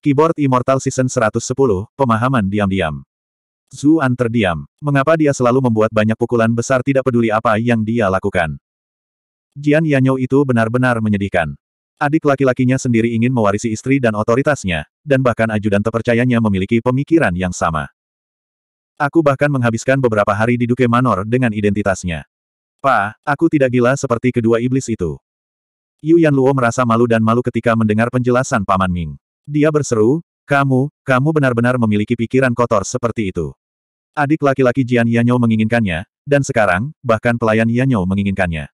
Keyboard Immortal Season 110, Pemahaman Diam-Diam. Zuan terdiam. Mengapa dia selalu membuat banyak pukulan besar tidak peduli apa yang dia lakukan? Jian Yanyou itu benar-benar menyedihkan. Adik laki-lakinya sendiri ingin mewarisi istri dan otoritasnya, dan bahkan ajudan terpercayanya memiliki pemikiran yang sama. Aku bahkan menghabiskan beberapa hari di Duke Manor dengan identitasnya. Pa, aku tidak gila seperti kedua iblis itu. Yu Luo merasa malu dan malu ketika mendengar penjelasan Paman Ming. Dia berseru, kamu, kamu benar-benar memiliki pikiran kotor seperti itu. Adik laki-laki Jian Yanyo menginginkannya, dan sekarang, bahkan pelayan Yanyo menginginkannya.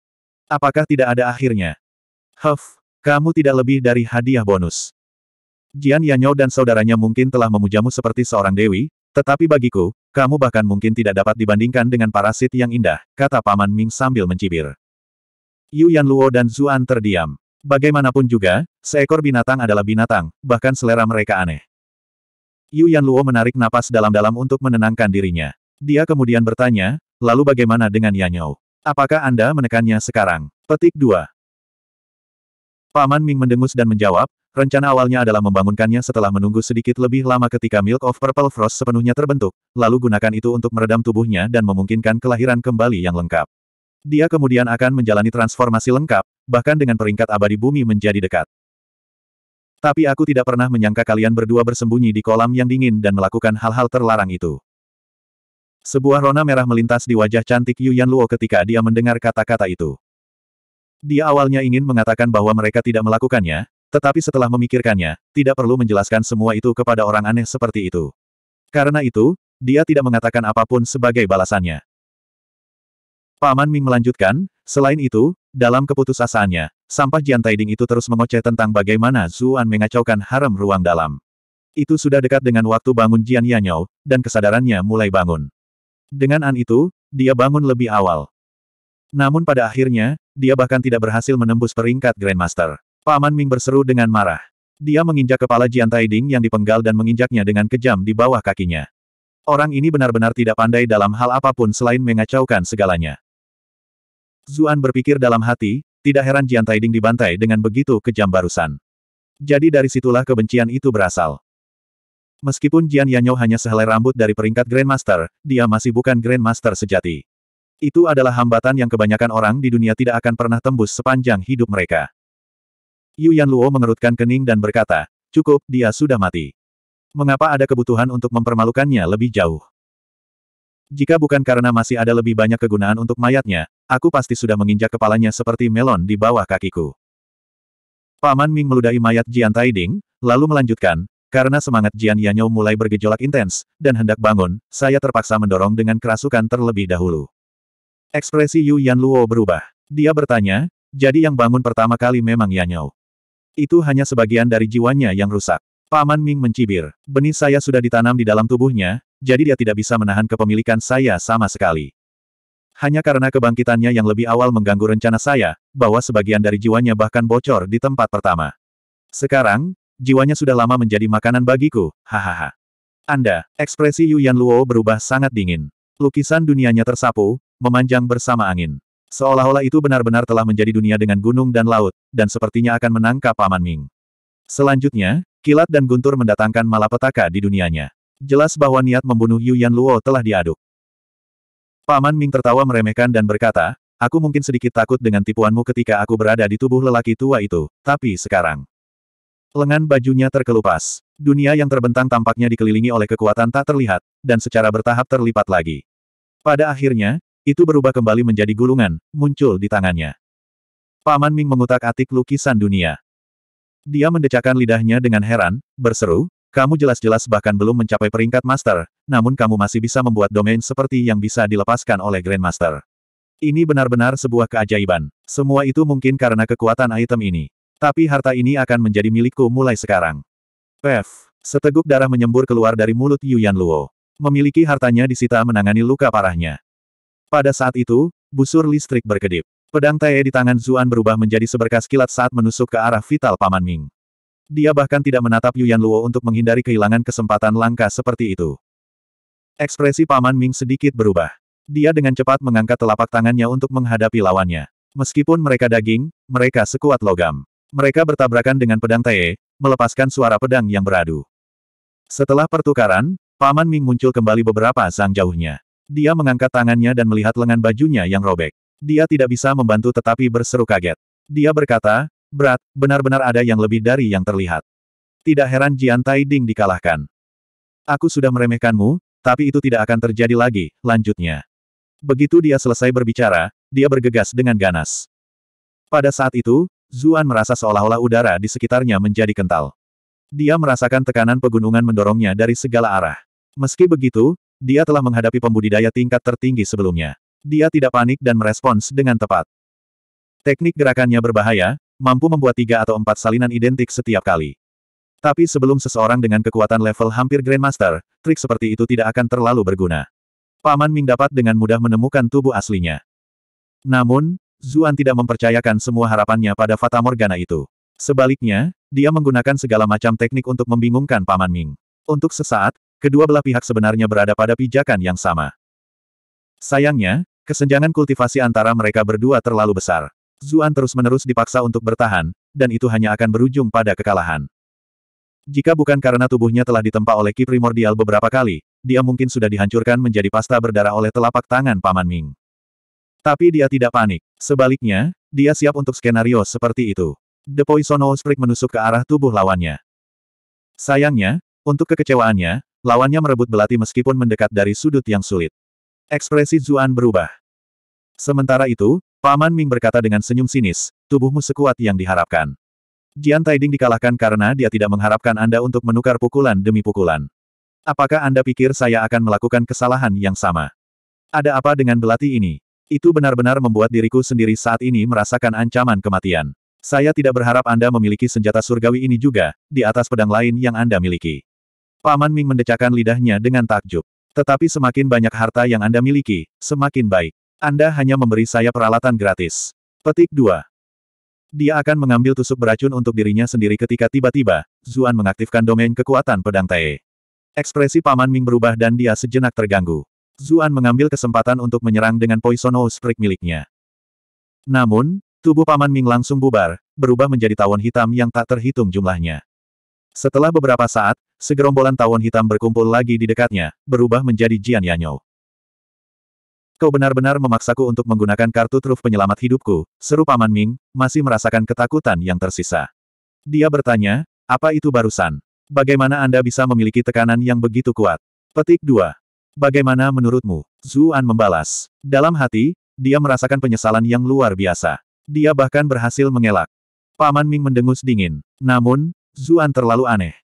Apakah tidak ada akhirnya? Huff, kamu tidak lebih dari hadiah bonus. Jian Yanyo dan saudaranya mungkin telah memujamu seperti seorang dewi, tetapi bagiku, kamu bahkan mungkin tidak dapat dibandingkan dengan parasit yang indah, kata Paman Ming sambil mencibir. Yu Yan Luo dan Zuan terdiam. Bagaimanapun juga, seekor binatang adalah binatang, bahkan selera mereka aneh. Yu Yan Luo menarik napas dalam-dalam untuk menenangkan dirinya. Dia kemudian bertanya, lalu bagaimana dengan Yanyao? Apakah Anda menekannya sekarang? Petik 2. Paman Ming mendengus dan menjawab, rencana awalnya adalah membangunkannya setelah menunggu sedikit lebih lama ketika Milk of Purple Frost sepenuhnya terbentuk, lalu gunakan itu untuk meredam tubuhnya dan memungkinkan kelahiran kembali yang lengkap. Dia kemudian akan menjalani transformasi lengkap, bahkan dengan peringkat abadi bumi menjadi dekat. Tapi aku tidak pernah menyangka kalian berdua bersembunyi di kolam yang dingin dan melakukan hal-hal terlarang itu. Sebuah rona merah melintas di wajah cantik Yuan Luo ketika dia mendengar kata-kata itu. Dia awalnya ingin mengatakan bahwa mereka tidak melakukannya, tetapi setelah memikirkannya, tidak perlu menjelaskan semua itu kepada orang aneh seperti itu. Karena itu, dia tidak mengatakan apapun sebagai balasannya. Paman Ming melanjutkan, selain itu, dalam keputusasaannya, sampah Jian Taiding itu terus mengoceh tentang bagaimana Zuan mengacaukan harem ruang dalam. Itu sudah dekat dengan waktu bangun Jian Yanyao, dan kesadarannya mulai bangun. Dengan an itu, dia bangun lebih awal. Namun pada akhirnya, dia bahkan tidak berhasil menembus peringkat Grandmaster. Paman Ming berseru dengan marah. Dia menginjak kepala Jian Taiding yang dipenggal dan menginjaknya dengan kejam di bawah kakinya. Orang ini benar-benar tidak pandai dalam hal apapun selain mengacaukan segalanya. Zuan berpikir dalam hati, tidak heran Jian Taiding dibantai dengan begitu kejam barusan. Jadi dari situlah kebencian itu berasal. Meskipun Jian Yanyo hanya sehelai rambut dari peringkat Grandmaster, dia masih bukan Grandmaster sejati. Itu adalah hambatan yang kebanyakan orang di dunia tidak akan pernah tembus sepanjang hidup mereka. Yu Luo mengerutkan kening dan berkata, cukup, dia sudah mati. Mengapa ada kebutuhan untuk mempermalukannya lebih jauh? Jika bukan karena masih ada lebih banyak kegunaan untuk mayatnya, Aku pasti sudah menginjak kepalanya seperti melon di bawah kakiku. Paman Ming meludahi mayat Jian Taiding, lalu melanjutkan, karena semangat Jian Yanyou mulai bergejolak intens, dan hendak bangun, saya terpaksa mendorong dengan kerasukan terlebih dahulu. Ekspresi Yu Yan Luo berubah. Dia bertanya, jadi yang bangun pertama kali memang Yanyou. Itu hanya sebagian dari jiwanya yang rusak. Paman Ming mencibir, benih saya sudah ditanam di dalam tubuhnya, jadi dia tidak bisa menahan kepemilikan saya sama sekali. Hanya karena kebangkitannya yang lebih awal mengganggu rencana saya, bahwa sebagian dari jiwanya bahkan bocor di tempat pertama. Sekarang, jiwanya sudah lama menjadi makanan bagiku, hahaha. Anda, ekspresi Yuan Luo berubah sangat dingin. Lukisan dunianya tersapu, memanjang bersama angin. Seolah-olah itu benar-benar telah menjadi dunia dengan gunung dan laut, dan sepertinya akan menangkap Paman Ming. Selanjutnya, kilat dan guntur mendatangkan malapetaka di dunianya. Jelas bahwa niat membunuh Yuan Luo telah diaduk. Paman Ming tertawa meremehkan dan berkata, aku mungkin sedikit takut dengan tipuanmu ketika aku berada di tubuh lelaki tua itu, tapi sekarang. Lengan bajunya terkelupas. Dunia yang terbentang tampaknya dikelilingi oleh kekuatan tak terlihat, dan secara bertahap terlipat lagi. Pada akhirnya, itu berubah kembali menjadi gulungan, muncul di tangannya. Paman Ming mengutak-atik lukisan dunia. Dia mendecakkan lidahnya dengan heran, berseru, kamu jelas-jelas bahkan belum mencapai peringkat master, namun kamu masih bisa membuat domain seperti yang bisa dilepaskan oleh Grandmaster. Ini benar-benar sebuah keajaiban. Semua itu mungkin karena kekuatan item ini. Tapi harta ini akan menjadi milikku mulai sekarang. Pef. Seteguk darah menyembur keluar dari mulut Yuan Luo. Memiliki hartanya disita menangani luka parahnya. Pada saat itu, busur listrik berkedip. Pedang Tae di tangan Zuan berubah menjadi seberkas kilat saat menusuk ke arah vital Paman Ming. Dia bahkan tidak menatap Yuan Luo untuk menghindari kehilangan kesempatan langka seperti itu. Ekspresi Paman Ming sedikit berubah. Dia dengan cepat mengangkat telapak tangannya untuk menghadapi lawannya. Meskipun mereka daging, mereka sekuat logam. Mereka bertabrakan dengan pedang Tae, melepaskan suara pedang yang beradu. Setelah pertukaran, Paman Ming muncul kembali beberapa sang jauhnya. Dia mengangkat tangannya dan melihat lengan bajunya yang robek. Dia tidak bisa membantu tetapi berseru kaget. Dia berkata, berat, benar-benar ada yang lebih dari yang terlihat. Tidak heran Jian Tai Ding dikalahkan. Aku sudah meremehkanmu, tapi itu tidak akan terjadi lagi, lanjutnya. Begitu dia selesai berbicara, dia bergegas dengan ganas. Pada saat itu, Zuan merasa seolah-olah udara di sekitarnya menjadi kental. Dia merasakan tekanan pegunungan mendorongnya dari segala arah. Meski begitu, dia telah menghadapi pembudidaya tingkat tertinggi sebelumnya. Dia tidak panik dan merespons dengan tepat. Teknik gerakannya berbahaya, mampu membuat tiga atau empat salinan identik setiap kali. Tapi sebelum seseorang dengan kekuatan level hampir Grandmaster, trik seperti itu tidak akan terlalu berguna. Paman Ming dapat dengan mudah menemukan tubuh aslinya. Namun, Zuan tidak mempercayakan semua harapannya pada Fata Morgana itu. Sebaliknya, dia menggunakan segala macam teknik untuk membingungkan Paman Ming. Untuk sesaat, kedua belah pihak sebenarnya berada pada pijakan yang sama. Sayangnya, kesenjangan kultivasi antara mereka berdua terlalu besar. Zuan terus-menerus dipaksa untuk bertahan, dan itu hanya akan berujung pada kekalahan. Jika bukan karena tubuhnya telah ditempa oleh ki primordial beberapa kali, dia mungkin sudah dihancurkan menjadi pasta berdarah oleh telapak tangan Paman Ming. Tapi dia tidak panik. Sebaliknya, dia siap untuk skenario seperti itu. The Poisonous Prick menusuk ke arah tubuh lawannya. Sayangnya, untuk kekecewaannya, lawannya merebut belati meskipun mendekat dari sudut yang sulit. Ekspresi Zuan berubah. Sementara itu, Paman Ming berkata dengan senyum sinis, tubuhmu sekuat yang diharapkan. Jian Taiding dikalahkan karena dia tidak mengharapkan Anda untuk menukar pukulan demi pukulan. Apakah Anda pikir saya akan melakukan kesalahan yang sama? Ada apa dengan belati ini? Itu benar-benar membuat diriku sendiri saat ini merasakan ancaman kematian. Saya tidak berharap Anda memiliki senjata surgawi ini juga, di atas pedang lain yang Anda miliki. Paman Ming mendecakkan lidahnya dengan takjub. Tetapi semakin banyak harta yang Anda miliki, semakin baik. Anda hanya memberi saya peralatan gratis. Petik 2. Dia akan mengambil tusuk beracun untuk dirinya sendiri ketika tiba-tiba, Zuan mengaktifkan domain kekuatan pedang Tae. Ekspresi Paman Ming berubah dan dia sejenak terganggu. Zuan mengambil kesempatan untuk menyerang dengan Poison Sprig Prick miliknya. Namun, tubuh Paman Ming langsung bubar, berubah menjadi tawon hitam yang tak terhitung jumlahnya. Setelah beberapa saat, segerombolan tawon hitam berkumpul lagi di dekatnya, berubah menjadi Jian Yanyou. Kau benar-benar memaksaku untuk menggunakan kartu truf penyelamat hidupku, seru Paman Ming, masih merasakan ketakutan yang tersisa. Dia bertanya, apa itu barusan? Bagaimana Anda bisa memiliki tekanan yang begitu kuat? Petik 2. Bagaimana menurutmu? Zuan membalas. Dalam hati, dia merasakan penyesalan yang luar biasa. Dia bahkan berhasil mengelak. Paman Ming mendengus dingin. Namun, Zuan terlalu aneh.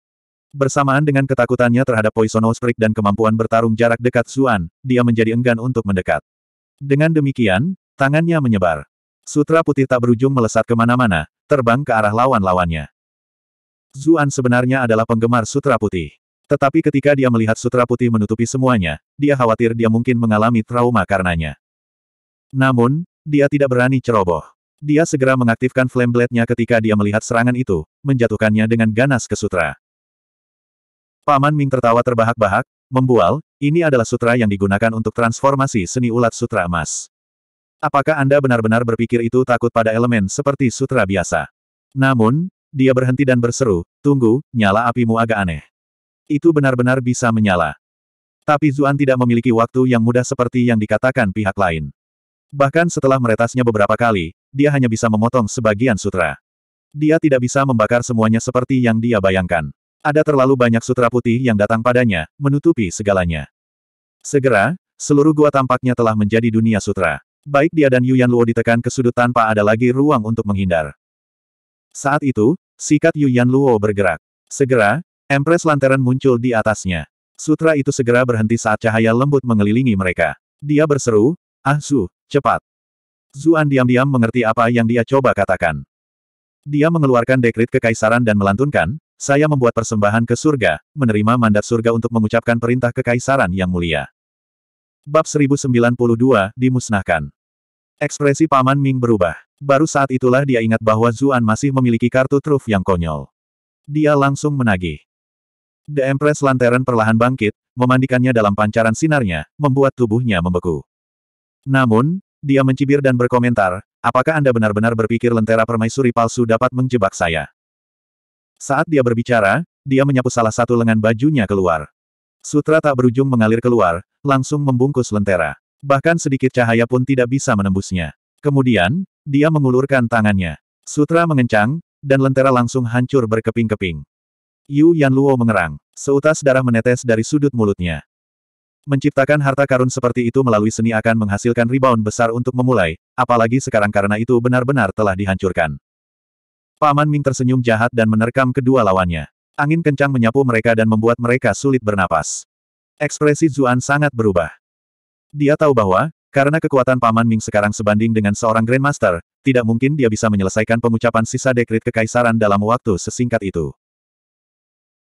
Bersamaan dengan ketakutannya terhadap Poisonous Prick dan kemampuan bertarung jarak dekat Zuan, dia menjadi enggan untuk mendekat. Dengan demikian, tangannya menyebar. Sutra putih tak berujung melesat kemana-mana, terbang ke arah lawan-lawannya. Zuan sebenarnya adalah penggemar sutra putih. Tetapi ketika dia melihat sutra putih menutupi semuanya, dia khawatir dia mungkin mengalami trauma karenanya. Namun, dia tidak berani ceroboh. Dia segera mengaktifkan flame blade-nya ketika dia melihat serangan itu, menjatuhkannya dengan ganas ke sutra. Paman Ming tertawa terbahak-bahak, membual, ini adalah sutra yang digunakan untuk transformasi seni ulat sutra emas. Apakah Anda benar-benar berpikir itu takut pada elemen seperti sutra biasa? Namun, dia berhenti dan berseru, tunggu, nyala apimu agak aneh. Itu benar-benar bisa menyala. Tapi Zuan tidak memiliki waktu yang mudah seperti yang dikatakan pihak lain. Bahkan setelah meretasnya beberapa kali, dia hanya bisa memotong sebagian sutra. Dia tidak bisa membakar semuanya seperti yang dia bayangkan. Ada terlalu banyak sutra putih yang datang padanya, menutupi segalanya. Segera, seluruh gua tampaknya telah menjadi dunia sutra. Baik dia dan Yuan Luo ditekan ke sudut tanpa ada lagi ruang untuk menghindar. Saat itu, sikat Yuan Luo bergerak. Segera, Empress Lantern muncul di atasnya. Sutra itu segera berhenti saat cahaya lembut mengelilingi mereka. Dia berseru, Ah Zhu, cepat. Zuan diam-diam mengerti apa yang dia coba katakan. Dia mengeluarkan dekrit kekaisaran dan melantunkan, saya membuat persembahan ke surga, menerima mandat surga untuk mengucapkan perintah kekaisaran yang mulia. Bab 1092, dimusnahkan. Ekspresi Paman Ming berubah. Baru saat itulah dia ingat bahwa Zuan masih memiliki kartu truf yang konyol. Dia langsung menagih. The Empress Lantern perlahan bangkit, memandikannya dalam pancaran sinarnya, membuat tubuhnya membeku. Namun, dia mencibir dan berkomentar, apakah Anda benar-benar berpikir lentera permaisuri palsu dapat menjebak saya? Saat dia berbicara, dia menyapu salah satu lengan bajunya keluar. Sutra tak berujung mengalir keluar, langsung membungkus lentera. Bahkan sedikit cahaya pun tidak bisa menembusnya. Kemudian, dia mengulurkan tangannya. Sutra mengencang, dan lentera langsung hancur berkeping-keping. Yu Yan Luo mengerang. Seutas darah menetes dari sudut mulutnya. Menciptakan harta karun seperti itu melalui seni akan menghasilkan rebound besar untuk memulai, apalagi sekarang karena itu benar-benar telah dihancurkan. Paman Ming tersenyum jahat dan menerkam kedua lawannya. Angin kencang menyapu mereka dan membuat mereka sulit bernapas. Ekspresi Zuan sangat berubah. Dia tahu bahwa, karena kekuatan Paman Ming sekarang sebanding dengan seorang Grandmaster, tidak mungkin dia bisa menyelesaikan pengucapan sisa dekrit kekaisaran dalam waktu sesingkat itu.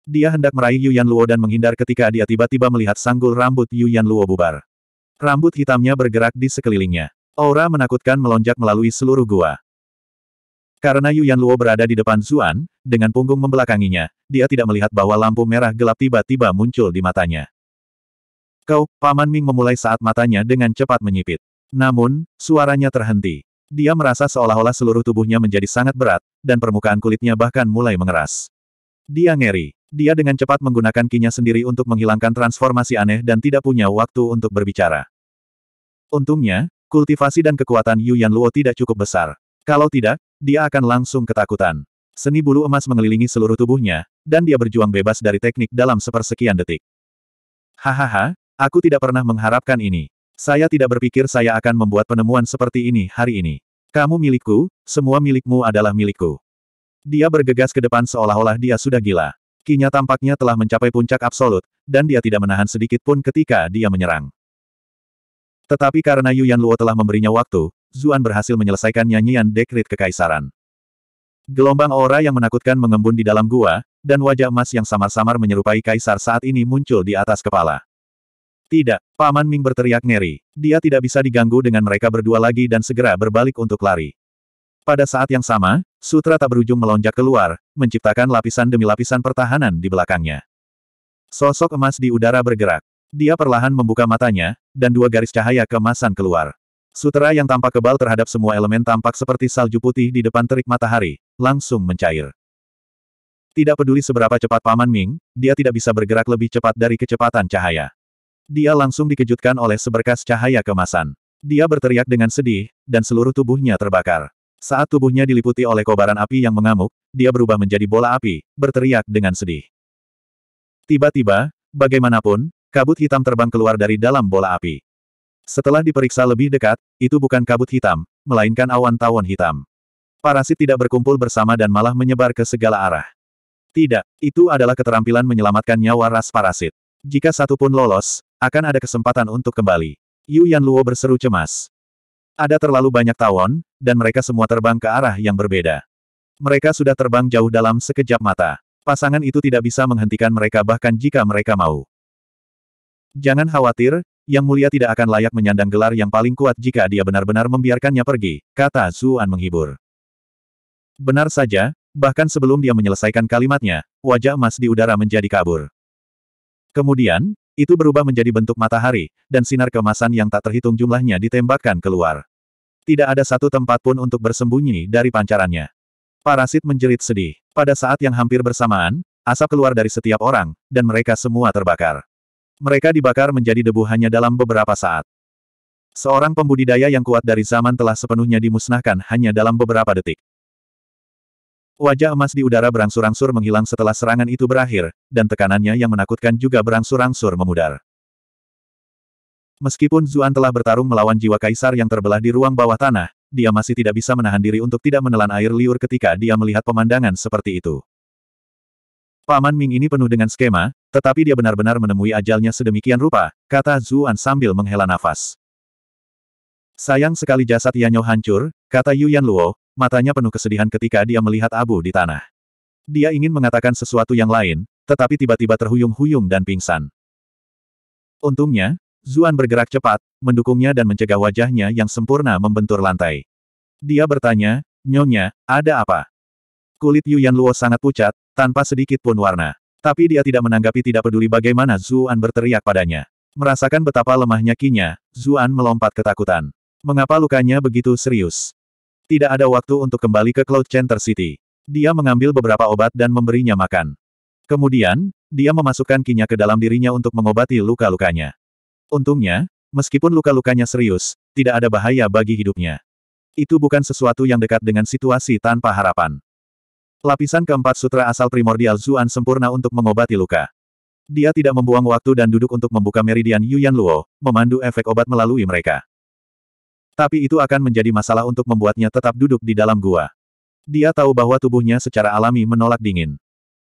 Dia hendak meraih Yuan Luo dan menghindar ketika dia tiba-tiba melihat sanggul rambut Yuan Luo bubar. Rambut hitamnya bergerak di sekelilingnya. Aura menakutkan melonjak melalui seluruh gua. Karena Yuan Luo berada di depan Zuan, dengan punggung membelakanginya, dia tidak melihat bahwa lampu merah gelap tiba-tiba muncul di matanya. Kau, Paman Ming memulai saat matanya dengan cepat menyipit. Namun, suaranya terhenti. Dia merasa seolah-olah seluruh tubuhnya menjadi sangat berat, dan permukaan kulitnya bahkan mulai mengeras. Dia ngeri. Dia dengan cepat menggunakan kinya sendiri untuk menghilangkan transformasi aneh dan tidak punya waktu untuk berbicara. Untungnya, kultivasi dan kekuatan Yuan Luo tidak cukup besar. Kalau tidak, dia akan langsung ketakutan. Seni bulu emas mengelilingi seluruh tubuhnya, dan dia berjuang bebas dari teknik dalam sepersekian detik. Hahaha, aku tidak pernah mengharapkan ini. Saya tidak berpikir saya akan membuat penemuan seperti ini hari ini. Kamu milikku, semua milikmu adalah milikku. Dia bergegas ke depan seolah-olah dia sudah gila. Kinya tampaknya telah mencapai puncak absolut, dan dia tidak menahan sedikit pun ketika dia menyerang. Tetapi karena Yuan Luo telah memberinya waktu, Zuan berhasil menyelesaikan nyanyian dekrit kekaisaran. Gelombang aura yang menakutkan mengembun di dalam gua, dan wajah emas yang samar-samar menyerupai kaisar saat ini muncul di atas kepala. Tidak, Paman Ming berteriak ngeri. Dia tidak bisa diganggu dengan mereka berdua lagi dan segera berbalik untuk lari. Pada saat yang sama, sutra tak berujung melonjak keluar, menciptakan lapisan demi lapisan pertahanan di belakangnya. Sosok emas di udara bergerak. Dia perlahan membuka matanya, dan dua garis cahaya kemasan keluar. Sutera yang tampak kebal terhadap semua elemen tampak seperti salju putih di depan terik matahari, langsung mencair. Tidak peduli seberapa cepat Paman Ming, dia tidak bisa bergerak lebih cepat dari kecepatan cahaya. Dia langsung dikejutkan oleh seberkas cahaya kemasan. Dia berteriak dengan sedih, dan seluruh tubuhnya terbakar. Saat tubuhnya diliputi oleh kobaran api yang mengamuk, dia berubah menjadi bola api, berteriak dengan sedih. Tiba-tiba, bagaimanapun, kabut hitam terbang keluar dari dalam bola api. Setelah diperiksa lebih dekat, itu bukan kabut hitam, melainkan awan tawon hitam. Parasit tidak berkumpul bersama dan malah menyebar ke segala arah. Tidak, itu adalah keterampilan menyelamatkan nyawa ras parasit. Jika satu pun lolos, akan ada kesempatan untuk kembali. Yu Yan Luo berseru cemas. Ada terlalu banyak tawon, dan mereka semua terbang ke arah yang berbeda. Mereka sudah terbang jauh dalam sekejap mata. Pasangan itu tidak bisa menghentikan mereka bahkan jika mereka mau. Jangan khawatir, yang mulia tidak akan layak menyandang gelar yang paling kuat jika dia benar-benar membiarkannya pergi, kata Zuan menghibur. Benar saja, bahkan sebelum dia menyelesaikan kalimatnya, wajah emas di udara menjadi kabur. Kemudian, itu berubah menjadi bentuk matahari, dan sinar kemasan yang tak terhitung jumlahnya ditembakkan keluar. Tidak ada satu tempat pun untuk bersembunyi dari pancarannya. Parasit menjerit sedih. Pada saat yang hampir bersamaan, asap keluar dari setiap orang, dan mereka semua terbakar. Mereka dibakar menjadi debu hanya dalam beberapa saat. Seorang pembudidaya yang kuat dari zaman telah sepenuhnya dimusnahkan hanya dalam beberapa detik. Wajah emas di udara berangsur-angsur menghilang setelah serangan itu berakhir, dan tekanannya yang menakutkan juga berangsur-angsur memudar. Meskipun Zuan telah bertarung melawan jiwa kaisar yang terbelah di ruang bawah tanah, dia masih tidak bisa menahan diri untuk tidak menelan air liur ketika dia melihat pemandangan seperti itu. Paman Ming ini penuh dengan skema, tetapi dia benar-benar menemui ajalnya sedemikian rupa, kata Zuan sambil menghela nafas. Sayang sekali jasad Yanyo hancur, kata Yu Luo, matanya penuh kesedihan ketika dia melihat abu di tanah. Dia ingin mengatakan sesuatu yang lain, tetapi tiba-tiba terhuyung-huyung dan pingsan. Untungnya, Zuan bergerak cepat, mendukungnya dan mencegah wajahnya yang sempurna membentur lantai. Dia bertanya, Nyonya, ada apa? Kulit Yu Luo sangat pucat, tanpa sedikit pun warna. Tapi dia tidak menanggapi tidak peduli bagaimana Zuan berteriak padanya. Merasakan betapa lemahnya kinya, Zuan melompat ketakutan. Mengapa lukanya begitu serius? Tidak ada waktu untuk kembali ke Cloud Center City. Dia mengambil beberapa obat dan memberinya makan. Kemudian, dia memasukkan kinya ke dalam dirinya untuk mengobati luka-lukanya. Untungnya, meskipun luka-lukanya serius, tidak ada bahaya bagi hidupnya. Itu bukan sesuatu yang dekat dengan situasi tanpa harapan. Lapisan keempat sutra asal primordial Zuan sempurna untuk mengobati luka. Dia tidak membuang waktu dan duduk untuk membuka meridian Yuan Luo, memandu efek obat melalui mereka. Tapi itu akan menjadi masalah untuk membuatnya tetap duduk di dalam gua. Dia tahu bahwa tubuhnya secara alami menolak dingin.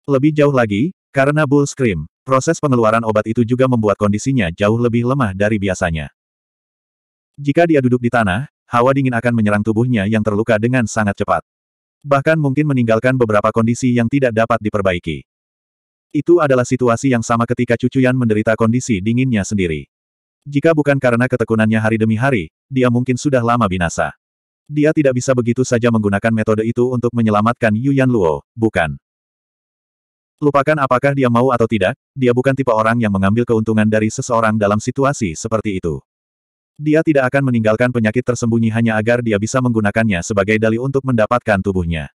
Lebih jauh lagi, karena bull scream, proses pengeluaran obat itu juga membuat kondisinya jauh lebih lemah dari biasanya. Jika dia duduk di tanah, hawa dingin akan menyerang tubuhnya yang terluka dengan sangat cepat bahkan mungkin meninggalkan beberapa kondisi yang tidak dapat diperbaiki. Itu adalah situasi yang sama ketika Cucu Yan menderita kondisi dinginnya sendiri. Jika bukan karena ketekunannya hari demi hari, dia mungkin sudah lama binasa. Dia tidak bisa begitu saja menggunakan metode itu untuk menyelamatkan Yuan Luo, bukan? Lupakan apakah dia mau atau tidak, dia bukan tipe orang yang mengambil keuntungan dari seseorang dalam situasi seperti itu. Dia tidak akan meninggalkan penyakit tersembunyi hanya agar dia bisa menggunakannya sebagai dali untuk mendapatkan tubuhnya.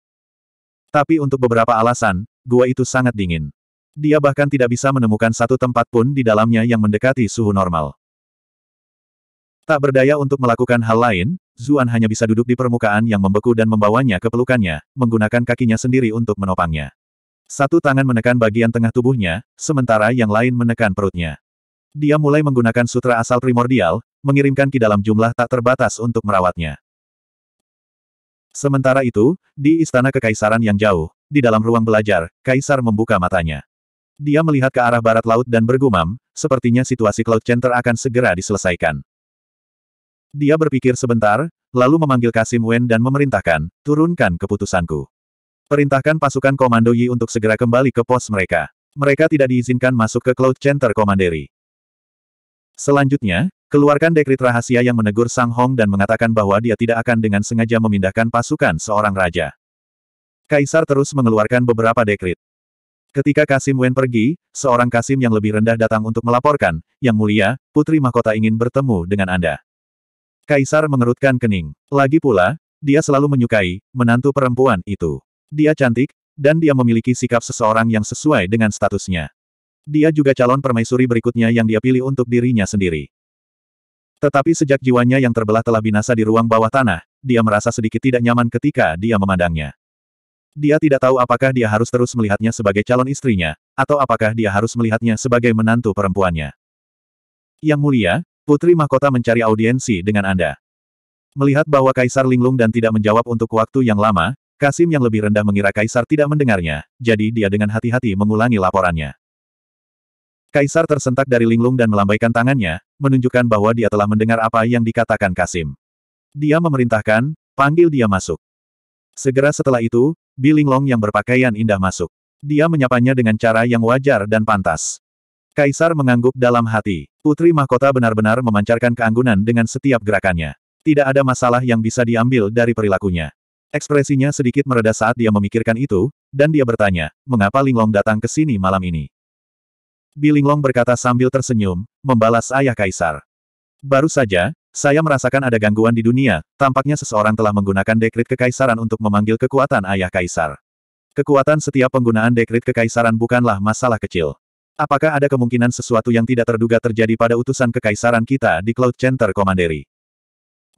Tapi untuk beberapa alasan, gua itu sangat dingin. Dia bahkan tidak bisa menemukan satu tempat pun di dalamnya yang mendekati suhu normal. Tak berdaya untuk melakukan hal lain, Zuan hanya bisa duduk di permukaan yang membeku dan membawanya ke pelukannya, menggunakan kakinya sendiri untuk menopangnya. Satu tangan menekan bagian tengah tubuhnya, sementara yang lain menekan perutnya. Dia mulai menggunakan sutra asal primordial, mengirimkan ki dalam jumlah tak terbatas untuk merawatnya. Sementara itu, di istana kekaisaran yang jauh, di dalam ruang belajar, kaisar membuka matanya. Dia melihat ke arah barat laut dan bergumam, sepertinya situasi Cloud Center akan segera diselesaikan. Dia berpikir sebentar, lalu memanggil Kasim Wen dan memerintahkan, turunkan keputusanku. Perintahkan pasukan komando Yi untuk segera kembali ke pos mereka. Mereka tidak diizinkan masuk ke Cloud Center Komanderi. Selanjutnya, Keluarkan dekrit rahasia yang menegur Sang Hong dan mengatakan bahwa dia tidak akan dengan sengaja memindahkan pasukan seorang raja. Kaisar terus mengeluarkan beberapa dekrit. Ketika Kasim Wen pergi, seorang Kasim yang lebih rendah datang untuk melaporkan, Yang Mulia, Putri Mahkota ingin bertemu dengan Anda. Kaisar mengerutkan kening. Lagi pula, dia selalu menyukai, menantu perempuan itu. Dia cantik, dan dia memiliki sikap seseorang yang sesuai dengan statusnya. Dia juga calon permaisuri berikutnya yang dia pilih untuk dirinya sendiri. Tetapi sejak jiwanya yang terbelah telah binasa di ruang bawah tanah, dia merasa sedikit tidak nyaman ketika dia memandangnya. Dia tidak tahu apakah dia harus terus melihatnya sebagai calon istrinya, atau apakah dia harus melihatnya sebagai menantu perempuannya. Yang mulia, Putri Mahkota mencari audiensi dengan Anda. Melihat bahwa Kaisar linglung dan tidak menjawab untuk waktu yang lama, Kasim yang lebih rendah mengira Kaisar tidak mendengarnya, jadi dia dengan hati-hati mengulangi laporannya. Kaisar tersentak dari linglung dan melambaikan tangannya, menunjukkan bahwa dia telah mendengar apa yang dikatakan Kasim. Dia memerintahkan, panggil dia masuk. Segera setelah itu, Bilinglong yang berpakaian indah masuk. Dia menyapanya dengan cara yang wajar dan pantas. Kaisar mengangguk dalam hati. Putri mahkota benar-benar memancarkan keanggunan dengan setiap gerakannya. Tidak ada masalah yang bisa diambil dari perilakunya. Ekspresinya sedikit mereda saat dia memikirkan itu, dan dia bertanya, mengapa Linglong datang ke sini malam ini? Bilinglong berkata sambil tersenyum, membalas ayah kaisar. Baru saja, saya merasakan ada gangguan di dunia, tampaknya seseorang telah menggunakan dekrit kekaisaran untuk memanggil kekuatan ayah kaisar. Kekuatan setiap penggunaan dekrit kekaisaran bukanlah masalah kecil. Apakah ada kemungkinan sesuatu yang tidak terduga terjadi pada utusan kekaisaran kita di Cloud Center Komanderi?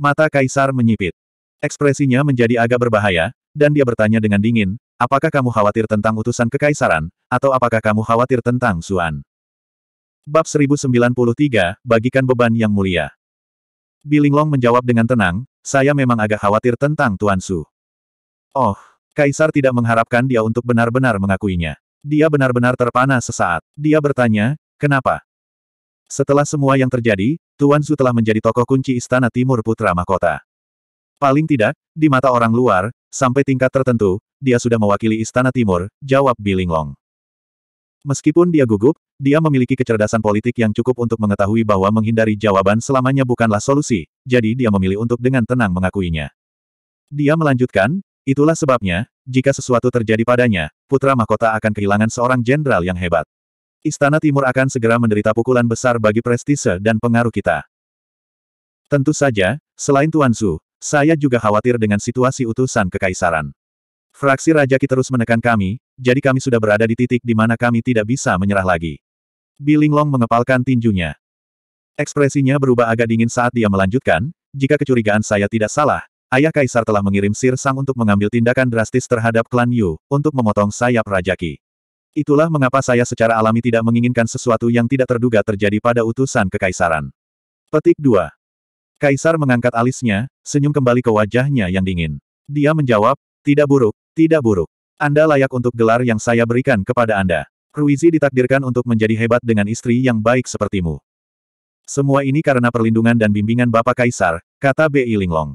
Mata kaisar menyipit. Ekspresinya menjadi agak berbahaya, dan dia bertanya dengan dingin, Apakah kamu khawatir tentang utusan kekaisaran, atau apakah kamu khawatir tentang Suan? Bab 1093, bagikan beban yang mulia. Bilinglong menjawab dengan tenang, saya memang agak khawatir tentang Tuan Su. Oh, Kaisar tidak mengharapkan dia untuk benar-benar mengakuinya. Dia benar-benar terpana sesaat. Dia bertanya, kenapa? Setelah semua yang terjadi, Tuan Su telah menjadi tokoh kunci Istana Timur Putra Mahkota. Paling tidak, di mata orang luar, Sampai tingkat tertentu, dia sudah mewakili Istana Timur, jawab Bilinglong. Meskipun dia gugup, dia memiliki kecerdasan politik yang cukup untuk mengetahui bahwa menghindari jawaban selamanya bukanlah solusi, jadi dia memilih untuk dengan tenang mengakuinya. Dia melanjutkan, itulah sebabnya, jika sesuatu terjadi padanya, putra mahkota akan kehilangan seorang jenderal yang hebat. Istana Timur akan segera menderita pukulan besar bagi prestise dan pengaruh kita. Tentu saja, selain Tuan Su, saya juga khawatir dengan situasi utusan kekaisaran. Fraksi Raja Ki terus menekan kami, jadi kami sudah berada di titik di mana kami tidak bisa menyerah lagi. Long mengepalkan tinjunya. Ekspresinya berubah agak dingin saat dia melanjutkan, jika kecurigaan saya tidak salah, Ayah Kaisar telah mengirim Sir Sang untuk mengambil tindakan drastis terhadap klan Yu, untuk memotong sayap Raja Ki. Itulah mengapa saya secara alami tidak menginginkan sesuatu yang tidak terduga terjadi pada utusan kekaisaran. Petik 2. Kaisar mengangkat alisnya, senyum kembali ke wajahnya yang dingin. Dia menjawab, tidak buruk, tidak buruk. Anda layak untuk gelar yang saya berikan kepada Anda. Ruizi ditakdirkan untuk menjadi hebat dengan istri yang baik sepertimu. Semua ini karena perlindungan dan bimbingan Bapak Kaisar, kata B.I. Linglong.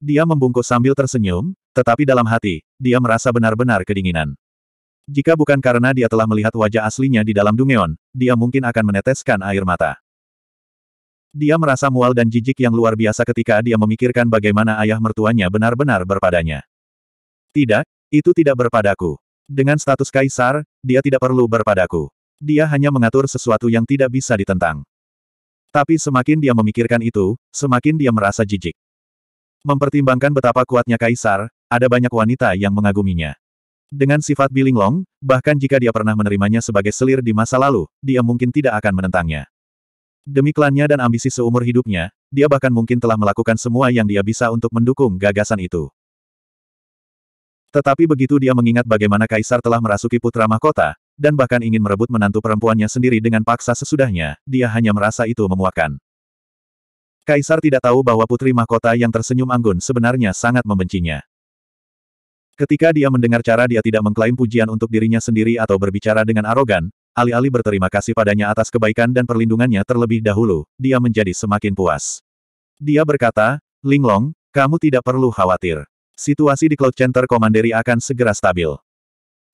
Dia membungkuk sambil tersenyum, tetapi dalam hati, dia merasa benar-benar kedinginan. Jika bukan karena dia telah melihat wajah aslinya di dalam Dungeon, dia mungkin akan meneteskan air mata. Dia merasa mual dan jijik yang luar biasa ketika dia memikirkan bagaimana ayah mertuanya benar-benar berpadanya. Tidak, itu tidak berpadaku. Dengan status kaisar, dia tidak perlu berpadaku. Dia hanya mengatur sesuatu yang tidak bisa ditentang. Tapi semakin dia memikirkan itu, semakin dia merasa jijik. Mempertimbangkan betapa kuatnya kaisar, ada banyak wanita yang mengaguminya. Dengan sifat bilinglong, bahkan jika dia pernah menerimanya sebagai selir di masa lalu, dia mungkin tidak akan menentangnya. Demi klannya dan ambisi seumur hidupnya, dia bahkan mungkin telah melakukan semua yang dia bisa untuk mendukung gagasan itu. Tetapi begitu dia mengingat bagaimana Kaisar telah merasuki putra mahkota, dan bahkan ingin merebut menantu perempuannya sendiri dengan paksa sesudahnya, dia hanya merasa itu memuakan. Kaisar tidak tahu bahwa putri mahkota yang tersenyum anggun sebenarnya sangat membencinya. Ketika dia mendengar cara dia tidak mengklaim pujian untuk dirinya sendiri atau berbicara dengan arogan, Alih-alih berterima kasih padanya atas kebaikan dan perlindungannya terlebih dahulu, dia menjadi semakin puas. Dia berkata, Linglong, kamu tidak perlu khawatir. Situasi di Cloud Center Komanderi akan segera stabil.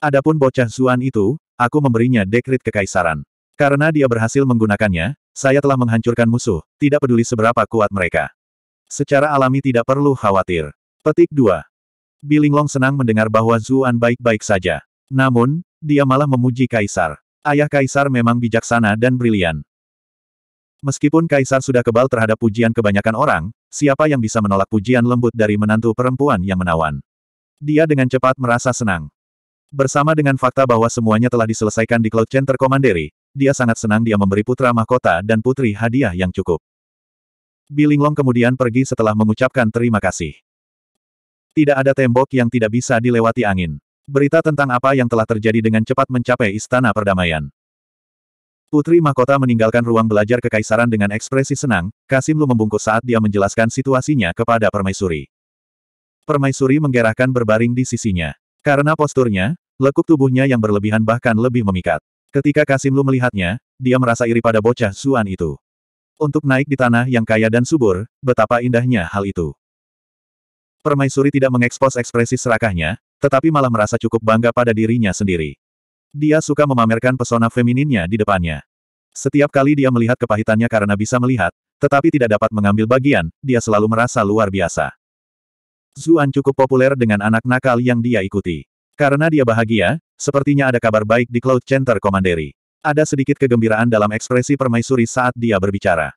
Adapun bocah Zuan itu, aku memberinya dekrit kekaisaran. Karena dia berhasil menggunakannya, saya telah menghancurkan musuh, tidak peduli seberapa kuat mereka. Secara alami tidak perlu khawatir. Petik 2. Bilinglong senang mendengar bahwa Zuan baik-baik saja. Namun, dia malah memuji Kaisar. Ayah Kaisar memang bijaksana dan brilian. Meskipun Kaisar sudah kebal terhadap pujian kebanyakan orang, siapa yang bisa menolak pujian lembut dari menantu perempuan yang menawan? Dia dengan cepat merasa senang. Bersama dengan fakta bahwa semuanya telah diselesaikan di Cloud Center Commandery, dia sangat senang dia memberi putra mahkota dan putri hadiah yang cukup. Bilinglong kemudian pergi setelah mengucapkan terima kasih. Tidak ada tembok yang tidak bisa dilewati angin. Berita tentang apa yang telah terjadi dengan cepat mencapai Istana Perdamaian. Putri Mahkota meninggalkan ruang belajar kekaisaran dengan ekspresi senang, Kasimlu membungkus saat dia menjelaskan situasinya kepada Permaisuri. Permaisuri menggerahkan berbaring di sisinya. Karena posturnya, lekuk tubuhnya yang berlebihan bahkan lebih memikat. Ketika Kasimlu melihatnya, dia merasa iri pada bocah Suan itu. Untuk naik di tanah yang kaya dan subur, betapa indahnya hal itu. Permaisuri tidak mengekspos ekspresi serakahnya, tetapi malah merasa cukup bangga pada dirinya sendiri. Dia suka memamerkan pesona femininnya di depannya. Setiap kali dia melihat kepahitannya karena bisa melihat, tetapi tidak dapat mengambil bagian, dia selalu merasa luar biasa. Zuan cukup populer dengan anak nakal yang dia ikuti. Karena dia bahagia, sepertinya ada kabar baik di Cloud Center Komanderi. Ada sedikit kegembiraan dalam ekspresi permaisuri saat dia berbicara.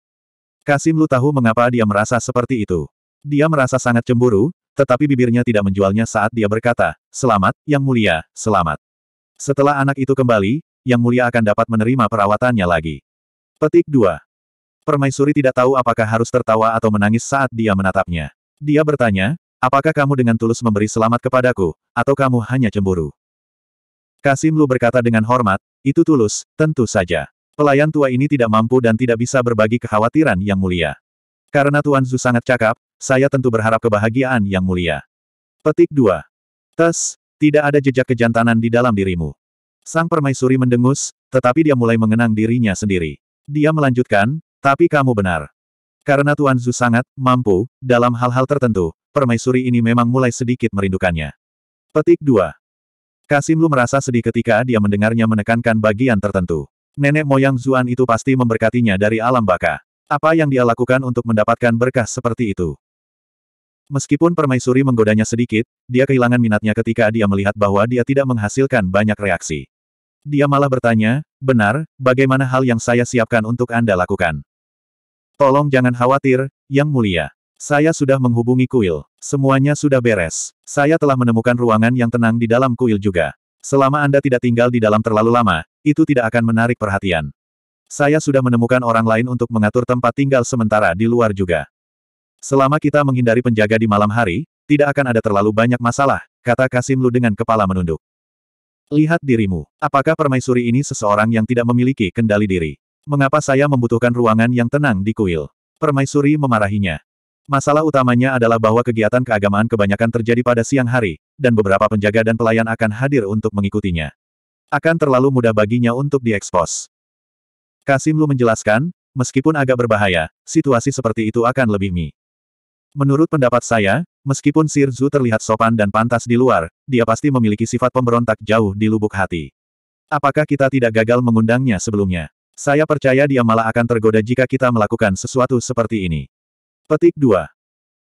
Kasim lu tahu mengapa dia merasa seperti itu. Dia merasa sangat cemburu, tetapi bibirnya tidak menjualnya saat dia berkata, Selamat, Yang Mulia, selamat. Setelah anak itu kembali, Yang Mulia akan dapat menerima perawatannya lagi. Petik 2. Permaisuri tidak tahu apakah harus tertawa atau menangis saat dia menatapnya. Dia bertanya, apakah kamu dengan tulus memberi selamat kepadaku, atau kamu hanya cemburu? Kasim Lu berkata dengan hormat, itu tulus, tentu saja. Pelayan tua ini tidak mampu dan tidak bisa berbagi kekhawatiran yang mulia. Karena Tuan Zu sangat cakap, saya tentu berharap kebahagiaan yang mulia. Petik 2. Tes, tidak ada jejak kejantanan di dalam dirimu. Sang permaisuri mendengus, tetapi dia mulai mengenang dirinya sendiri. Dia melanjutkan, tapi kamu benar. Karena Tuan Zhu sangat mampu, dalam hal-hal tertentu, permaisuri ini memang mulai sedikit merindukannya. Petik 2. Kasimlu merasa sedih ketika dia mendengarnya menekankan bagian tertentu. Nenek moyang Zuan itu pasti memberkatinya dari alam baka. Apa yang dia lakukan untuk mendapatkan berkah seperti itu? Meskipun permaisuri menggodanya sedikit, dia kehilangan minatnya ketika dia melihat bahwa dia tidak menghasilkan banyak reaksi. Dia malah bertanya, benar, bagaimana hal yang saya siapkan untuk Anda lakukan? Tolong jangan khawatir, Yang Mulia. Saya sudah menghubungi kuil. Semuanya sudah beres. Saya telah menemukan ruangan yang tenang di dalam kuil juga. Selama Anda tidak tinggal di dalam terlalu lama, itu tidak akan menarik perhatian. Saya sudah menemukan orang lain untuk mengatur tempat tinggal sementara di luar juga. Selama kita menghindari penjaga di malam hari, tidak akan ada terlalu banyak masalah, kata Kasim Lu dengan kepala menunduk. Lihat dirimu. Apakah permaisuri ini seseorang yang tidak memiliki kendali diri? Mengapa saya membutuhkan ruangan yang tenang di kuil? Permaisuri memarahinya. Masalah utamanya adalah bahwa kegiatan keagamaan kebanyakan terjadi pada siang hari, dan beberapa penjaga dan pelayan akan hadir untuk mengikutinya. Akan terlalu mudah baginya untuk diekspos. Kasim Lu menjelaskan, meskipun agak berbahaya, situasi seperti itu akan lebih mie. Menurut pendapat saya, meskipun Sir Zhu terlihat sopan dan pantas di luar, dia pasti memiliki sifat pemberontak jauh di lubuk hati. Apakah kita tidak gagal mengundangnya sebelumnya? Saya percaya dia malah akan tergoda jika kita melakukan sesuatu seperti ini. Petik 2.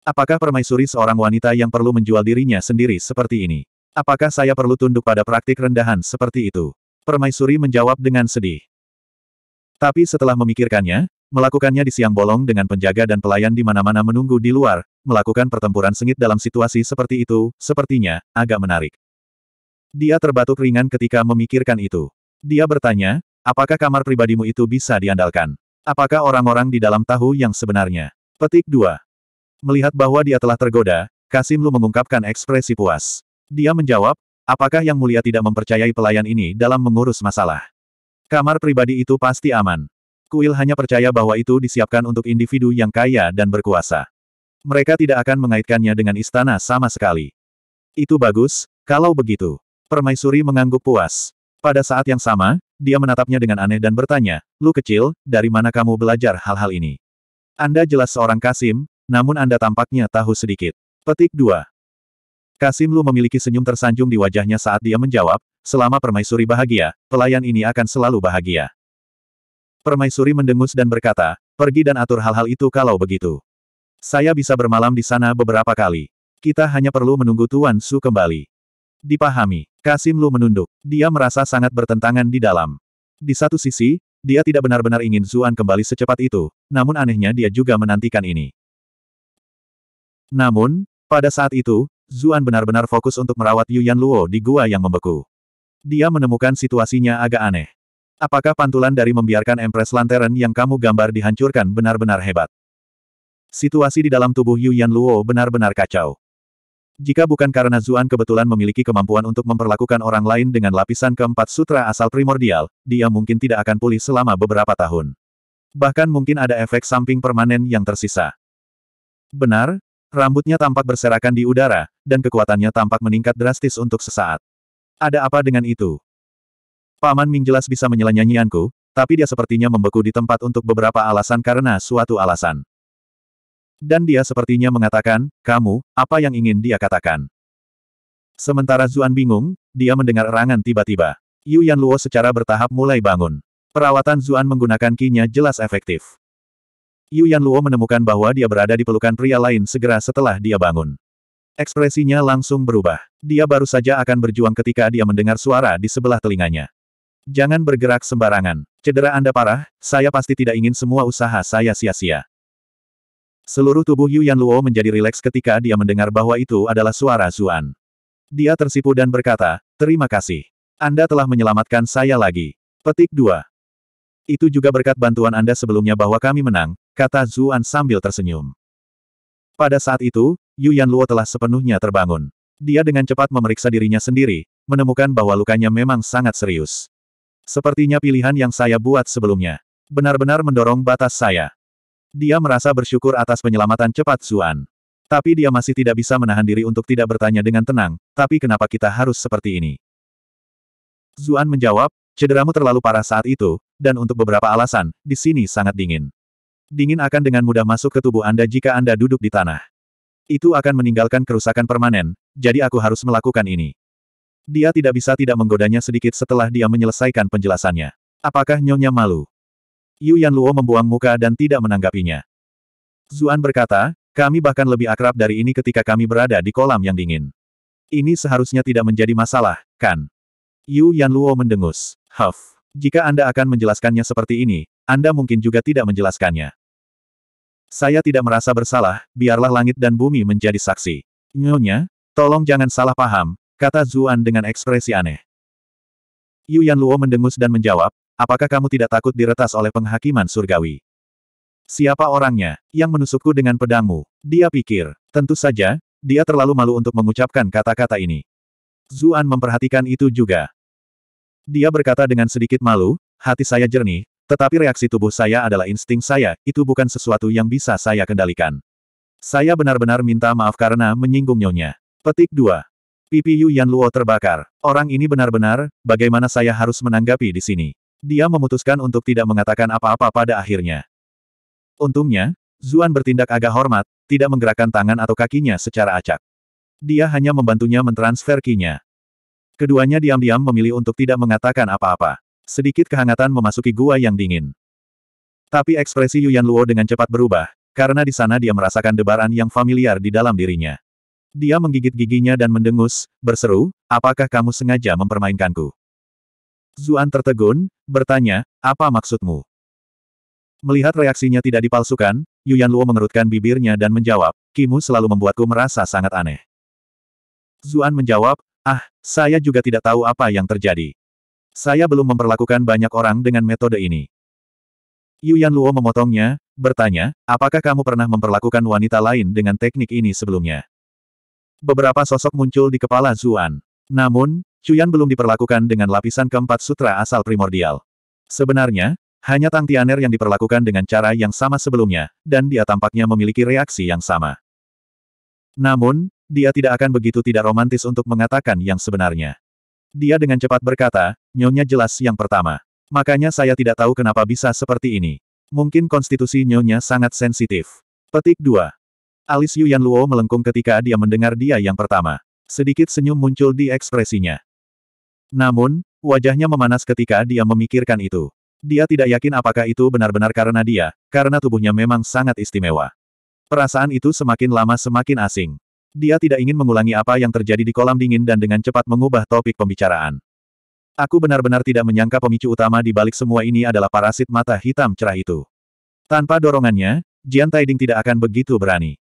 Apakah permaisuri seorang wanita yang perlu menjual dirinya sendiri seperti ini? Apakah saya perlu tunduk pada praktik rendahan seperti itu? Permaisuri menjawab dengan sedih. Tapi setelah memikirkannya, Melakukannya di siang bolong dengan penjaga dan pelayan di mana-mana menunggu di luar, melakukan pertempuran sengit dalam situasi seperti itu, sepertinya, agak menarik. Dia terbatuk ringan ketika memikirkan itu. Dia bertanya, apakah kamar pribadimu itu bisa diandalkan? Apakah orang-orang di dalam tahu yang sebenarnya? Petik 2. Melihat bahwa dia telah tergoda, Kasim Lu mengungkapkan ekspresi puas. Dia menjawab, apakah yang mulia tidak mempercayai pelayan ini dalam mengurus masalah? Kamar pribadi itu pasti aman. Kuil hanya percaya bahwa itu disiapkan untuk individu yang kaya dan berkuasa. Mereka tidak akan mengaitkannya dengan istana sama sekali. Itu bagus, kalau begitu. Permaisuri mengangguk puas. Pada saat yang sama, dia menatapnya dengan aneh dan bertanya, Lu kecil, dari mana kamu belajar hal-hal ini? Anda jelas seorang Kasim, namun Anda tampaknya tahu sedikit. Petik 2. Kasim Lu memiliki senyum tersanjung di wajahnya saat dia menjawab, selama permaisuri bahagia, pelayan ini akan selalu bahagia. Permaisuri mendengus dan berkata, pergi dan atur hal-hal itu kalau begitu. Saya bisa bermalam di sana beberapa kali. Kita hanya perlu menunggu Tuan Su kembali. Dipahami, Kasim Lu menunduk. Dia merasa sangat bertentangan di dalam. Di satu sisi, dia tidak benar-benar ingin Zuan kembali secepat itu, namun anehnya dia juga menantikan ini. Namun, pada saat itu, Zuan benar-benar fokus untuk merawat Yuan Luo di gua yang membeku. Dia menemukan situasinya agak aneh. Apakah pantulan dari membiarkan Empress Lantern yang kamu gambar dihancurkan benar-benar hebat? Situasi di dalam tubuh Yu Yan Luo benar-benar kacau. Jika bukan karena Zuan kebetulan memiliki kemampuan untuk memperlakukan orang lain dengan lapisan keempat sutra asal primordial, dia mungkin tidak akan pulih selama beberapa tahun. Bahkan mungkin ada efek samping permanen yang tersisa. Benar, rambutnya tampak berserakan di udara, dan kekuatannya tampak meningkat drastis untuk sesaat. Ada apa dengan itu? Paman Ming jelas bisa menyela nyanyianku, tapi dia sepertinya membeku di tempat untuk beberapa alasan karena suatu alasan. Dan dia sepertinya mengatakan, kamu, apa yang ingin dia katakan. Sementara Zuan bingung, dia mendengar erangan tiba-tiba. Yu Yan Luo secara bertahap mulai bangun. Perawatan Zuan menggunakan kinya jelas efektif. Yu Yan Luo menemukan bahwa dia berada di pelukan pria lain segera setelah dia bangun. Ekspresinya langsung berubah. Dia baru saja akan berjuang ketika dia mendengar suara di sebelah telinganya. Jangan bergerak sembarangan. Cedera Anda parah, saya pasti tidak ingin semua usaha saya sia-sia. Seluruh tubuh Yuan Luo menjadi rileks ketika dia mendengar bahwa itu adalah suara Zuan. Dia tersipu dan berkata, terima kasih. Anda telah menyelamatkan saya lagi. Petik 2. Itu juga berkat bantuan Anda sebelumnya bahwa kami menang, kata Zuan sambil tersenyum. Pada saat itu, Yuan Luo telah sepenuhnya terbangun. Dia dengan cepat memeriksa dirinya sendiri, menemukan bahwa lukanya memang sangat serius. Sepertinya pilihan yang saya buat sebelumnya. Benar-benar mendorong batas saya. Dia merasa bersyukur atas penyelamatan cepat Zuan. Tapi dia masih tidak bisa menahan diri untuk tidak bertanya dengan tenang, tapi kenapa kita harus seperti ini? Zuan menjawab, cederamu terlalu parah saat itu, dan untuk beberapa alasan, di sini sangat dingin. Dingin akan dengan mudah masuk ke tubuh Anda jika Anda duduk di tanah. Itu akan meninggalkan kerusakan permanen, jadi aku harus melakukan ini. Dia tidak bisa tidak menggodanya sedikit setelah dia menyelesaikan penjelasannya. Apakah Nyonya malu? Yu Yan Luo membuang muka dan tidak menanggapinya. Zuan berkata, kami bahkan lebih akrab dari ini ketika kami berada di kolam yang dingin. Ini seharusnya tidak menjadi masalah, kan? Yu Yan Luo mendengus. Huff. Jika Anda akan menjelaskannya seperti ini, Anda mungkin juga tidak menjelaskannya. Saya tidak merasa bersalah, biarlah langit dan bumi menjadi saksi. Nyonya, tolong jangan salah paham, kata Zuan dengan ekspresi aneh. Yu Yan Luo mendengus dan menjawab, apakah kamu tidak takut diretas oleh penghakiman surgawi? Siapa orangnya yang menusukku dengan pedangmu? Dia pikir. Tentu saja, dia terlalu malu untuk mengucapkan kata-kata ini. Zuan memperhatikan itu juga. Dia berkata dengan sedikit malu, hati saya jernih, tetapi reaksi tubuh saya adalah insting saya, itu bukan sesuatu yang bisa saya kendalikan. Saya benar-benar minta maaf karena menyinggung nyonya. Petik 2. Pipi Yu Luo terbakar. Orang ini benar-benar, bagaimana saya harus menanggapi di sini? Dia memutuskan untuk tidak mengatakan apa-apa pada akhirnya. Untungnya, Zuan bertindak agak hormat, tidak menggerakkan tangan atau kakinya secara acak. Dia hanya membantunya mentransfer kinya. Keduanya diam-diam memilih untuk tidak mengatakan apa-apa. Sedikit kehangatan memasuki gua yang dingin. Tapi ekspresi Yuan Luo dengan cepat berubah, karena di sana dia merasakan debaran yang familiar di dalam dirinya. Dia menggigit giginya dan mendengus, berseru, apakah kamu sengaja mempermainkanku? Zuan tertegun, bertanya, apa maksudmu? Melihat reaksinya tidak dipalsukan, Yuan Luo mengerutkan bibirnya dan menjawab, Kimu selalu membuatku merasa sangat aneh. Zuan menjawab, ah, saya juga tidak tahu apa yang terjadi. Saya belum memperlakukan banyak orang dengan metode ini. Yuan Luo memotongnya, bertanya, apakah kamu pernah memperlakukan wanita lain dengan teknik ini sebelumnya? beberapa sosok muncul di kepala Zuan. Namun, Cuyan belum diperlakukan dengan lapisan keempat sutra asal primordial. Sebenarnya, hanya Tang Tianer yang diperlakukan dengan cara yang sama sebelumnya, dan dia tampaknya memiliki reaksi yang sama. Namun, dia tidak akan begitu tidak romantis untuk mengatakan yang sebenarnya. Dia dengan cepat berkata, nyonya jelas yang pertama. Makanya saya tidak tahu kenapa bisa seperti ini. Mungkin konstitusi nyonya sangat sensitif. Petik 2. Alis Yan Luo melengkung ketika dia mendengar dia yang pertama. Sedikit senyum muncul di ekspresinya. Namun, wajahnya memanas ketika dia memikirkan itu. Dia tidak yakin apakah itu benar-benar karena dia, karena tubuhnya memang sangat istimewa. Perasaan itu semakin lama semakin asing. Dia tidak ingin mengulangi apa yang terjadi di kolam dingin dan dengan cepat mengubah topik pembicaraan. Aku benar-benar tidak menyangka pemicu utama di balik semua ini adalah parasit mata hitam cerah itu. Tanpa dorongannya, Jian Taiding tidak akan begitu berani.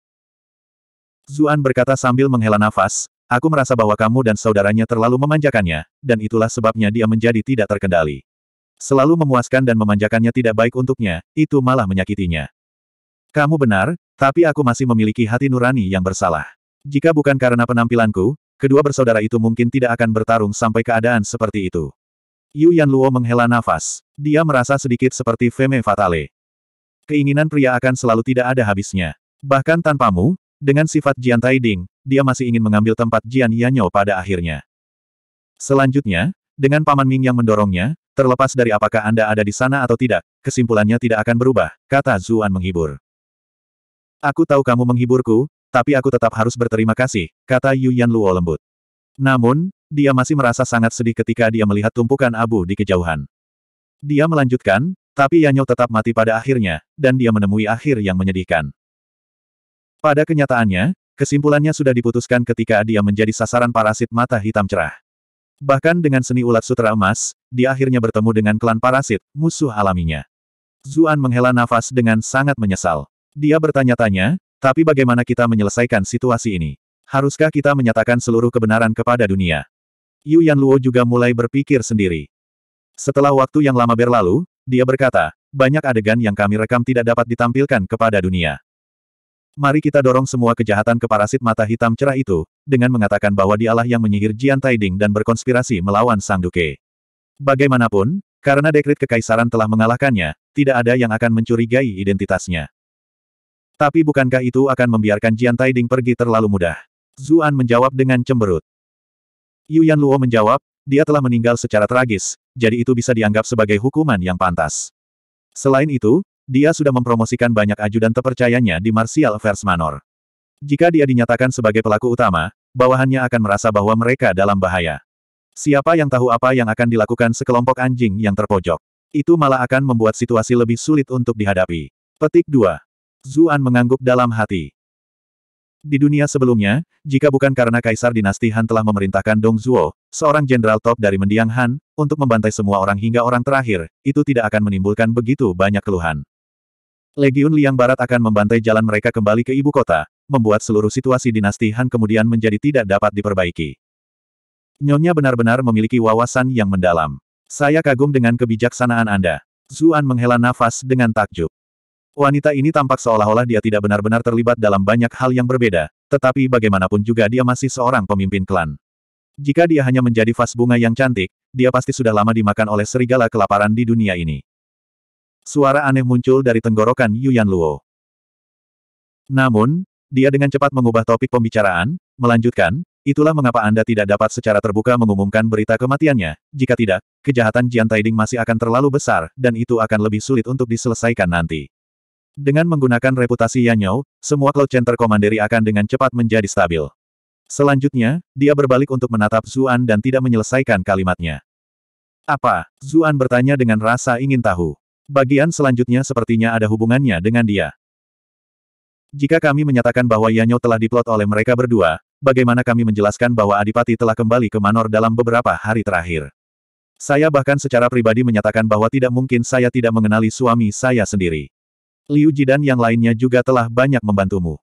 Zuan berkata sambil menghela nafas, aku merasa bahwa kamu dan saudaranya terlalu memanjakannya, dan itulah sebabnya dia menjadi tidak terkendali. Selalu memuaskan dan memanjakannya tidak baik untuknya, itu malah menyakitinya. Kamu benar, tapi aku masih memiliki hati nurani yang bersalah. Jika bukan karena penampilanku, kedua bersaudara itu mungkin tidak akan bertarung sampai keadaan seperti itu. Yu Yan Luo menghela nafas. Dia merasa sedikit seperti Femme Fatale. Keinginan pria akan selalu tidak ada habisnya. Bahkan tanpamu, dengan sifat Jian Taiding, dia masih ingin mengambil tempat Jian Yanyo pada akhirnya. Selanjutnya, dengan Paman Ming yang mendorongnya, terlepas dari apakah Anda ada di sana atau tidak, kesimpulannya tidak akan berubah, kata Zuan menghibur. Aku tahu kamu menghiburku, tapi aku tetap harus berterima kasih, kata Yu Yan Luo lembut. Namun, dia masih merasa sangat sedih ketika dia melihat tumpukan abu di kejauhan. Dia melanjutkan, tapi Yanyo tetap mati pada akhirnya, dan dia menemui akhir yang menyedihkan. Pada kenyataannya, kesimpulannya sudah diputuskan ketika dia menjadi sasaran parasit mata hitam cerah. Bahkan dengan seni ulat sutra emas, dia akhirnya bertemu dengan klan parasit, musuh alaminya. Zuan menghela nafas dengan sangat menyesal. Dia bertanya-tanya, tapi bagaimana kita menyelesaikan situasi ini? Haruskah kita menyatakan seluruh kebenaran kepada dunia? Yu Yan Luo juga mulai berpikir sendiri. Setelah waktu yang lama berlalu, dia berkata, banyak adegan yang kami rekam tidak dapat ditampilkan kepada dunia. Mari kita dorong semua kejahatan ke parasit mata hitam cerah itu, dengan mengatakan bahwa dialah yang menyihir Jian Taiding dan berkonspirasi melawan Sang Duke. Bagaimanapun, karena dekrit kekaisaran telah mengalahkannya, tidak ada yang akan mencurigai identitasnya. Tapi bukankah itu akan membiarkan Jian Taiding pergi terlalu mudah? Zuan menjawab dengan cemberut. Yuan Luo menjawab, dia telah meninggal secara tragis, jadi itu bisa dianggap sebagai hukuman yang pantas. Selain itu, dia sudah mempromosikan banyak ajudan terpercayanya di Martial Affairs Manor. Jika dia dinyatakan sebagai pelaku utama, bawahannya akan merasa bahwa mereka dalam bahaya. Siapa yang tahu apa yang akan dilakukan sekelompok anjing yang terpojok? Itu malah akan membuat situasi lebih sulit untuk dihadapi. Petik 2. Zuan mengangguk dalam hati. Di dunia sebelumnya, jika bukan karena Kaisar Dinasti Han telah memerintahkan Dong Zhuo, seorang jenderal top dari mendiang Han, untuk membantai semua orang hingga orang terakhir, itu tidak akan menimbulkan begitu banyak keluhan. Legiun Liang Barat akan membantai jalan mereka kembali ke ibu kota, membuat seluruh situasi dinasti Han kemudian menjadi tidak dapat diperbaiki. Nyonya benar-benar memiliki wawasan yang mendalam. Saya kagum dengan kebijaksanaan Anda. Zuan menghela nafas dengan takjub. Wanita ini tampak seolah-olah dia tidak benar-benar terlibat dalam banyak hal yang berbeda, tetapi bagaimanapun juga dia masih seorang pemimpin klan. Jika dia hanya menjadi vas bunga yang cantik, dia pasti sudah lama dimakan oleh serigala kelaparan di dunia ini. Suara aneh muncul dari tenggorokan Yuan Luo. Namun, dia dengan cepat mengubah topik pembicaraan, melanjutkan, itulah mengapa Anda tidak dapat secara terbuka mengumumkan berita kematiannya. Jika tidak, kejahatan Jian Taiding masih akan terlalu besar, dan itu akan lebih sulit untuk diselesaikan nanti. Dengan menggunakan reputasi Yao, semua Cloud Center Komanderi akan dengan cepat menjadi stabil. Selanjutnya, dia berbalik untuk menatap Zuan dan tidak menyelesaikan kalimatnya. Apa? Zuan bertanya dengan rasa ingin tahu. Bagian selanjutnya sepertinya ada hubungannya dengan dia. Jika kami menyatakan bahwa Yanyo telah diplot oleh mereka berdua, bagaimana kami menjelaskan bahwa Adipati telah kembali ke Manor dalam beberapa hari terakhir? Saya bahkan secara pribadi menyatakan bahwa tidak mungkin saya tidak mengenali suami saya sendiri. Liu Ji dan yang lainnya juga telah banyak membantumu.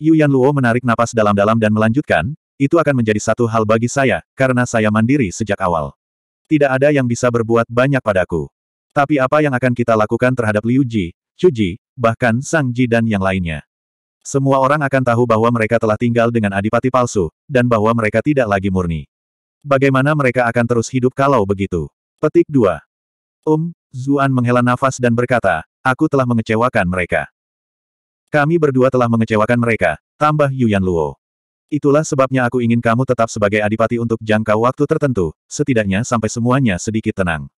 Yu Yan Luo menarik napas dalam-dalam dan melanjutkan, itu akan menjadi satu hal bagi saya, karena saya mandiri sejak awal. Tidak ada yang bisa berbuat banyak padaku. Tapi apa yang akan kita lakukan terhadap Liu Ji, Chu Ji, bahkan Sang Ji dan yang lainnya? Semua orang akan tahu bahwa mereka telah tinggal dengan adipati palsu, dan bahwa mereka tidak lagi murni. Bagaimana mereka akan terus hidup kalau begitu? Petik 2. Um, Zuan menghela nafas dan berkata, aku telah mengecewakan mereka. Kami berdua telah mengecewakan mereka, tambah Yuan Luo. Itulah sebabnya aku ingin kamu tetap sebagai adipati untuk jangka waktu tertentu, setidaknya sampai semuanya sedikit tenang.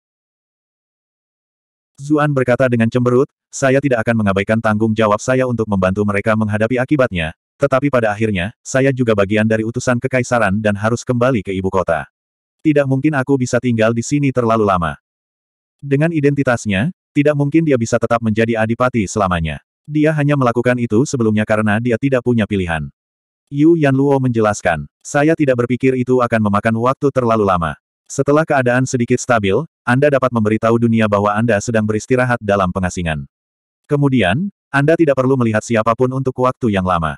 Zuan berkata dengan cemberut, saya tidak akan mengabaikan tanggung jawab saya untuk membantu mereka menghadapi akibatnya, tetapi pada akhirnya, saya juga bagian dari utusan kekaisaran dan harus kembali ke ibu kota. Tidak mungkin aku bisa tinggal di sini terlalu lama. Dengan identitasnya, tidak mungkin dia bisa tetap menjadi adipati selamanya. Dia hanya melakukan itu sebelumnya karena dia tidak punya pilihan. Yu Yanluo menjelaskan, saya tidak berpikir itu akan memakan waktu terlalu lama. Setelah keadaan sedikit stabil, Anda dapat memberitahu dunia bahwa Anda sedang beristirahat dalam pengasingan. Kemudian, Anda tidak perlu melihat siapapun untuk waktu yang lama.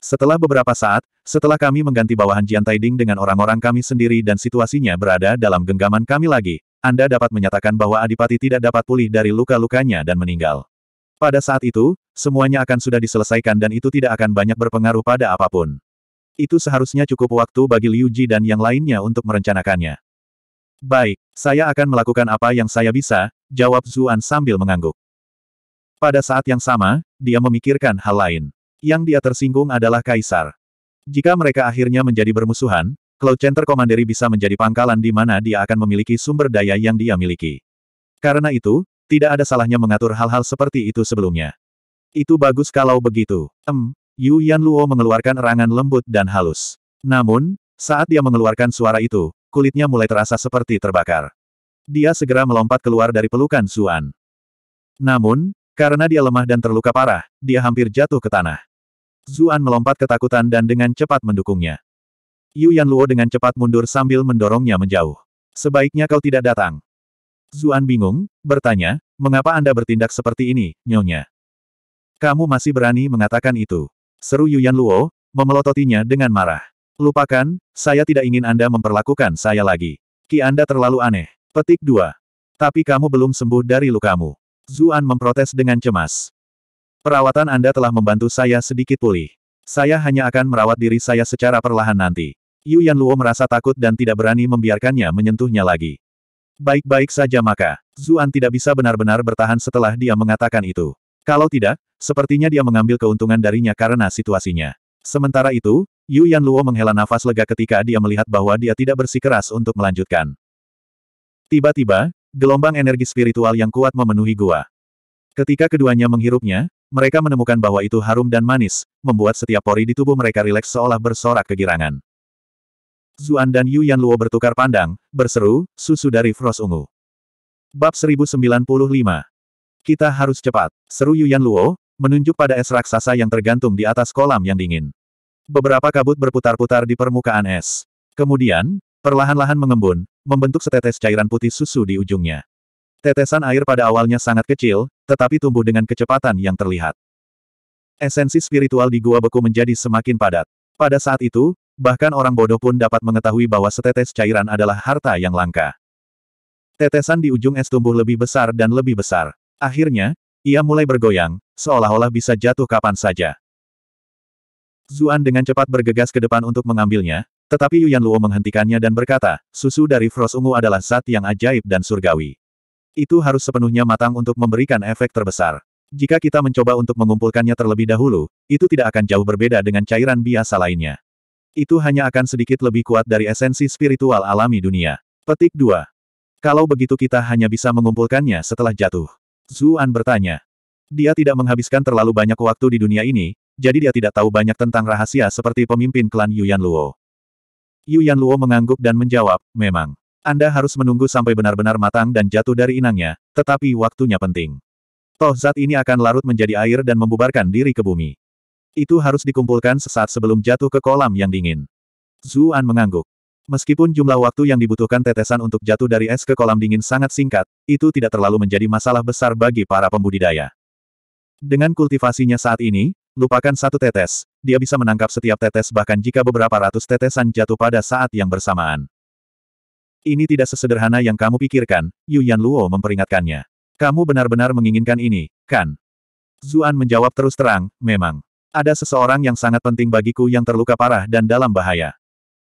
Setelah beberapa saat, setelah kami mengganti bawahan Jian Taiding dengan orang-orang kami sendiri dan situasinya berada dalam genggaman kami lagi, Anda dapat menyatakan bahwa Adipati tidak dapat pulih dari luka-lukanya dan meninggal. Pada saat itu, semuanya akan sudah diselesaikan dan itu tidak akan banyak berpengaruh pada apapun. Itu seharusnya cukup waktu bagi Liu Ji dan yang lainnya untuk merencanakannya. Baik, saya akan melakukan apa yang saya bisa, jawab Zuan sambil mengangguk. Pada saat yang sama, dia memikirkan hal lain. Yang dia tersinggung adalah Kaisar. Jika mereka akhirnya menjadi bermusuhan, Cloud Center Commandery bisa menjadi pangkalan di mana dia akan memiliki sumber daya yang dia miliki. Karena itu, tidak ada salahnya mengatur hal-hal seperti itu sebelumnya. Itu bagus kalau begitu. Em, Yu Yan Luo mengeluarkan erangan lembut dan halus. Namun, saat dia mengeluarkan suara itu, kulitnya mulai terasa seperti terbakar. Dia segera melompat keluar dari pelukan Zuan. Namun, karena dia lemah dan terluka parah, dia hampir jatuh ke tanah. Zuan melompat ketakutan dan dengan cepat mendukungnya. Yu Yan Luo dengan cepat mundur sambil mendorongnya menjauh. Sebaiknya kau tidak datang. Zuan bingung, bertanya, mengapa Anda bertindak seperti ini, Nyonya? Kamu masih berani mengatakan itu. Seru Yuan Luo, memelototinya dengan marah. Lupakan, saya tidak ingin Anda memperlakukan saya lagi. Ki Anda terlalu aneh. Petik 2. Tapi kamu belum sembuh dari lukamu. Zuan memprotes dengan cemas. Perawatan Anda telah membantu saya sedikit pulih. Saya hanya akan merawat diri saya secara perlahan nanti. Yu Yan Luo merasa takut dan tidak berani membiarkannya menyentuhnya lagi. Baik-baik saja maka, Zuan tidak bisa benar-benar bertahan setelah dia mengatakan itu. Kalau tidak, Sepertinya dia mengambil keuntungan darinya karena situasinya. Sementara itu, Yu Yan Luo menghela nafas lega ketika dia melihat bahwa dia tidak bersikeras untuk melanjutkan. Tiba-tiba, gelombang energi spiritual yang kuat memenuhi gua. Ketika keduanya menghirupnya, mereka menemukan bahwa itu harum dan manis, membuat setiap pori di tubuh mereka rileks seolah bersorak kegirangan. Zuan dan Yu Yan Luo bertukar pandang, berseru, susu dari Frost Ungu. Bab 1095 Kita harus cepat, seru Yu Yan Luo, menunjuk pada es raksasa yang tergantung di atas kolam yang dingin. Beberapa kabut berputar-putar di permukaan es. Kemudian, perlahan-lahan mengembun, membentuk setetes cairan putih susu di ujungnya. Tetesan air pada awalnya sangat kecil, tetapi tumbuh dengan kecepatan yang terlihat. Esensi spiritual di gua beku menjadi semakin padat. Pada saat itu, bahkan orang bodoh pun dapat mengetahui bahwa setetes cairan adalah harta yang langka. Tetesan di ujung es tumbuh lebih besar dan lebih besar. Akhirnya, ia mulai bergoyang, seolah-olah bisa jatuh kapan saja. Zuan dengan cepat bergegas ke depan untuk mengambilnya, tetapi Yuan Luo menghentikannya dan berkata, susu dari Frost Ungu adalah zat yang ajaib dan surgawi. Itu harus sepenuhnya matang untuk memberikan efek terbesar. Jika kita mencoba untuk mengumpulkannya terlebih dahulu, itu tidak akan jauh berbeda dengan cairan biasa lainnya. Itu hanya akan sedikit lebih kuat dari esensi spiritual alami dunia. Petik 2. Kalau begitu kita hanya bisa mengumpulkannya setelah jatuh. Zuan bertanya. Dia tidak menghabiskan terlalu banyak waktu di dunia ini, jadi dia tidak tahu banyak tentang rahasia seperti pemimpin klan Yuan Luo. Yuan Luo mengangguk dan menjawab, memang. Anda harus menunggu sampai benar-benar matang dan jatuh dari inangnya, tetapi waktunya penting. Toh zat ini akan larut menjadi air dan membubarkan diri ke bumi. Itu harus dikumpulkan sesaat sebelum jatuh ke kolam yang dingin. Zuan mengangguk. Meskipun jumlah waktu yang dibutuhkan tetesan untuk jatuh dari es ke kolam dingin sangat singkat, itu tidak terlalu menjadi masalah besar bagi para pembudidaya. Dengan kultivasinya saat ini, lupakan satu tetes, dia bisa menangkap setiap tetes bahkan jika beberapa ratus tetesan jatuh pada saat yang bersamaan. Ini tidak sesederhana yang kamu pikirkan, Yu Yan Luo memperingatkannya. Kamu benar-benar menginginkan ini, kan? Zuan menjawab terus terang, memang. Ada seseorang yang sangat penting bagiku yang terluka parah dan dalam bahaya.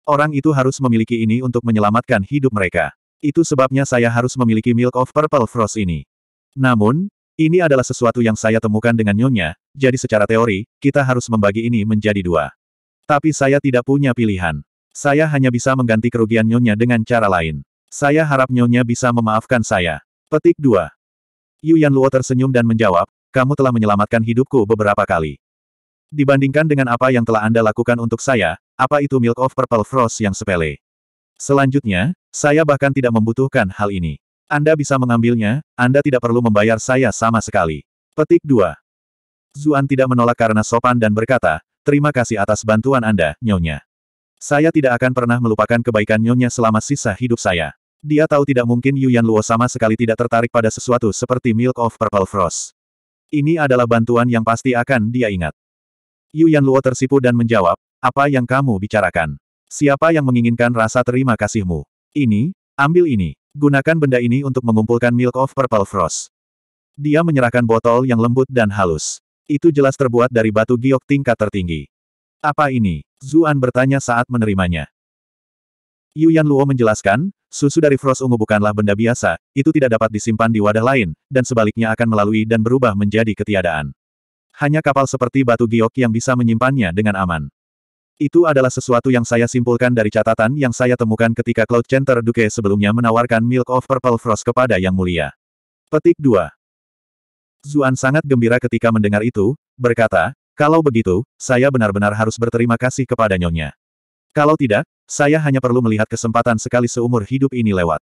Orang itu harus memiliki ini untuk menyelamatkan hidup mereka. Itu sebabnya saya harus memiliki Milk of Purple Frost ini. Namun, ini adalah sesuatu yang saya temukan dengan Nyonya, jadi secara teori, kita harus membagi ini menjadi dua. Tapi saya tidak punya pilihan. Saya hanya bisa mengganti kerugian Nyonya dengan cara lain. Saya harap Nyonya bisa memaafkan saya. Petik 2. Yu Luo tersenyum dan menjawab, kamu telah menyelamatkan hidupku beberapa kali. Dibandingkan dengan apa yang telah Anda lakukan untuk saya, apa itu Milk of Purple Frost yang sepele? Selanjutnya, saya bahkan tidak membutuhkan hal ini. Anda bisa mengambilnya, Anda tidak perlu membayar saya sama sekali. Petik 2. Zuan tidak menolak karena sopan dan berkata, terima kasih atas bantuan Anda, Nyonya. Saya tidak akan pernah melupakan kebaikan Nyonya selama sisa hidup saya. Dia tahu tidak mungkin Yuan Luo sama sekali tidak tertarik pada sesuatu seperti Milk of Purple Frost. Ini adalah bantuan yang pasti akan dia ingat. Yuan Luo tersipu dan menjawab, apa yang kamu bicarakan? Siapa yang menginginkan rasa terima kasihmu? Ini, ambil ini. Gunakan benda ini untuk mengumpulkan Milk of Purple Frost. Dia menyerahkan botol yang lembut dan halus. Itu jelas terbuat dari batu giok tingkat tertinggi. Apa ini? Zuan bertanya saat menerimanya. Yu Yan Luo menjelaskan, susu dari Frost ungu bukanlah benda biasa, itu tidak dapat disimpan di wadah lain, dan sebaliknya akan melalui dan berubah menjadi ketiadaan. Hanya kapal seperti batu giok yang bisa menyimpannya dengan aman. Itu adalah sesuatu yang saya simpulkan dari catatan yang saya temukan ketika Cloud Center Duke sebelumnya menawarkan Milk of Purple Frost kepada Yang Mulia. Petik 2. Zuan sangat gembira ketika mendengar itu, berkata, kalau begitu, saya benar-benar harus berterima kasih kepada Nyonya. Kalau tidak, saya hanya perlu melihat kesempatan sekali seumur hidup ini lewat.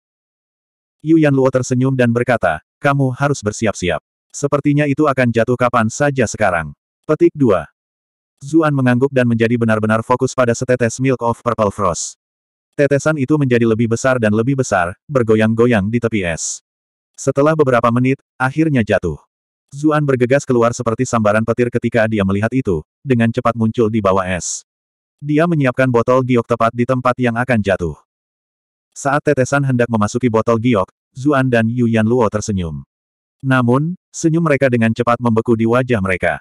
Yuan Luo tersenyum dan berkata, kamu harus bersiap-siap. Sepertinya itu akan jatuh kapan saja sekarang. Petik 2. Zuan mengangguk dan menjadi benar-benar fokus pada setetes Milk of Purple Frost. Tetesan itu menjadi lebih besar dan lebih besar, bergoyang-goyang di tepi es. Setelah beberapa menit, akhirnya jatuh. Zuan bergegas keluar seperti sambaran petir ketika dia melihat itu, dengan cepat muncul di bawah es. Dia menyiapkan botol giok tepat di tempat yang akan jatuh. Saat tetesan hendak memasuki botol giok, Zuan dan Yu Yan Luo tersenyum. Namun, senyum mereka dengan cepat membeku di wajah mereka.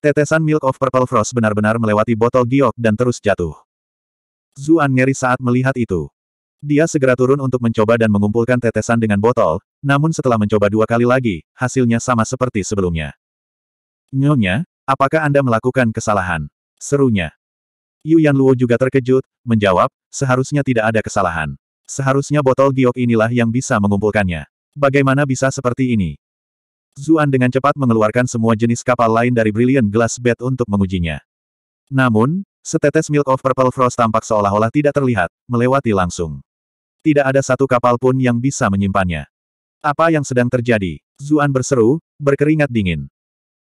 Tetesan Milk of Purple Frost benar-benar melewati botol giok dan terus jatuh. Zuan nyeri saat melihat itu. Dia segera turun untuk mencoba dan mengumpulkan tetesan dengan botol, namun setelah mencoba dua kali lagi, hasilnya sama seperti sebelumnya. Nyonya, apakah Anda melakukan kesalahan? Serunya. Yu Yan Luo juga terkejut, menjawab, seharusnya tidak ada kesalahan. Seharusnya botol giok inilah yang bisa mengumpulkannya. Bagaimana bisa seperti ini? Zuan dengan cepat mengeluarkan semua jenis kapal lain dari Brilliant Glass Bed untuk mengujinya. Namun, setetes Milk of Purple Frost tampak seolah-olah tidak terlihat, melewati langsung. Tidak ada satu kapal pun yang bisa menyimpannya. Apa yang sedang terjadi? Zuan berseru, berkeringat dingin.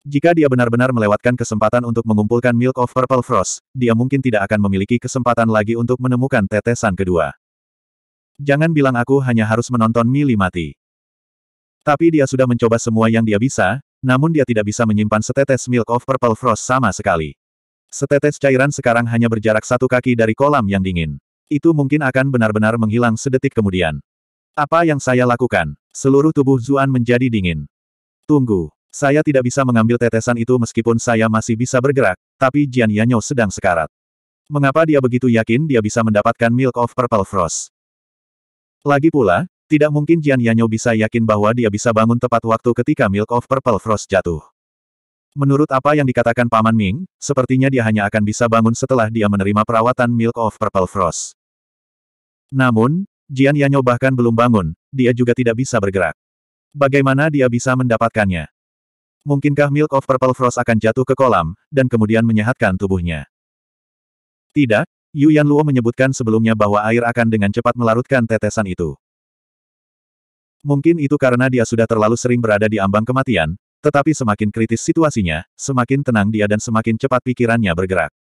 Jika dia benar-benar melewatkan kesempatan untuk mengumpulkan Milk of Purple Frost, dia mungkin tidak akan memiliki kesempatan lagi untuk menemukan tetesan kedua. Jangan bilang aku hanya harus menonton Mili mati. Tapi dia sudah mencoba semua yang dia bisa, namun dia tidak bisa menyimpan setetes milk of purple frost sama sekali. Setetes cairan sekarang hanya berjarak satu kaki dari kolam yang dingin. Itu mungkin akan benar-benar menghilang sedetik kemudian. Apa yang saya lakukan? Seluruh tubuh Zuan menjadi dingin. Tunggu. Saya tidak bisa mengambil tetesan itu meskipun saya masih bisa bergerak, tapi Jian Yanyo sedang sekarat. Mengapa dia begitu yakin dia bisa mendapatkan Milk of Purple Frost? Lagi pula, tidak mungkin Jian Yanyo bisa yakin bahwa dia bisa bangun tepat waktu ketika Milk of Purple Frost jatuh. Menurut apa yang dikatakan Paman Ming, sepertinya dia hanya akan bisa bangun setelah dia menerima perawatan Milk of Purple Frost. Namun, Jian Yanyo bahkan belum bangun, dia juga tidak bisa bergerak. Bagaimana dia bisa mendapatkannya? Mungkinkah Milk of Purple Frost akan jatuh ke kolam, dan kemudian menyehatkan tubuhnya? Tidak, Yu Luo menyebutkan sebelumnya bahwa air akan dengan cepat melarutkan tetesan itu. Mungkin itu karena dia sudah terlalu sering berada di ambang kematian, tetapi semakin kritis situasinya, semakin tenang dia dan semakin cepat pikirannya bergerak.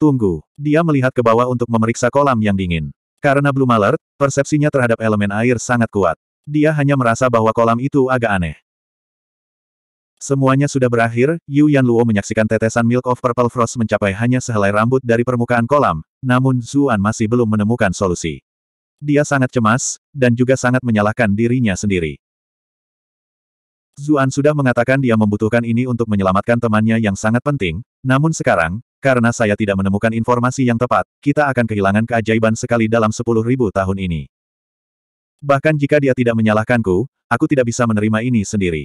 Tunggu, dia melihat ke bawah untuk memeriksa kolam yang dingin. Karena Blue Alert, persepsinya terhadap elemen air sangat kuat. Dia hanya merasa bahwa kolam itu agak aneh. Semuanya sudah berakhir, Yu Yan Luo menyaksikan tetesan Milk of Purple Frost mencapai hanya sehelai rambut dari permukaan kolam, namun Zuan masih belum menemukan solusi. Dia sangat cemas, dan juga sangat menyalahkan dirinya sendiri. Zuan sudah mengatakan dia membutuhkan ini untuk menyelamatkan temannya yang sangat penting, namun sekarang, karena saya tidak menemukan informasi yang tepat, kita akan kehilangan keajaiban sekali dalam sepuluh ribu tahun ini. Bahkan jika dia tidak menyalahkanku, aku tidak bisa menerima ini sendiri.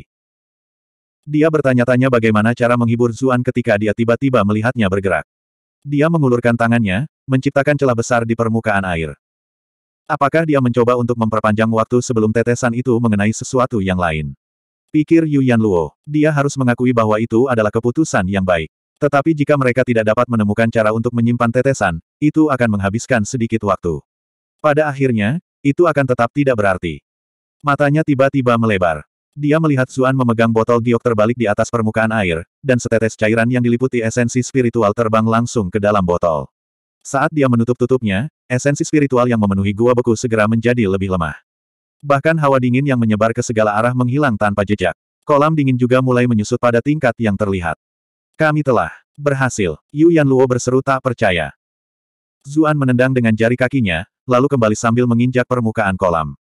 Dia bertanya-tanya bagaimana cara menghibur Zuan ketika dia tiba-tiba melihatnya bergerak. Dia mengulurkan tangannya, menciptakan celah besar di permukaan air. Apakah dia mencoba untuk memperpanjang waktu sebelum tetesan itu mengenai sesuatu yang lain? Pikir Yuan Luo, dia harus mengakui bahwa itu adalah keputusan yang baik. Tetapi jika mereka tidak dapat menemukan cara untuk menyimpan tetesan, itu akan menghabiskan sedikit waktu. Pada akhirnya, itu akan tetap tidak berarti. Matanya tiba-tiba melebar. Dia melihat Zuan memegang botol giok terbalik di atas permukaan air, dan setetes cairan yang diliputi esensi spiritual terbang langsung ke dalam botol. Saat dia menutup-tutupnya, esensi spiritual yang memenuhi gua beku segera menjadi lebih lemah. Bahkan hawa dingin yang menyebar ke segala arah menghilang tanpa jejak. Kolam dingin juga mulai menyusut pada tingkat yang terlihat. Kami telah berhasil. Yu Yan Luo berseru tak percaya. Zuan menendang dengan jari kakinya, lalu kembali sambil menginjak permukaan kolam.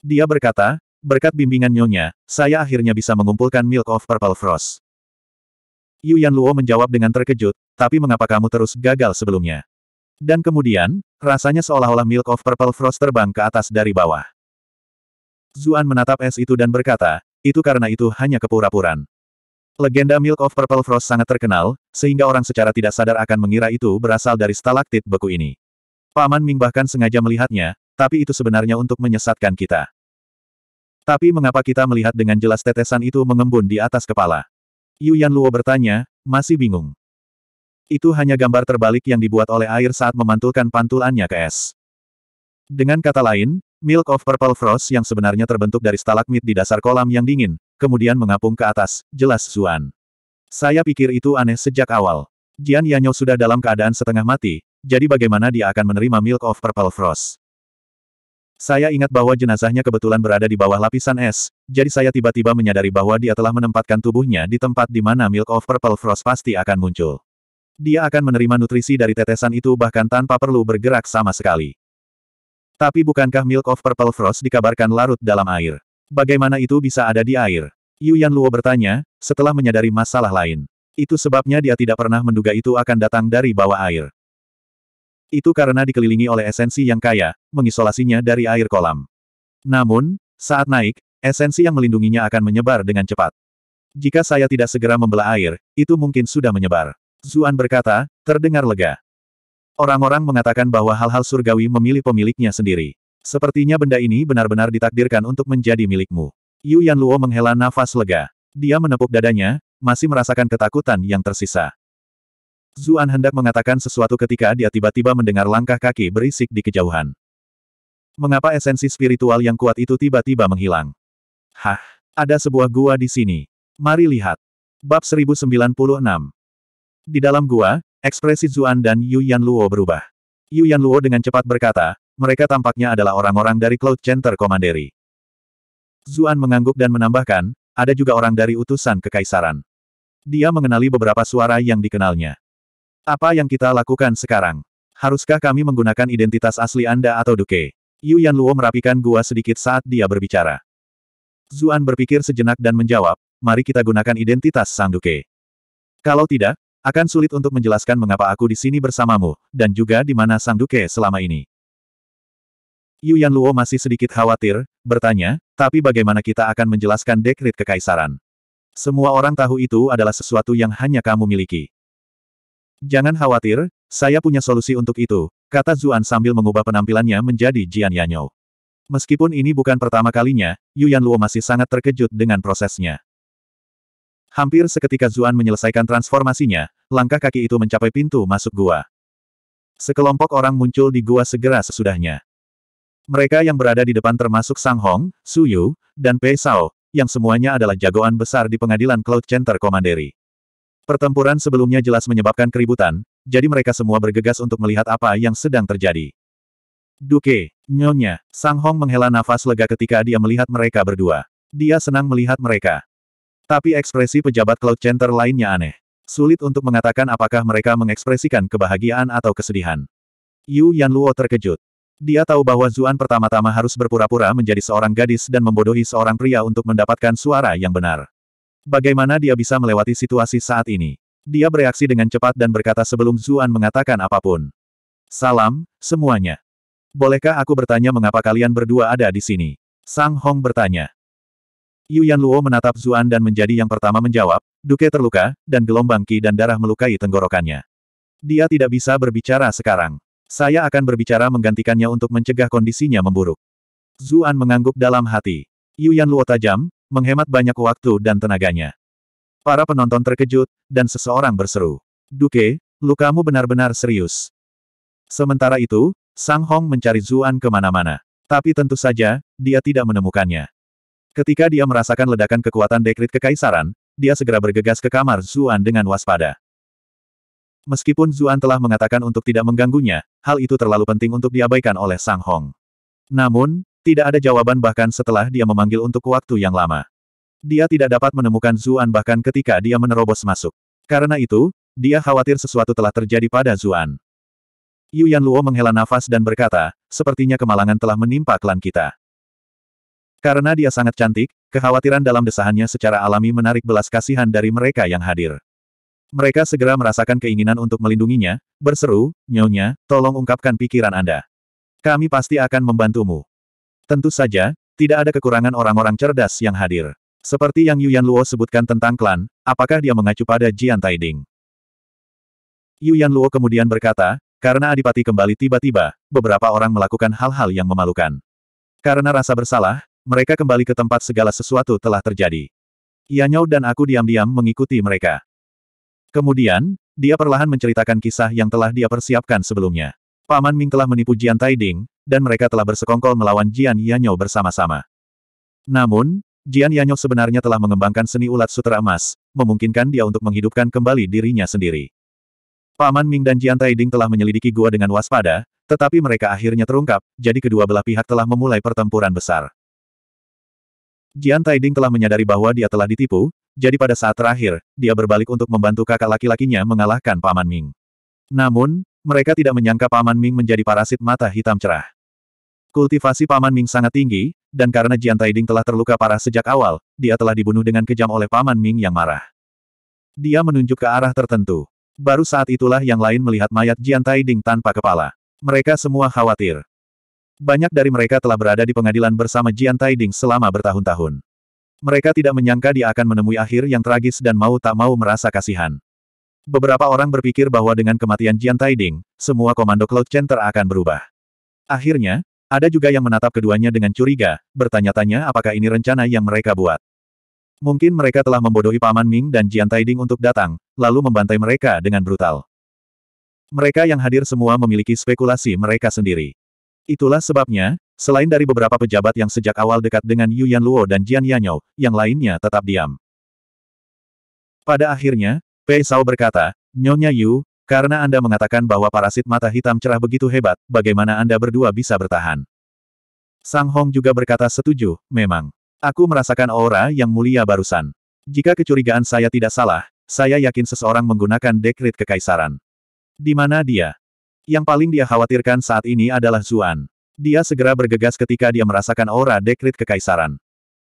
Dia berkata, berkat bimbingan nyonya, saya akhirnya bisa mengumpulkan Milk of Purple Frost. Yu Yan Luo menjawab dengan terkejut, tapi mengapa kamu terus gagal sebelumnya? Dan kemudian, rasanya seolah-olah Milk of Purple Frost terbang ke atas dari bawah. Zuan menatap es itu dan berkata, itu karena itu hanya kepura-puran. Legenda Milk of Purple Frost sangat terkenal, sehingga orang secara tidak sadar akan mengira itu berasal dari stalaktit beku ini. Paman Ming bahkan sengaja melihatnya, tapi itu sebenarnya untuk menyesatkan kita. Tapi mengapa kita melihat dengan jelas tetesan itu mengembun di atas kepala? Yu Yan Luo bertanya, masih bingung. Itu hanya gambar terbalik yang dibuat oleh air saat memantulkan pantulannya ke es. Dengan kata lain, Milk of Purple Frost yang sebenarnya terbentuk dari stalagmit di dasar kolam yang dingin, kemudian mengapung ke atas, jelas Zuan. Saya pikir itu aneh sejak awal. Jian Yanyo sudah dalam keadaan setengah mati, jadi bagaimana dia akan menerima Milk of Purple Frost? Saya ingat bahwa jenazahnya kebetulan berada di bawah lapisan es, jadi saya tiba-tiba menyadari bahwa dia telah menempatkan tubuhnya di tempat di mana Milk of Purple Frost pasti akan muncul. Dia akan menerima nutrisi dari tetesan itu bahkan tanpa perlu bergerak sama sekali. Tapi bukankah Milk of Purple Frost dikabarkan larut dalam air? Bagaimana itu bisa ada di air? Yu Yan Luo bertanya, setelah menyadari masalah lain. Itu sebabnya dia tidak pernah menduga itu akan datang dari bawah air. Itu karena dikelilingi oleh esensi yang kaya, mengisolasinya dari air kolam. Namun, saat naik, esensi yang melindunginya akan menyebar dengan cepat. Jika saya tidak segera membelah air, itu mungkin sudah menyebar. Zuan berkata, terdengar lega. Orang-orang mengatakan bahwa hal-hal surgawi memilih pemiliknya sendiri. Sepertinya benda ini benar-benar ditakdirkan untuk menjadi milikmu. Yu Yan Luo menghela nafas lega. Dia menepuk dadanya, masih merasakan ketakutan yang tersisa. Zuan hendak mengatakan sesuatu ketika dia tiba-tiba mendengar langkah kaki berisik di kejauhan. Mengapa esensi spiritual yang kuat itu tiba-tiba menghilang? Hah, ada sebuah gua di sini. Mari lihat. Bab 1096 di dalam gua, ekspresi Zuan dan Yu Yan Luo berubah. Yu Yan Luo dengan cepat berkata, mereka tampaknya adalah orang-orang dari Cloud Center Komanderi. Zuan mengangguk dan menambahkan, ada juga orang dari utusan kekaisaran. Dia mengenali beberapa suara yang dikenalnya. Apa yang kita lakukan sekarang? Haruskah kami menggunakan identitas asli Anda atau Duke? Yu Yan Luo merapikan gua sedikit saat dia berbicara. Zuan berpikir sejenak dan menjawab, mari kita gunakan identitas Sang Duke. Kalau tidak, akan sulit untuk menjelaskan mengapa aku di sini bersamamu, dan juga di mana Sang Duke selama ini. Yu Yan Luo masih sedikit khawatir, bertanya, tapi bagaimana kita akan menjelaskan dekrit kekaisaran? Semua orang tahu itu adalah sesuatu yang hanya kamu miliki. Jangan khawatir, saya punya solusi untuk itu, kata Zuan sambil mengubah penampilannya menjadi Jian Yanyo. Meskipun ini bukan pertama kalinya, Yu Yan Luo masih sangat terkejut dengan prosesnya. Hampir seketika Zuan menyelesaikan transformasinya, langkah kaki itu mencapai pintu masuk gua. Sekelompok orang muncul di gua segera sesudahnya. Mereka yang berada di depan termasuk Sang Hong, Su Yu, dan Pei Sao, yang semuanya adalah jagoan besar di pengadilan Cloud Center Komanderi. Pertempuran sebelumnya jelas menyebabkan keributan, jadi mereka semua bergegas untuk melihat apa yang sedang terjadi. Duke, nyonya, Sang Hong menghela nafas lega ketika dia melihat mereka berdua. Dia senang melihat mereka. Tapi ekspresi pejabat Cloud Center lainnya aneh. Sulit untuk mengatakan apakah mereka mengekspresikan kebahagiaan atau kesedihan. Yu Yan Luo terkejut. Dia tahu bahwa Zuan pertama-tama harus berpura-pura menjadi seorang gadis dan membodohi seorang pria untuk mendapatkan suara yang benar. Bagaimana dia bisa melewati situasi saat ini? Dia bereaksi dengan cepat dan berkata sebelum Zuan mengatakan apapun. Salam, semuanya. Bolehkah aku bertanya mengapa kalian berdua ada di sini? Sang Hong bertanya. Yu Yan Luo menatap Zuan dan menjadi yang pertama menjawab, Duke terluka, dan gelombang ki dan darah melukai tenggorokannya. Dia tidak bisa berbicara sekarang. Saya akan berbicara menggantikannya untuk mencegah kondisinya memburuk. Zuan mengangguk dalam hati. Yan Luo tajam, menghemat banyak waktu dan tenaganya. Para penonton terkejut, dan seseorang berseru. Duke, lukamu benar-benar serius. Sementara itu, Sang Hong mencari Zuan kemana-mana. Tapi tentu saja, dia tidak menemukannya. Ketika dia merasakan ledakan kekuatan dekrit kekaisaran, dia segera bergegas ke kamar Zuan dengan waspada. Meskipun Zuan telah mengatakan untuk tidak mengganggunya, hal itu terlalu penting untuk diabaikan oleh Sang Hong. Namun, tidak ada jawaban bahkan setelah dia memanggil untuk waktu yang lama. Dia tidak dapat menemukan Zuan bahkan ketika dia menerobos masuk. Karena itu, dia khawatir sesuatu telah terjadi pada Zuan. Yu Yan Luo menghela nafas dan berkata, sepertinya kemalangan telah menimpa klan kita. Karena dia sangat cantik, Kekhawatiran dalam desahannya secara alami menarik belas kasihan dari mereka yang hadir. Mereka segera merasakan keinginan untuk melindunginya, berseru, nyonya, tolong ungkapkan pikiran Anda. Kami pasti akan membantumu. Tentu saja, tidak ada kekurangan orang-orang cerdas yang hadir. Seperti yang Yuan Luo sebutkan tentang klan, apakah dia mengacu pada Jian Taiding? Yuan Luo kemudian berkata, karena adipati kembali tiba-tiba, beberapa orang melakukan hal-hal yang memalukan. Karena rasa bersalah, mereka kembali ke tempat segala sesuatu telah terjadi. Yanyao dan aku diam-diam mengikuti mereka. Kemudian, dia perlahan menceritakan kisah yang telah dia persiapkan sebelumnya. Paman Ming telah menipu Jian Taiding, dan mereka telah bersekongkol melawan Jian Yanyao bersama-sama. Namun, Jian Yanyao sebenarnya telah mengembangkan seni ulat sutra emas, memungkinkan dia untuk menghidupkan kembali dirinya sendiri. Paman Ming dan Jian Taiding telah menyelidiki gua dengan waspada, tetapi mereka akhirnya terungkap, jadi kedua belah pihak telah memulai pertempuran besar. Jian Taiding telah menyadari bahwa dia telah ditipu, jadi pada saat terakhir, dia berbalik untuk membantu kakak laki-lakinya mengalahkan Paman Ming. Namun, mereka tidak menyangka Paman Ming menjadi parasit mata hitam cerah. Kultivasi Paman Ming sangat tinggi, dan karena Jian Taiding telah terluka parah sejak awal, dia telah dibunuh dengan kejam oleh Paman Ming yang marah. Dia menunjuk ke arah tertentu. Baru saat itulah yang lain melihat mayat Jian Taiding tanpa kepala. Mereka semua khawatir. Banyak dari mereka telah berada di pengadilan bersama Jian Taiding selama bertahun-tahun. Mereka tidak menyangka dia akan menemui akhir yang tragis dan mau tak mau merasa kasihan. Beberapa orang berpikir bahwa dengan kematian Jian Taiding, semua komando Cloud Center akan berubah. Akhirnya, ada juga yang menatap keduanya dengan curiga, bertanya-tanya apakah ini rencana yang mereka buat. Mungkin mereka telah membodohi Paman Ming dan Jian Taiding untuk datang, lalu membantai mereka dengan brutal. Mereka yang hadir semua memiliki spekulasi mereka sendiri. Itulah sebabnya, selain dari beberapa pejabat yang sejak awal dekat dengan Yu Luo dan Jian Yanyao, yang lainnya tetap diam. Pada akhirnya, Pei Sao berkata, Nyonya Yu, karena Anda mengatakan bahwa parasit mata hitam cerah begitu hebat, bagaimana Anda berdua bisa bertahan? Sang Hong juga berkata setuju, memang. Aku merasakan aura yang mulia barusan. Jika kecurigaan saya tidak salah, saya yakin seseorang menggunakan dekrit kekaisaran. Di mana dia? Yang paling dia khawatirkan saat ini adalah Zuan. Dia segera bergegas ketika dia merasakan aura dekrit kekaisaran.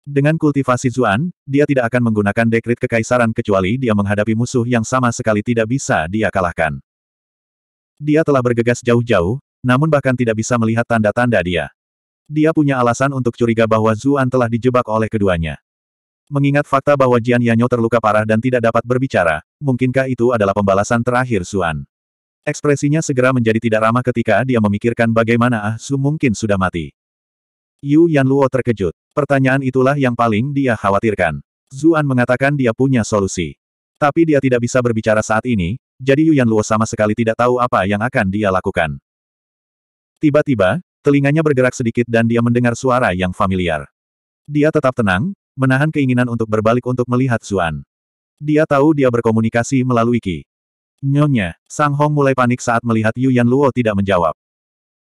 Dengan kultivasi Zuan, dia tidak akan menggunakan dekrit kekaisaran kecuali dia menghadapi musuh yang sama sekali tidak bisa dia kalahkan. Dia telah bergegas jauh-jauh, namun bahkan tidak bisa melihat tanda-tanda dia. Dia punya alasan untuk curiga bahwa Zuan telah dijebak oleh keduanya. Mengingat fakta bahwa Jian Yanyo terluka parah dan tidak dapat berbicara, mungkinkah itu adalah pembalasan terakhir Zuan? Ekspresinya segera menjadi tidak ramah ketika dia memikirkan bagaimana Ah Su mungkin sudah mati. Yu Yan Luo terkejut. Pertanyaan itulah yang paling dia khawatirkan. Zuan mengatakan dia punya solusi. Tapi dia tidak bisa berbicara saat ini, jadi Yu Yan Luo sama sekali tidak tahu apa yang akan dia lakukan. Tiba-tiba, telinganya bergerak sedikit dan dia mendengar suara yang familiar. Dia tetap tenang, menahan keinginan untuk berbalik untuk melihat Zuan. Dia tahu dia berkomunikasi melalui Ki. Nyonya, Sang Hong mulai panik saat melihat Yu Yan Luo tidak menjawab.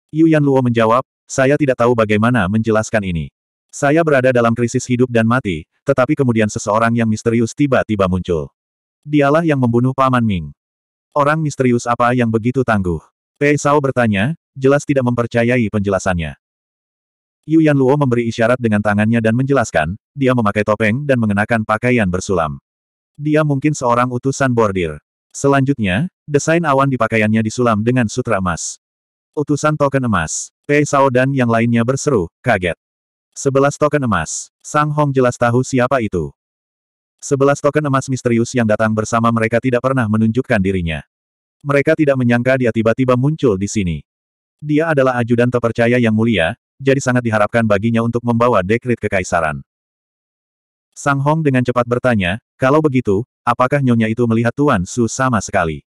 Yu Yan Luo menjawab, saya tidak tahu bagaimana menjelaskan ini. Saya berada dalam krisis hidup dan mati, tetapi kemudian seseorang yang misterius tiba-tiba muncul. Dialah yang membunuh Paman Ming. Orang misterius apa yang begitu tangguh? Pei Sao bertanya, jelas tidak mempercayai penjelasannya. Yu Yan Luo memberi isyarat dengan tangannya dan menjelaskan, dia memakai topeng dan mengenakan pakaian bersulam. Dia mungkin seorang utusan bordir. Selanjutnya, desain awan di pakaiannya disulam dengan sutra emas. Utusan token emas, Pei Sao dan yang lainnya berseru, kaget. Sebelas token emas, Sang Hong jelas tahu siapa itu. Sebelas token emas misterius yang datang bersama mereka tidak pernah menunjukkan dirinya. Mereka tidak menyangka dia tiba-tiba muncul di sini. Dia adalah ajudan terpercaya yang mulia, jadi sangat diharapkan baginya untuk membawa dekrit kekaisaran. Sang Hong dengan cepat bertanya, kalau begitu, apakah nyonya itu melihat Tuan Su sama sekali?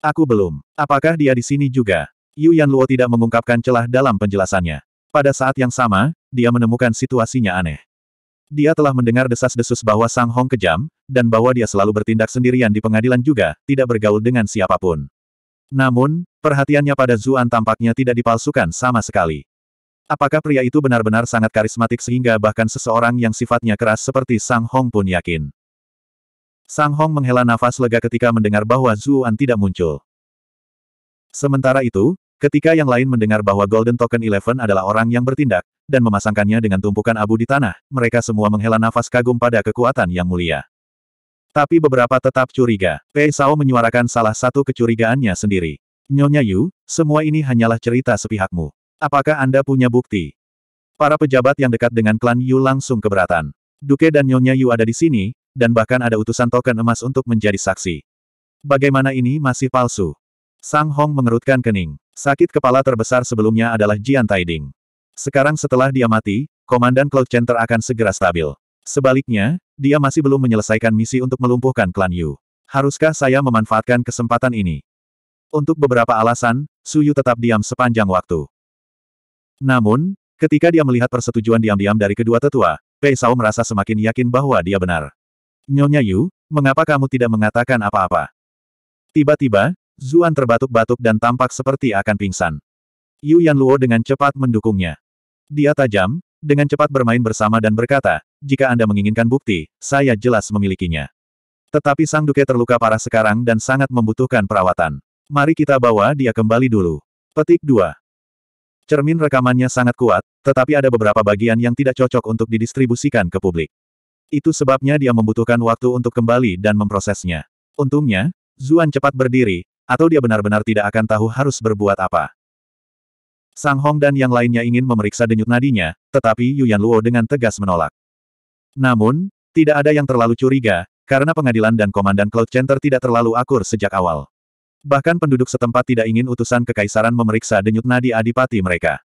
Aku belum. Apakah dia di sini juga? Yu Yan Luo tidak mengungkapkan celah dalam penjelasannya. Pada saat yang sama, dia menemukan situasinya aneh. Dia telah mendengar desas-desus bahwa Sang Hong kejam, dan bahwa dia selalu bertindak sendirian di pengadilan juga, tidak bergaul dengan siapapun. Namun, perhatiannya pada Zuan tampaknya tidak dipalsukan sama sekali. Apakah pria itu benar-benar sangat karismatik sehingga bahkan seseorang yang sifatnya keras seperti Sang Hong pun yakin? Sang Hong menghela nafas lega ketika mendengar bahwa Zuan tidak muncul. Sementara itu, ketika yang lain mendengar bahwa Golden Token Eleven adalah orang yang bertindak, dan memasangkannya dengan tumpukan abu di tanah, mereka semua menghela nafas kagum pada kekuatan yang mulia. Tapi beberapa tetap curiga. Pei Sao menyuarakan salah satu kecurigaannya sendiri. Nyonya Yu, semua ini hanyalah cerita sepihakmu. Apakah Anda punya bukti? Para pejabat yang dekat dengan klan Yu langsung keberatan. Duke dan Nyonya Yu ada di sini, dan bahkan ada utusan token emas untuk menjadi saksi. Bagaimana ini masih palsu? Sang Hong mengerutkan kening. Sakit kepala terbesar sebelumnya adalah Jian Taiding. Sekarang setelah dia mati, Komandan Cloud Center akan segera stabil. Sebaliknya, dia masih belum menyelesaikan misi untuk melumpuhkan klan Yu. Haruskah saya memanfaatkan kesempatan ini? Untuk beberapa alasan, Suyu tetap diam sepanjang waktu. Namun, ketika dia melihat persetujuan diam-diam dari kedua tetua, Pei Sao merasa semakin yakin bahwa dia benar. Nyonya Yu, mengapa kamu tidak mengatakan apa-apa? Tiba-tiba, Zuan terbatuk-batuk dan tampak seperti akan pingsan. Yu Yan Luo dengan cepat mendukungnya. Dia tajam, dengan cepat bermain bersama dan berkata, jika Anda menginginkan bukti, saya jelas memilikinya. Tetapi Sang Duke terluka parah sekarang dan sangat membutuhkan perawatan. Mari kita bawa dia kembali dulu. Petik 2. Cermin rekamannya sangat kuat, tetapi ada beberapa bagian yang tidak cocok untuk didistribusikan ke publik. Itu sebabnya dia membutuhkan waktu untuk kembali dan memprosesnya. Untungnya, Zuan cepat berdiri, atau dia benar-benar tidak akan tahu harus berbuat apa. Sang Hong dan yang lainnya ingin memeriksa denyut nadinya, tetapi Yuan Luo dengan tegas menolak. Namun, tidak ada yang terlalu curiga, karena pengadilan dan komandan Cloud Center tidak terlalu akur sejak awal. Bahkan penduduk setempat tidak ingin utusan kekaisaran memeriksa denyut nadi adipati mereka.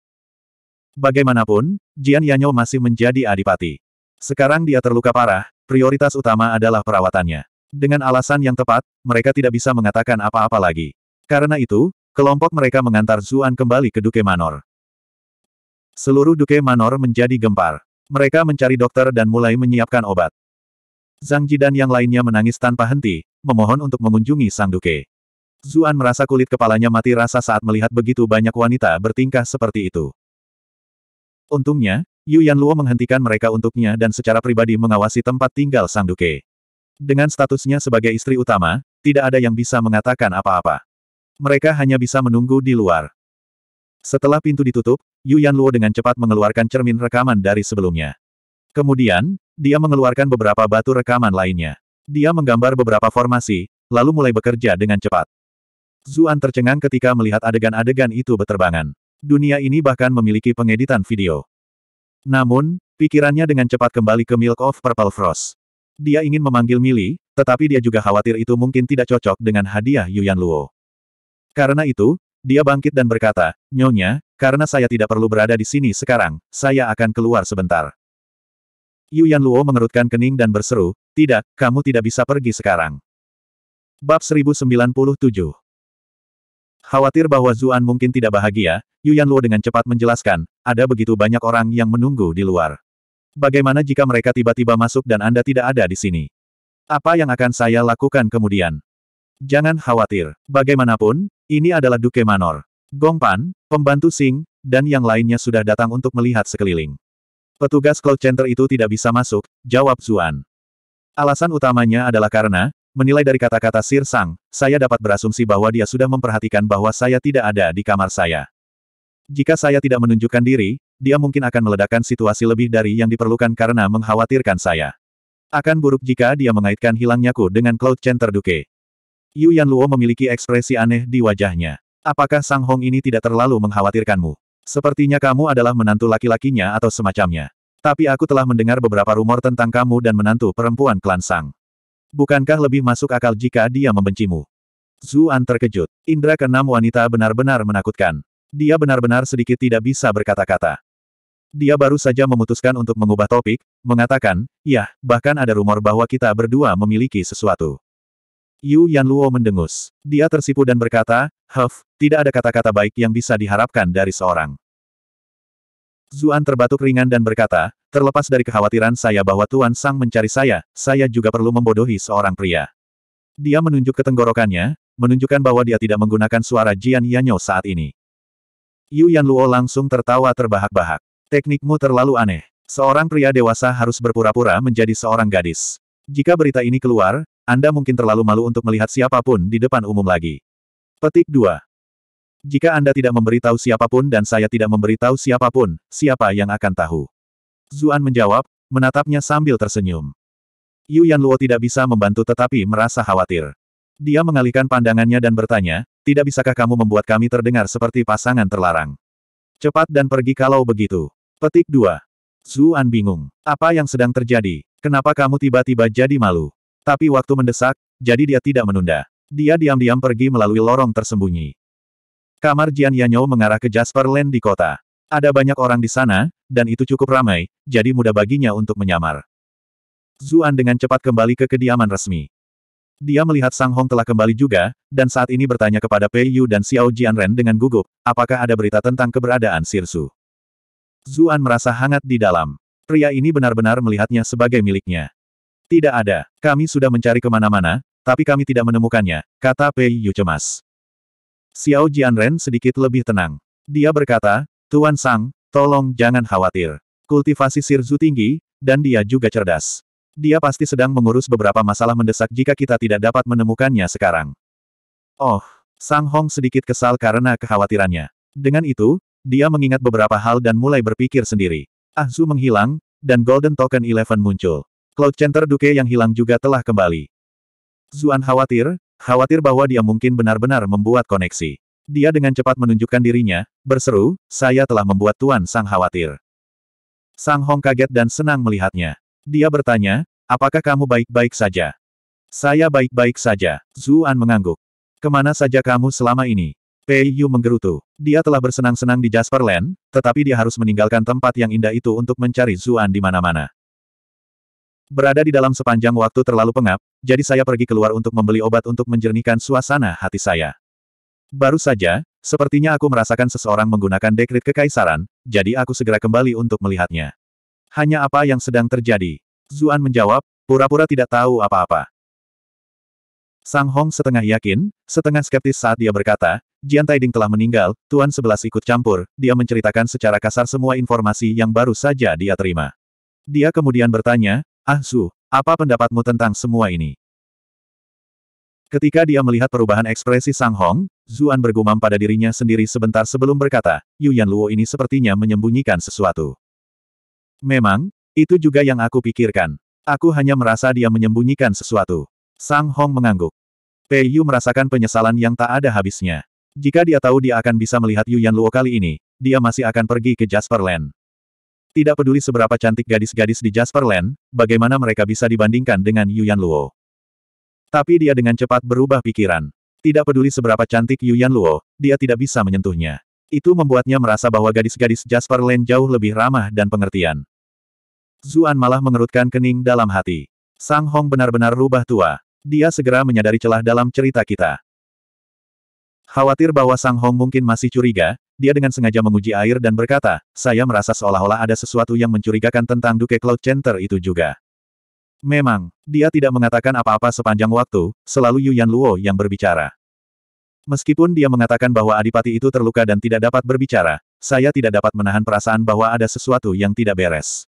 Bagaimanapun, Jian Yanyo masih menjadi adipati. Sekarang dia terluka parah, prioritas utama adalah perawatannya. Dengan alasan yang tepat, mereka tidak bisa mengatakan apa-apa lagi. Karena itu, kelompok mereka mengantar Zuan kembali ke Duke Manor. Seluruh Duke Manor menjadi gempar. Mereka mencari dokter dan mulai menyiapkan obat. Zhang Ji yang lainnya menangis tanpa henti, memohon untuk mengunjungi Sang Duke. Zuan merasa kulit kepalanya mati rasa saat melihat begitu banyak wanita bertingkah seperti itu. Untungnya, Yu Luo menghentikan mereka untuknya dan secara pribadi mengawasi tempat tinggal Sang Duke. Dengan statusnya sebagai istri utama, tidak ada yang bisa mengatakan apa-apa. Mereka hanya bisa menunggu di luar. Setelah pintu ditutup, Yu Luo dengan cepat mengeluarkan cermin rekaman dari sebelumnya. Kemudian, dia mengeluarkan beberapa batu rekaman lainnya. Dia menggambar beberapa formasi, lalu mulai bekerja dengan cepat. Zuan tercengang ketika melihat adegan-adegan itu berterbangan. Dunia ini bahkan memiliki pengeditan video. Namun, pikirannya dengan cepat kembali ke Milk of Purple Frost. Dia ingin memanggil Mili, tetapi dia juga khawatir itu mungkin tidak cocok dengan hadiah Yuan Luo. Karena itu, dia bangkit dan berkata, Nyonya, karena saya tidak perlu berada di sini sekarang, saya akan keluar sebentar. Yuan Luo mengerutkan kening dan berseru, Tidak, kamu tidak bisa pergi sekarang. Bab 1097 Khawatir bahwa Zuan mungkin tidak bahagia, Yuan Luo dengan cepat menjelaskan, ada begitu banyak orang yang menunggu di luar. Bagaimana jika mereka tiba-tiba masuk dan Anda tidak ada di sini? Apa yang akan saya lakukan kemudian? Jangan khawatir. Bagaimanapun, ini adalah Duke Manor. Gong Pan, pembantu Sing, dan yang lainnya sudah datang untuk melihat sekeliling. Petugas Cloud Center itu tidak bisa masuk, jawab Zuan. Alasan utamanya adalah karena, Menilai dari kata-kata Sir Sang, saya dapat berasumsi bahwa dia sudah memperhatikan bahwa saya tidak ada di kamar saya. Jika saya tidak menunjukkan diri, dia mungkin akan meledakkan situasi lebih dari yang diperlukan karena mengkhawatirkan saya. Akan buruk jika dia mengaitkan hilangnya ku dengan Cloud Chen terduke. Yu Yan Luo memiliki ekspresi aneh di wajahnya. Apakah Sang Hong ini tidak terlalu mengkhawatirkanmu? Sepertinya kamu adalah menantu laki-lakinya atau semacamnya. Tapi aku telah mendengar beberapa rumor tentang kamu dan menantu perempuan klan Sang. Bukankah lebih masuk akal jika dia membencimu? Zuan terkejut. Indra keenam wanita benar-benar menakutkan. Dia benar-benar sedikit tidak bisa berkata-kata. Dia baru saja memutuskan untuk mengubah topik, mengatakan, ya, bahkan ada rumor bahwa kita berdua memiliki sesuatu. Yu Yan Luo mendengus. Dia tersipu dan berkata, Huff, tidak ada kata-kata baik yang bisa diharapkan dari seorang. Zuan terbatuk ringan dan berkata, terlepas dari kekhawatiran saya bahwa Tuan Sang mencari saya, saya juga perlu membodohi seorang pria. Dia menunjuk ke tenggorokannya, menunjukkan bahwa dia tidak menggunakan suara Jian Yanyo saat ini. Yu Yan Luo langsung tertawa terbahak-bahak. Teknikmu terlalu aneh. Seorang pria dewasa harus berpura-pura menjadi seorang gadis. Jika berita ini keluar, Anda mungkin terlalu malu untuk melihat siapapun di depan umum lagi. Petik 2. Jika Anda tidak memberitahu siapapun dan saya tidak memberitahu siapapun, siapa yang akan tahu? Zuan menjawab, menatapnya sambil tersenyum. Yu Luo tidak bisa membantu tetapi merasa khawatir. Dia mengalihkan pandangannya dan bertanya, tidak bisakah kamu membuat kami terdengar seperti pasangan terlarang? Cepat dan pergi kalau begitu. Petik 2. Zuan bingung. Apa yang sedang terjadi? Kenapa kamu tiba-tiba jadi malu? Tapi waktu mendesak, jadi dia tidak menunda. Dia diam-diam pergi melalui lorong tersembunyi. Kamar Jian Yanyo mengarah ke Jasper Land di kota. Ada banyak orang di sana, dan itu cukup ramai, jadi mudah baginya untuk menyamar. Zuan dengan cepat kembali ke kediaman resmi. Dia melihat Sang Hong telah kembali juga, dan saat ini bertanya kepada Pei Yu dan Xiao Jianren dengan gugup, apakah ada berita tentang keberadaan Sirsu. Zuan merasa hangat di dalam. Pria ini benar-benar melihatnya sebagai miliknya. Tidak ada, kami sudah mencari kemana-mana, tapi kami tidak menemukannya, kata Pei Yu cemas. Xiao Jianren sedikit lebih tenang. Dia berkata, Tuan Sang, tolong jangan khawatir. Kultivasi Sirzu tinggi, dan dia juga cerdas. Dia pasti sedang mengurus beberapa masalah mendesak jika kita tidak dapat menemukannya sekarang. Oh, Sang Hong sedikit kesal karena kekhawatirannya. Dengan itu, dia mengingat beberapa hal dan mulai berpikir sendiri. Ahzu menghilang, dan Golden Token Eleven muncul. Cloud Center Duke yang hilang juga telah kembali. Zuan khawatir, Khawatir bahwa dia mungkin benar-benar membuat koneksi. Dia dengan cepat menunjukkan dirinya, berseru, saya telah membuat Tuan Sang khawatir. Sang Hong kaget dan senang melihatnya. Dia bertanya, apakah kamu baik-baik saja? Saya baik-baik saja. Zuan mengangguk. Kemana saja kamu selama ini? Pei Yu menggerutu. Dia telah bersenang-senang di Jasper Land, tetapi dia harus meninggalkan tempat yang indah itu untuk mencari Zuan di mana-mana. Berada di dalam sepanjang waktu terlalu pengap, jadi saya pergi keluar untuk membeli obat untuk menjernihkan suasana hati saya. Baru saja, sepertinya aku merasakan seseorang menggunakan dekrit kekaisaran, jadi aku segera kembali untuk melihatnya. Hanya apa yang sedang terjadi? Zuan menjawab, pura-pura tidak tahu apa-apa. Sang Hong setengah yakin, setengah skeptis saat dia berkata, Jian Taiding telah meninggal, Tuan Sebelas ikut campur, dia menceritakan secara kasar semua informasi yang baru saja dia terima. Dia kemudian bertanya, Ansu, apa pendapatmu tentang semua ini? Ketika dia melihat perubahan ekspresi Sang Hong, Zuan bergumam pada dirinya sendiri sebentar sebelum berkata, Yu Yan Luo ini sepertinya menyembunyikan sesuatu. Memang, itu juga yang aku pikirkan. Aku hanya merasa dia menyembunyikan sesuatu. Sang Hong mengangguk. Pei Yu merasakan penyesalan yang tak ada habisnya. Jika dia tahu dia akan bisa melihat Yu Yan Luo kali ini, dia masih akan pergi ke Jasper Land. Tidak peduli seberapa cantik gadis-gadis di Jasperland, bagaimana mereka bisa dibandingkan dengan Yuan Luo. Tapi dia dengan cepat berubah pikiran. Tidak peduli seberapa cantik Yuan Luo, dia tidak bisa menyentuhnya. Itu membuatnya merasa bahwa gadis-gadis Jasperland jauh lebih ramah dan pengertian. Zuan malah mengerutkan kening dalam hati. Sang Hong benar-benar rubah tua. Dia segera menyadari celah dalam cerita kita. Khawatir bahwa Sang Hong mungkin masih curiga, dia dengan sengaja menguji air dan berkata, saya merasa seolah-olah ada sesuatu yang mencurigakan tentang Duke Cloud Center itu juga. Memang, dia tidak mengatakan apa-apa sepanjang waktu, selalu Yuan Luo yang berbicara. Meskipun dia mengatakan bahwa adipati itu terluka dan tidak dapat berbicara, saya tidak dapat menahan perasaan bahwa ada sesuatu yang tidak beres.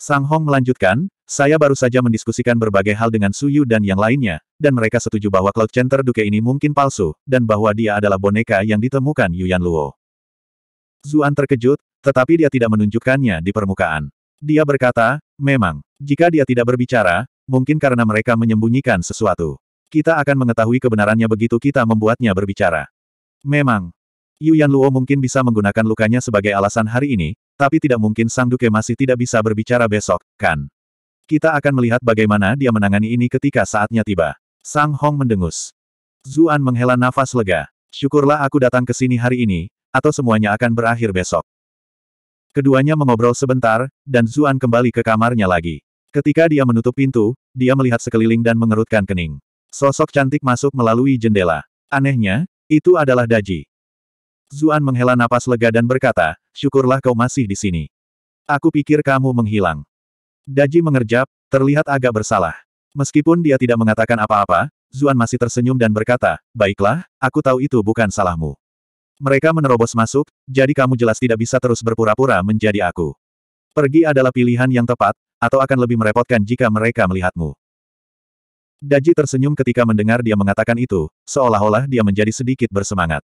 Sang Hong melanjutkan, saya baru saja mendiskusikan berbagai hal dengan Su Yu dan yang lainnya, dan mereka setuju bahwa Cloud Center Duke ini mungkin palsu, dan bahwa dia adalah boneka yang ditemukan Yuan Luo. Zuan terkejut, tetapi dia tidak menunjukkannya di permukaan. Dia berkata, memang, jika dia tidak berbicara, mungkin karena mereka menyembunyikan sesuatu. Kita akan mengetahui kebenarannya begitu kita membuatnya berbicara. Memang, Yu Luo mungkin bisa menggunakan lukanya sebagai alasan hari ini, tapi tidak mungkin Sang Duke masih tidak bisa berbicara besok, kan? Kita akan melihat bagaimana dia menangani ini ketika saatnya tiba. Sang Hong mendengus. Zuan menghela nafas lega. Syukurlah aku datang ke sini hari ini, atau semuanya akan berakhir besok. Keduanya mengobrol sebentar, dan Zuan kembali ke kamarnya lagi. Ketika dia menutup pintu, dia melihat sekeliling dan mengerutkan kening. Sosok cantik masuk melalui jendela. Anehnya, itu adalah Daji. Zuan menghela napas lega dan berkata, syukurlah kau masih di sini. Aku pikir kamu menghilang. Daji mengerjap, terlihat agak bersalah. Meskipun dia tidak mengatakan apa-apa, Zuan masih tersenyum dan berkata, baiklah, aku tahu itu bukan salahmu. Mereka menerobos masuk, jadi kamu jelas tidak bisa terus berpura-pura menjadi aku. Pergi adalah pilihan yang tepat, atau akan lebih merepotkan jika mereka melihatmu. Daji tersenyum ketika mendengar dia mengatakan itu, seolah-olah dia menjadi sedikit bersemangat.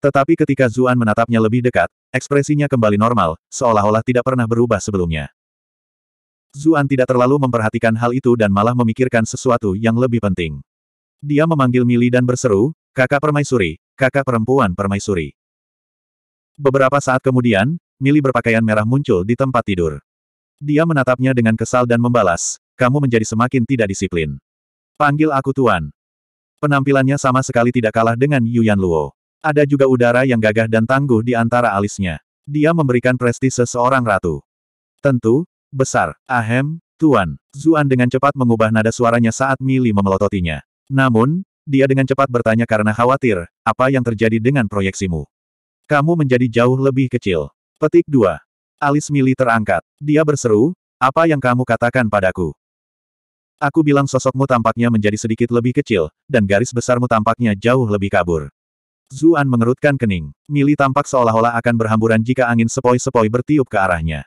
Tetapi ketika Zuan menatapnya lebih dekat, ekspresinya kembali normal, seolah-olah tidak pernah berubah sebelumnya. Zuan tidak terlalu memperhatikan hal itu dan malah memikirkan sesuatu yang lebih penting. Dia memanggil Mili dan berseru, kakak permaisuri, kakak perempuan permaisuri. Beberapa saat kemudian, Mili berpakaian merah muncul di tempat tidur. Dia menatapnya dengan kesal dan membalas, kamu menjadi semakin tidak disiplin. Panggil aku Tuan. Penampilannya sama sekali tidak kalah dengan Yuan Luo. Ada juga udara yang gagah dan tangguh di antara alisnya. Dia memberikan prestise seorang ratu. Tentu, besar, ahem, tuan. Zuan dengan cepat mengubah nada suaranya saat Mili memelototinya. Namun, dia dengan cepat bertanya karena khawatir, apa yang terjadi dengan proyeksimu? Kamu menjadi jauh lebih kecil. Petik 2. Alis Mili terangkat. Dia berseru, apa yang kamu katakan padaku? Aku bilang sosokmu tampaknya menjadi sedikit lebih kecil, dan garis besarmu tampaknya jauh lebih kabur. Zuan mengerutkan kening. Mili tampak seolah-olah akan berhamburan jika angin sepoi-sepoi bertiup ke arahnya.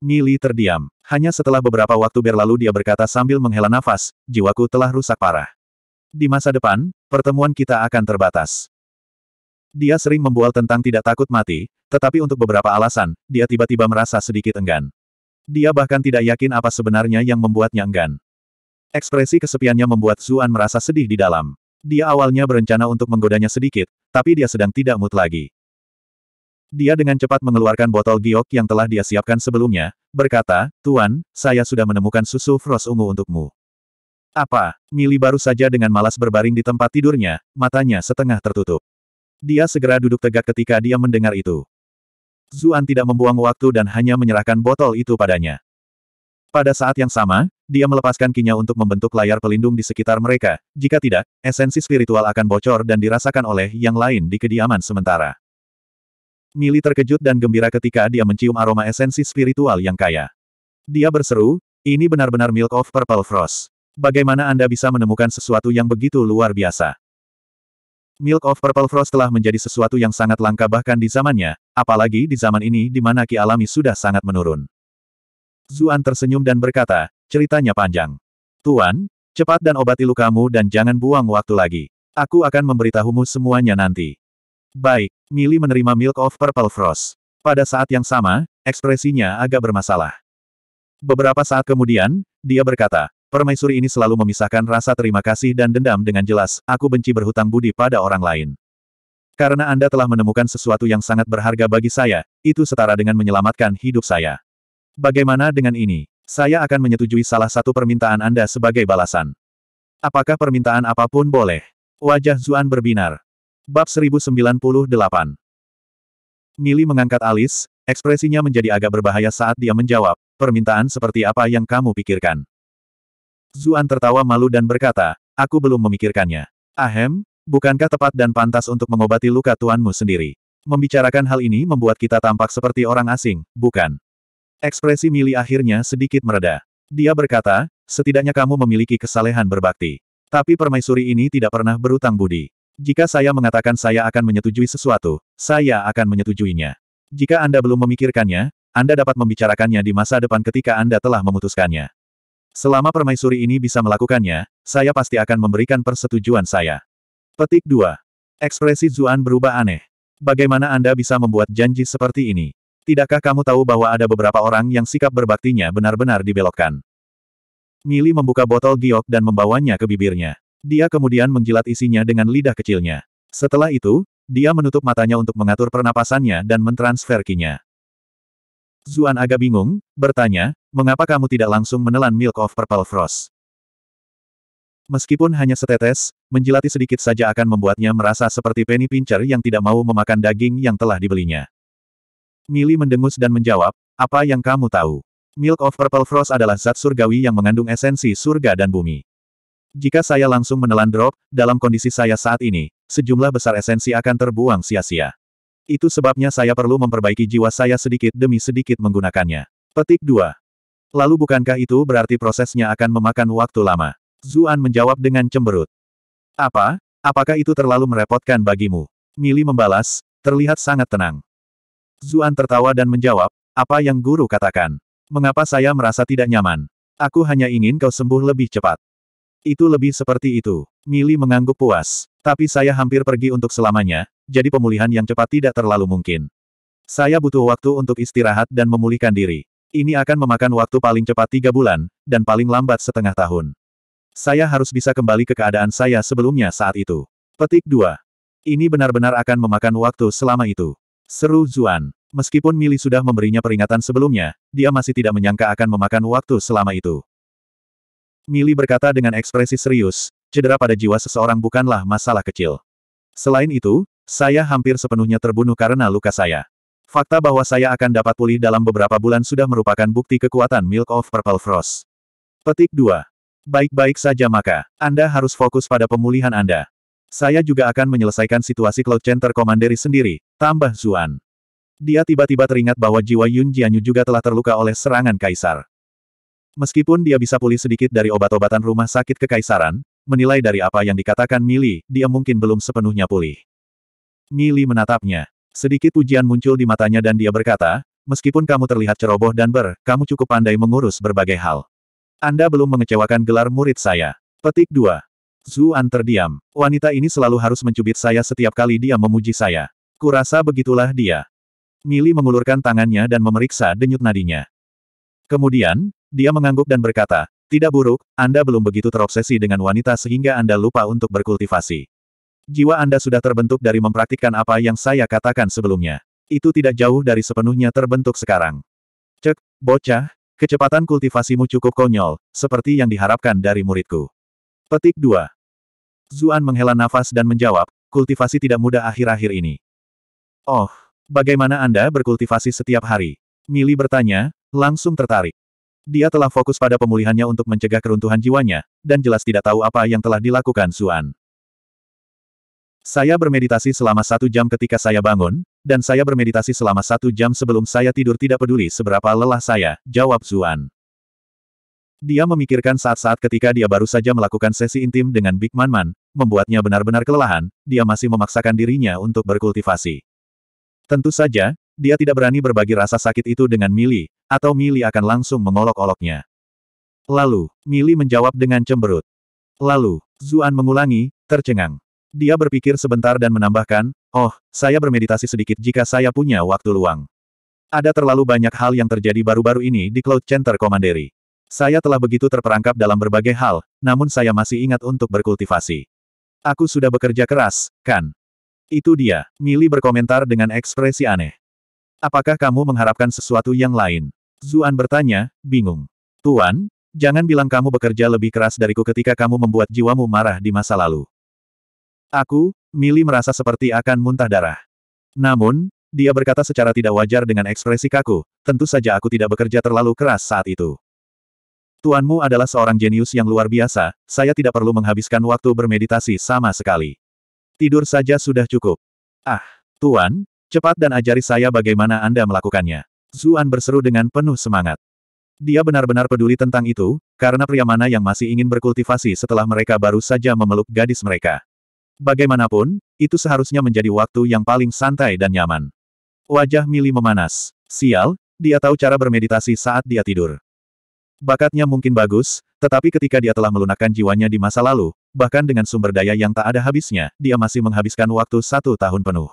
Mili terdiam. Hanya setelah beberapa waktu berlalu dia berkata sambil menghela nafas, jiwaku telah rusak parah. Di masa depan, pertemuan kita akan terbatas. Dia sering membual tentang tidak takut mati, tetapi untuk beberapa alasan, dia tiba-tiba merasa sedikit enggan. Dia bahkan tidak yakin apa sebenarnya yang membuatnya enggan. Ekspresi kesepiannya membuat Zuan merasa sedih di dalam. Dia awalnya berencana untuk menggodanya sedikit, tapi dia sedang tidak mood lagi. Dia dengan cepat mengeluarkan botol giok yang telah dia siapkan sebelumnya, berkata, Tuan, saya sudah menemukan susu frost ungu untukmu. Apa? Mili baru saja dengan malas berbaring di tempat tidurnya, matanya setengah tertutup. Dia segera duduk tegak ketika dia mendengar itu. Zuan tidak membuang waktu dan hanya menyerahkan botol itu padanya. Pada saat yang sama, dia melepaskan kinya untuk membentuk layar pelindung di sekitar mereka, jika tidak, esensi spiritual akan bocor dan dirasakan oleh yang lain di kediaman sementara. Mili terkejut dan gembira ketika dia mencium aroma esensi spiritual yang kaya. Dia berseru, ini benar-benar Milk of Purple Frost. Bagaimana Anda bisa menemukan sesuatu yang begitu luar biasa? Milk of Purple Frost telah menjadi sesuatu yang sangat langka bahkan di zamannya, apalagi di zaman ini di mana ki alami sudah sangat menurun. Zuan tersenyum dan berkata, Ceritanya panjang. Tuan, cepat dan obati lukamu dan jangan buang waktu lagi. Aku akan memberitahumu semuanya nanti. Baik, Mili menerima Milk of Purple Frost. Pada saat yang sama, ekspresinya agak bermasalah. Beberapa saat kemudian, dia berkata, Permaisuri ini selalu memisahkan rasa terima kasih dan dendam dengan jelas, aku benci berhutang budi pada orang lain. Karena Anda telah menemukan sesuatu yang sangat berharga bagi saya, itu setara dengan menyelamatkan hidup saya. Bagaimana dengan ini? Saya akan menyetujui salah satu permintaan Anda sebagai balasan. Apakah permintaan apapun boleh? Wajah Zuan berbinar. Bab 1098 Mili mengangkat alis, ekspresinya menjadi agak berbahaya saat dia menjawab, permintaan seperti apa yang kamu pikirkan? Zuan tertawa malu dan berkata, aku belum memikirkannya. Ahem, bukankah tepat dan pantas untuk mengobati luka tuanmu sendiri? Membicarakan hal ini membuat kita tampak seperti orang asing, bukan? Ekspresi Mili akhirnya sedikit mereda. Dia berkata, setidaknya kamu memiliki kesalehan berbakti. Tapi permaisuri ini tidak pernah berutang budi. Jika saya mengatakan saya akan menyetujui sesuatu, saya akan menyetujuinya. Jika Anda belum memikirkannya, Anda dapat membicarakannya di masa depan ketika Anda telah memutuskannya. Selama permaisuri ini bisa melakukannya, saya pasti akan memberikan persetujuan saya. Petik 2. Ekspresi Zuan berubah aneh. Bagaimana Anda bisa membuat janji seperti ini? Tidakkah kamu tahu bahwa ada beberapa orang yang sikap berbaktinya benar-benar dibelokkan? Mili membuka botol giok dan membawanya ke bibirnya. Dia kemudian menjilat isinya dengan lidah kecilnya. Setelah itu, dia menutup matanya untuk mengatur pernapasannya dan mentransfer kinya. Zuan agak bingung, bertanya, mengapa kamu tidak langsung menelan Milk of Purple Frost? Meskipun hanya setetes, menjilati sedikit saja akan membuatnya merasa seperti Penny Pincher yang tidak mau memakan daging yang telah dibelinya. Mili mendengus dan menjawab, apa yang kamu tahu? Milk of Purple Frost adalah zat surgawi yang mengandung esensi surga dan bumi. Jika saya langsung menelan drop, dalam kondisi saya saat ini, sejumlah besar esensi akan terbuang sia-sia. Itu sebabnya saya perlu memperbaiki jiwa saya sedikit demi sedikit menggunakannya. Petik 2. Lalu bukankah itu berarti prosesnya akan memakan waktu lama? Zuan menjawab dengan cemberut. Apa? Apakah itu terlalu merepotkan bagimu? Mili membalas, terlihat sangat tenang. Zuan tertawa dan menjawab, apa yang guru katakan? Mengapa saya merasa tidak nyaman? Aku hanya ingin kau sembuh lebih cepat. Itu lebih seperti itu. Mili mengangguk puas. Tapi saya hampir pergi untuk selamanya, jadi pemulihan yang cepat tidak terlalu mungkin. Saya butuh waktu untuk istirahat dan memulihkan diri. Ini akan memakan waktu paling cepat tiga bulan, dan paling lambat setengah tahun. Saya harus bisa kembali ke keadaan saya sebelumnya saat itu. Petik 2. Ini benar-benar akan memakan waktu selama itu. Seru Zuan. Meskipun Mili sudah memberinya peringatan sebelumnya, dia masih tidak menyangka akan memakan waktu selama itu. Mili berkata dengan ekspresi serius, cedera pada jiwa seseorang bukanlah masalah kecil. Selain itu, saya hampir sepenuhnya terbunuh karena luka saya. Fakta bahwa saya akan dapat pulih dalam beberapa bulan sudah merupakan bukti kekuatan Milk of Purple Frost. Petik 2. Baik-baik saja maka, Anda harus fokus pada pemulihan Anda. Saya juga akan menyelesaikan situasi Cloud Center Commandery sendiri, tambah Zuan. Dia tiba-tiba teringat bahwa jiwa Yun Jianyu juga telah terluka oleh serangan kaisar. Meskipun dia bisa pulih sedikit dari obat-obatan rumah sakit kekaisaran, menilai dari apa yang dikatakan Mili, dia mungkin belum sepenuhnya pulih. Mili menatapnya. Sedikit pujian muncul di matanya dan dia berkata, meskipun kamu terlihat ceroboh dan ber, kamu cukup pandai mengurus berbagai hal. Anda belum mengecewakan gelar murid saya. Petik 2. Zuan terdiam. Wanita ini selalu harus mencubit saya setiap kali dia memuji saya. Kurasa begitulah dia. Mili mengulurkan tangannya dan memeriksa denyut nadinya. Kemudian, dia mengangguk dan berkata, tidak buruk, Anda belum begitu terobsesi dengan wanita sehingga Anda lupa untuk berkultivasi. Jiwa Anda sudah terbentuk dari mempraktikkan apa yang saya katakan sebelumnya. Itu tidak jauh dari sepenuhnya terbentuk sekarang. Cek, bocah, kecepatan kultivasimu cukup konyol, seperti yang diharapkan dari muridku. Petik 2. Zuan menghela nafas dan menjawab, kultivasi tidak mudah akhir-akhir ini. Oh, bagaimana Anda berkultivasi setiap hari? Mili bertanya, langsung tertarik. Dia telah fokus pada pemulihannya untuk mencegah keruntuhan jiwanya, dan jelas tidak tahu apa yang telah dilakukan Zuan. Saya bermeditasi selama satu jam ketika saya bangun, dan saya bermeditasi selama satu jam sebelum saya tidur tidak peduli seberapa lelah saya, jawab Zuan. Dia memikirkan saat-saat ketika dia baru saja melakukan sesi intim dengan Big Man Man, membuatnya benar-benar kelelahan, dia masih memaksakan dirinya untuk berkultivasi. Tentu saja, dia tidak berani berbagi rasa sakit itu dengan Mili, atau Mili akan langsung mengolok-oloknya. Lalu, Mili menjawab dengan cemberut. Lalu, Zuan mengulangi, tercengang. Dia berpikir sebentar dan menambahkan, oh, saya bermeditasi sedikit jika saya punya waktu luang. Ada terlalu banyak hal yang terjadi baru-baru ini di Cloud Center Commandery. Saya telah begitu terperangkap dalam berbagai hal, namun saya masih ingat untuk berkultivasi. Aku sudah bekerja keras, kan? Itu dia, Mili berkomentar dengan ekspresi aneh. Apakah kamu mengharapkan sesuatu yang lain? Zuan bertanya, bingung. Tuan, jangan bilang kamu bekerja lebih keras dariku ketika kamu membuat jiwamu marah di masa lalu. Aku, Mili merasa seperti akan muntah darah. Namun, dia berkata secara tidak wajar dengan ekspresi kaku, tentu saja aku tidak bekerja terlalu keras saat itu. Tuanmu adalah seorang jenius yang luar biasa, saya tidak perlu menghabiskan waktu bermeditasi sama sekali. Tidur saja sudah cukup. Ah, Tuan, cepat dan ajari saya bagaimana Anda melakukannya. Zuan berseru dengan penuh semangat. Dia benar-benar peduli tentang itu, karena pria mana yang masih ingin berkultivasi setelah mereka baru saja memeluk gadis mereka. Bagaimanapun, itu seharusnya menjadi waktu yang paling santai dan nyaman. Wajah Mili memanas. Sial, dia tahu cara bermeditasi saat dia tidur. Bakatnya mungkin bagus, tetapi ketika dia telah melunakkan jiwanya di masa lalu, bahkan dengan sumber daya yang tak ada habisnya, dia masih menghabiskan waktu satu tahun penuh.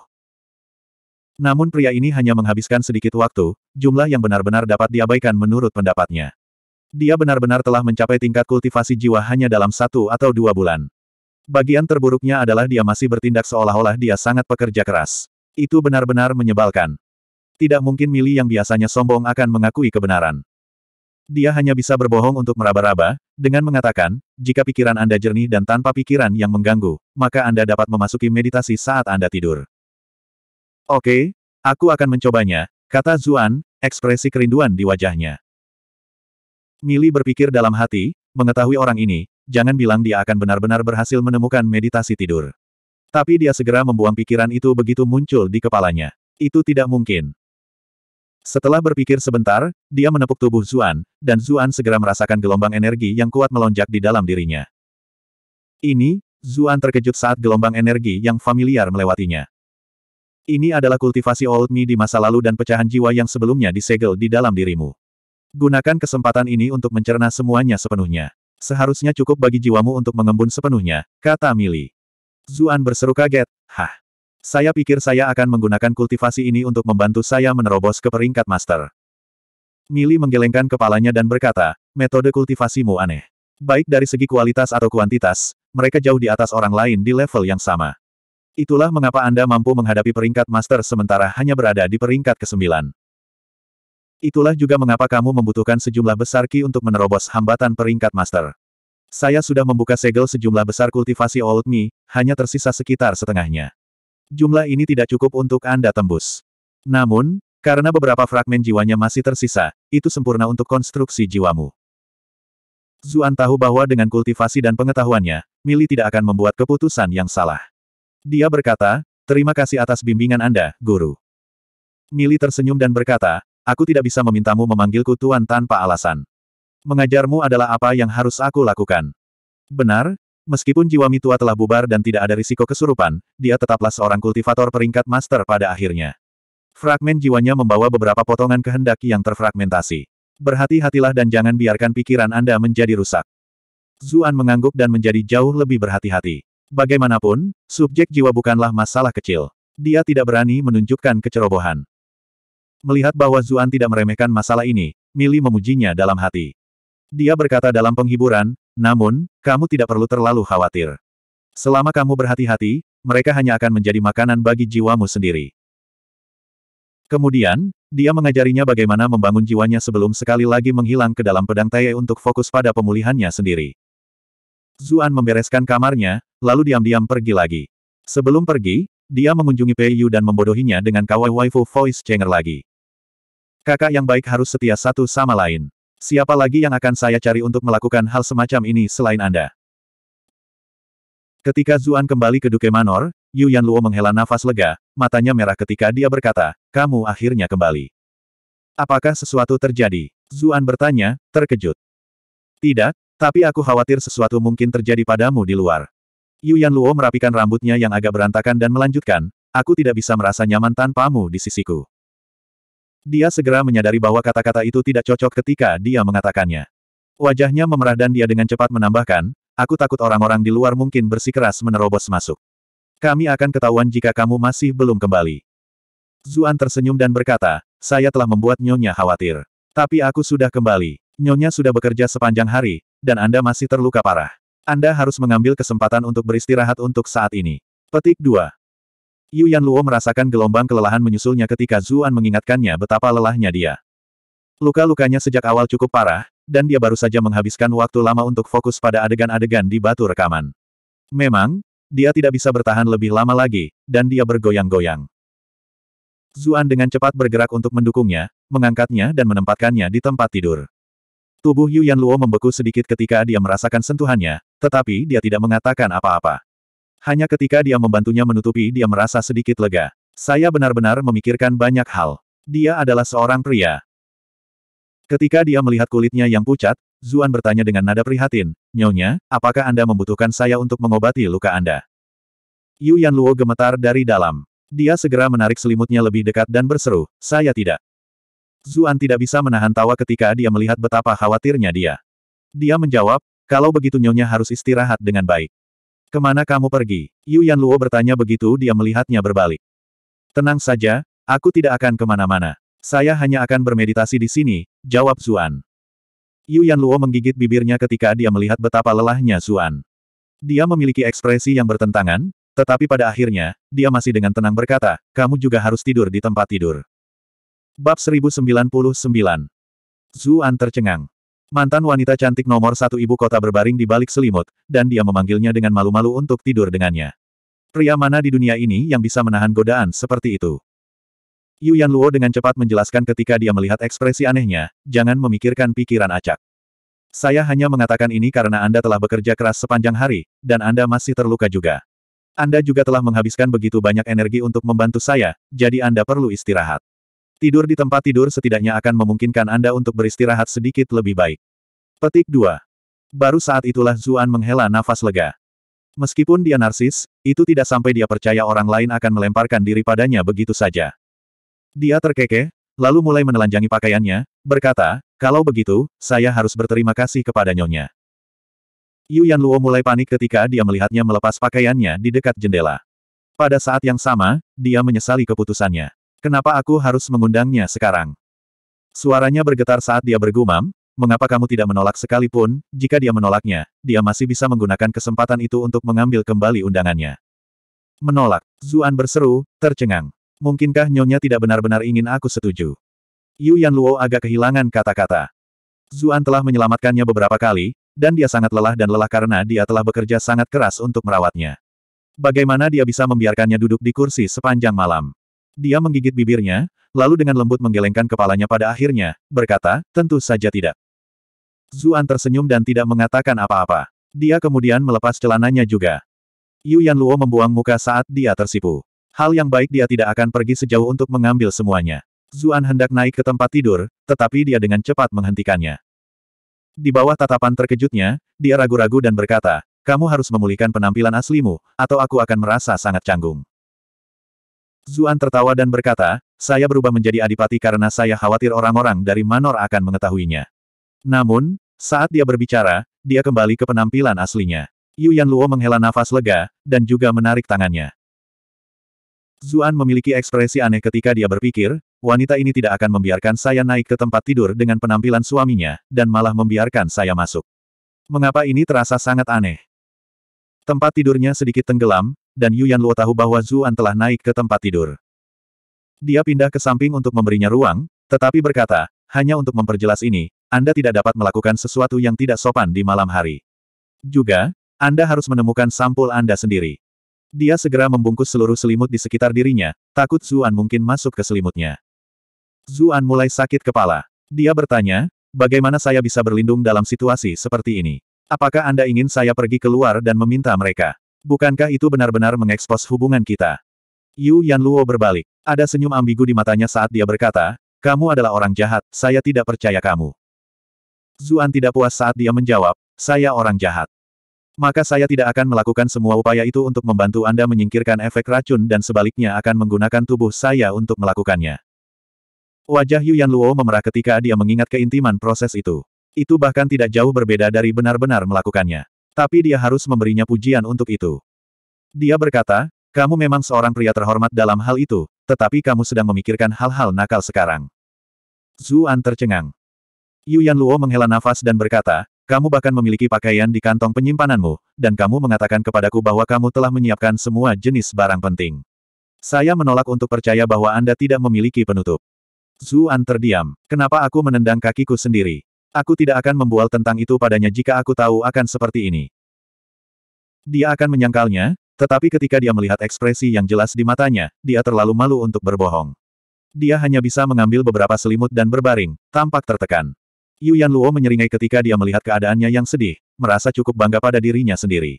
Namun pria ini hanya menghabiskan sedikit waktu, jumlah yang benar-benar dapat diabaikan menurut pendapatnya. Dia benar-benar telah mencapai tingkat kultivasi jiwa hanya dalam satu atau dua bulan. Bagian terburuknya adalah dia masih bertindak seolah-olah dia sangat pekerja keras. Itu benar-benar menyebalkan. Tidak mungkin Mili yang biasanya sombong akan mengakui kebenaran. Dia hanya bisa berbohong untuk meraba-raba, dengan mengatakan, jika pikiran Anda jernih dan tanpa pikiran yang mengganggu, maka Anda dapat memasuki meditasi saat Anda tidur. Oke, aku akan mencobanya, kata Zuan, ekspresi kerinduan di wajahnya. Mili berpikir dalam hati, mengetahui orang ini, jangan bilang dia akan benar-benar berhasil menemukan meditasi tidur. Tapi dia segera membuang pikiran itu begitu muncul di kepalanya. Itu tidak mungkin. Setelah berpikir sebentar, dia menepuk tubuh Zuan, dan Zuan segera merasakan gelombang energi yang kuat melonjak di dalam dirinya. Ini, Zuan terkejut saat gelombang energi yang familiar melewatinya. Ini adalah kultivasi Old Me di masa lalu dan pecahan jiwa yang sebelumnya disegel di dalam dirimu. Gunakan kesempatan ini untuk mencerna semuanya sepenuhnya. Seharusnya cukup bagi jiwamu untuk mengembun sepenuhnya, kata Mili. Zuan berseru kaget, hah. Saya pikir saya akan menggunakan kultivasi ini untuk membantu saya menerobos ke peringkat master. Mili menggelengkan kepalanya dan berkata, metode kultivasimu aneh. Baik dari segi kualitas atau kuantitas, mereka jauh di atas orang lain di level yang sama. Itulah mengapa Anda mampu menghadapi peringkat master sementara hanya berada di peringkat ke-9. Itulah juga mengapa kamu membutuhkan sejumlah besar ki untuk menerobos hambatan peringkat master. Saya sudah membuka segel sejumlah besar kultivasi old me, hanya tersisa sekitar setengahnya. Jumlah ini tidak cukup untuk Anda tembus. Namun, karena beberapa fragmen jiwanya masih tersisa, itu sempurna untuk konstruksi jiwamu. Zuan tahu bahwa dengan kultivasi dan pengetahuannya, Mili tidak akan membuat keputusan yang salah. Dia berkata, terima kasih atas bimbingan Anda, Guru. Mili tersenyum dan berkata, aku tidak bisa memintamu memanggilku Tuan tanpa alasan. Mengajarmu adalah apa yang harus aku lakukan. Benar, Meskipun jiwa mitua telah bubar dan tidak ada risiko kesurupan, dia tetaplah seorang kultivator peringkat master pada akhirnya. Fragmen jiwanya membawa beberapa potongan kehendak yang terfragmentasi. Berhati-hatilah dan jangan biarkan pikiran Anda menjadi rusak. Zuan mengangguk dan menjadi jauh lebih berhati-hati. Bagaimanapun, subjek jiwa bukanlah masalah kecil. Dia tidak berani menunjukkan kecerobohan. Melihat bahwa Zuan tidak meremehkan masalah ini, Mili memujinya dalam hati. Dia berkata dalam penghiburan, namun, kamu tidak perlu terlalu khawatir. Selama kamu berhati-hati, mereka hanya akan menjadi makanan bagi jiwamu sendiri. Kemudian, dia mengajarinya bagaimana membangun jiwanya sebelum sekali lagi menghilang ke dalam pedang Tae untuk fokus pada pemulihannya sendiri. Zuan membereskan kamarnya, lalu diam-diam pergi lagi. Sebelum pergi, dia mengunjungi Pei Yu dan membodohinya dengan kawaii waifu voice changer lagi. Kakak yang baik harus setia satu sama lain. Siapa lagi yang akan saya cari untuk melakukan hal semacam ini selain Anda? Ketika Zuan kembali ke Duke Manor, Yu Luo menghela nafas lega, matanya merah ketika dia berkata, kamu akhirnya kembali. Apakah sesuatu terjadi? Zuan bertanya, terkejut. Tidak, tapi aku khawatir sesuatu mungkin terjadi padamu di luar. Yu Luo merapikan rambutnya yang agak berantakan dan melanjutkan, aku tidak bisa merasa nyaman tanpamu di sisiku. Dia segera menyadari bahwa kata-kata itu tidak cocok ketika dia mengatakannya. Wajahnya memerah dan dia dengan cepat menambahkan, aku takut orang-orang di luar mungkin bersikeras menerobos masuk. Kami akan ketahuan jika kamu masih belum kembali. Zuan tersenyum dan berkata, saya telah membuat Nyonya khawatir. Tapi aku sudah kembali. Nyonya sudah bekerja sepanjang hari, dan Anda masih terluka parah. Anda harus mengambil kesempatan untuk beristirahat untuk saat ini. Petik 2. Yu Yan Luo merasakan gelombang kelelahan menyusulnya ketika Zuan mengingatkannya betapa lelahnya dia. Luka-lukanya sejak awal cukup parah, dan dia baru saja menghabiskan waktu lama untuk fokus pada adegan-adegan di batu rekaman. Memang, dia tidak bisa bertahan lebih lama lagi, dan dia bergoyang-goyang. Zuan dengan cepat bergerak untuk mendukungnya, mengangkatnya dan menempatkannya di tempat tidur. Tubuh Yu Yan Luo membeku sedikit ketika dia merasakan sentuhannya, tetapi dia tidak mengatakan apa-apa. Hanya ketika dia membantunya menutupi dia merasa sedikit lega. Saya benar-benar memikirkan banyak hal. Dia adalah seorang pria. Ketika dia melihat kulitnya yang pucat, Zuan bertanya dengan nada prihatin, Nyonya, apakah Anda membutuhkan saya untuk mengobati luka Anda? Yu Yan Luo gemetar dari dalam. Dia segera menarik selimutnya lebih dekat dan berseru, saya tidak. Zuan tidak bisa menahan tawa ketika dia melihat betapa khawatirnya dia. Dia menjawab, kalau begitu Nyonya harus istirahat dengan baik. Kemana kamu pergi? Yu Yan Luo bertanya begitu dia melihatnya berbalik. Tenang saja, aku tidak akan kemana-mana. Saya hanya akan bermeditasi di sini, jawab Zuan. Yu Yan Luo menggigit bibirnya ketika dia melihat betapa lelahnya Zuan. Dia memiliki ekspresi yang bertentangan, tetapi pada akhirnya, dia masih dengan tenang berkata, kamu juga harus tidur di tempat tidur. Bab 1099 Zuan tercengang. Mantan wanita cantik nomor satu ibu kota berbaring di balik selimut, dan dia memanggilnya dengan malu-malu untuk tidur dengannya. Pria mana di dunia ini yang bisa menahan godaan seperti itu? Yu Yan Luo dengan cepat menjelaskan ketika dia melihat ekspresi anehnya, jangan memikirkan pikiran acak. Saya hanya mengatakan ini karena Anda telah bekerja keras sepanjang hari, dan Anda masih terluka juga. Anda juga telah menghabiskan begitu banyak energi untuk membantu saya, jadi Anda perlu istirahat. Tidur di tempat tidur setidaknya akan memungkinkan Anda untuk beristirahat sedikit lebih baik. Petik 2. Baru saat itulah Zuan menghela nafas lega. Meskipun dia narsis, itu tidak sampai dia percaya orang lain akan melemparkan diri padanya begitu saja. Dia terkekeh, lalu mulai menelanjangi pakaiannya, berkata, kalau begitu, saya harus berterima kasih kepada Nyonya. Yu Yanluo mulai panik ketika dia melihatnya melepas pakaiannya di dekat jendela. Pada saat yang sama, dia menyesali keputusannya. Kenapa aku harus mengundangnya sekarang? Suaranya bergetar saat dia bergumam, mengapa kamu tidak menolak sekalipun, jika dia menolaknya, dia masih bisa menggunakan kesempatan itu untuk mengambil kembali undangannya. Menolak, Zuan berseru, tercengang. Mungkinkah nyonya tidak benar-benar ingin aku setuju? Yu Yan Luo agak kehilangan kata-kata. Zuan telah menyelamatkannya beberapa kali, dan dia sangat lelah dan lelah karena dia telah bekerja sangat keras untuk merawatnya. Bagaimana dia bisa membiarkannya duduk di kursi sepanjang malam? Dia menggigit bibirnya, lalu dengan lembut menggelengkan kepalanya pada akhirnya, berkata, tentu saja tidak. Zuan tersenyum dan tidak mengatakan apa-apa. Dia kemudian melepas celananya juga. Yu Yan Luo membuang muka saat dia tersipu. Hal yang baik dia tidak akan pergi sejauh untuk mengambil semuanya. Zuan hendak naik ke tempat tidur, tetapi dia dengan cepat menghentikannya. Di bawah tatapan terkejutnya, dia ragu-ragu dan berkata, kamu harus memulihkan penampilan aslimu, atau aku akan merasa sangat canggung. Zuan tertawa dan berkata, saya berubah menjadi adipati karena saya khawatir orang-orang dari Manor akan mengetahuinya. Namun, saat dia berbicara, dia kembali ke penampilan aslinya. Yu Yan Luo menghela nafas lega, dan juga menarik tangannya. Zuan memiliki ekspresi aneh ketika dia berpikir, wanita ini tidak akan membiarkan saya naik ke tempat tidur dengan penampilan suaminya, dan malah membiarkan saya masuk. Mengapa ini terasa sangat aneh? Tempat tidurnya sedikit tenggelam, dan Yuan Luo tahu bahwa Zuan telah naik ke tempat tidur. Dia pindah ke samping untuk memberinya ruang, tetapi berkata, hanya untuk memperjelas ini, Anda tidak dapat melakukan sesuatu yang tidak sopan di malam hari. Juga, Anda harus menemukan sampul Anda sendiri. Dia segera membungkus seluruh selimut di sekitar dirinya, takut Zuan mungkin masuk ke selimutnya. Zuan mulai sakit kepala. Dia bertanya, bagaimana saya bisa berlindung dalam situasi seperti ini? Apakah Anda ingin saya pergi keluar dan meminta mereka Bukankah itu benar-benar mengekspos hubungan kita? Yu Yan Luo berbalik. Ada senyum ambigu di matanya saat dia berkata, kamu adalah orang jahat, saya tidak percaya kamu. Zuan tidak puas saat dia menjawab, saya orang jahat. Maka saya tidak akan melakukan semua upaya itu untuk membantu Anda menyingkirkan efek racun dan sebaliknya akan menggunakan tubuh saya untuk melakukannya. Wajah Yu Yan Luo memerah ketika dia mengingat keintiman proses itu. Itu bahkan tidak jauh berbeda dari benar-benar melakukannya tapi dia harus memberinya pujian untuk itu. Dia berkata, kamu memang seorang pria terhormat dalam hal itu, tetapi kamu sedang memikirkan hal-hal nakal sekarang. Zuan tercengang. Yu Yan Luo menghela nafas dan berkata, kamu bahkan memiliki pakaian di kantong penyimpananmu, dan kamu mengatakan kepadaku bahwa kamu telah menyiapkan semua jenis barang penting. Saya menolak untuk percaya bahwa Anda tidak memiliki penutup. Zuan terdiam. Kenapa aku menendang kakiku sendiri? Aku tidak akan membual tentang itu padanya jika aku tahu akan seperti ini. Dia akan menyangkalnya, tetapi ketika dia melihat ekspresi yang jelas di matanya, dia terlalu malu untuk berbohong. Dia hanya bisa mengambil beberapa selimut dan berbaring, tampak tertekan. Yu Yan Luo menyeringai ketika dia melihat keadaannya yang sedih, merasa cukup bangga pada dirinya sendiri.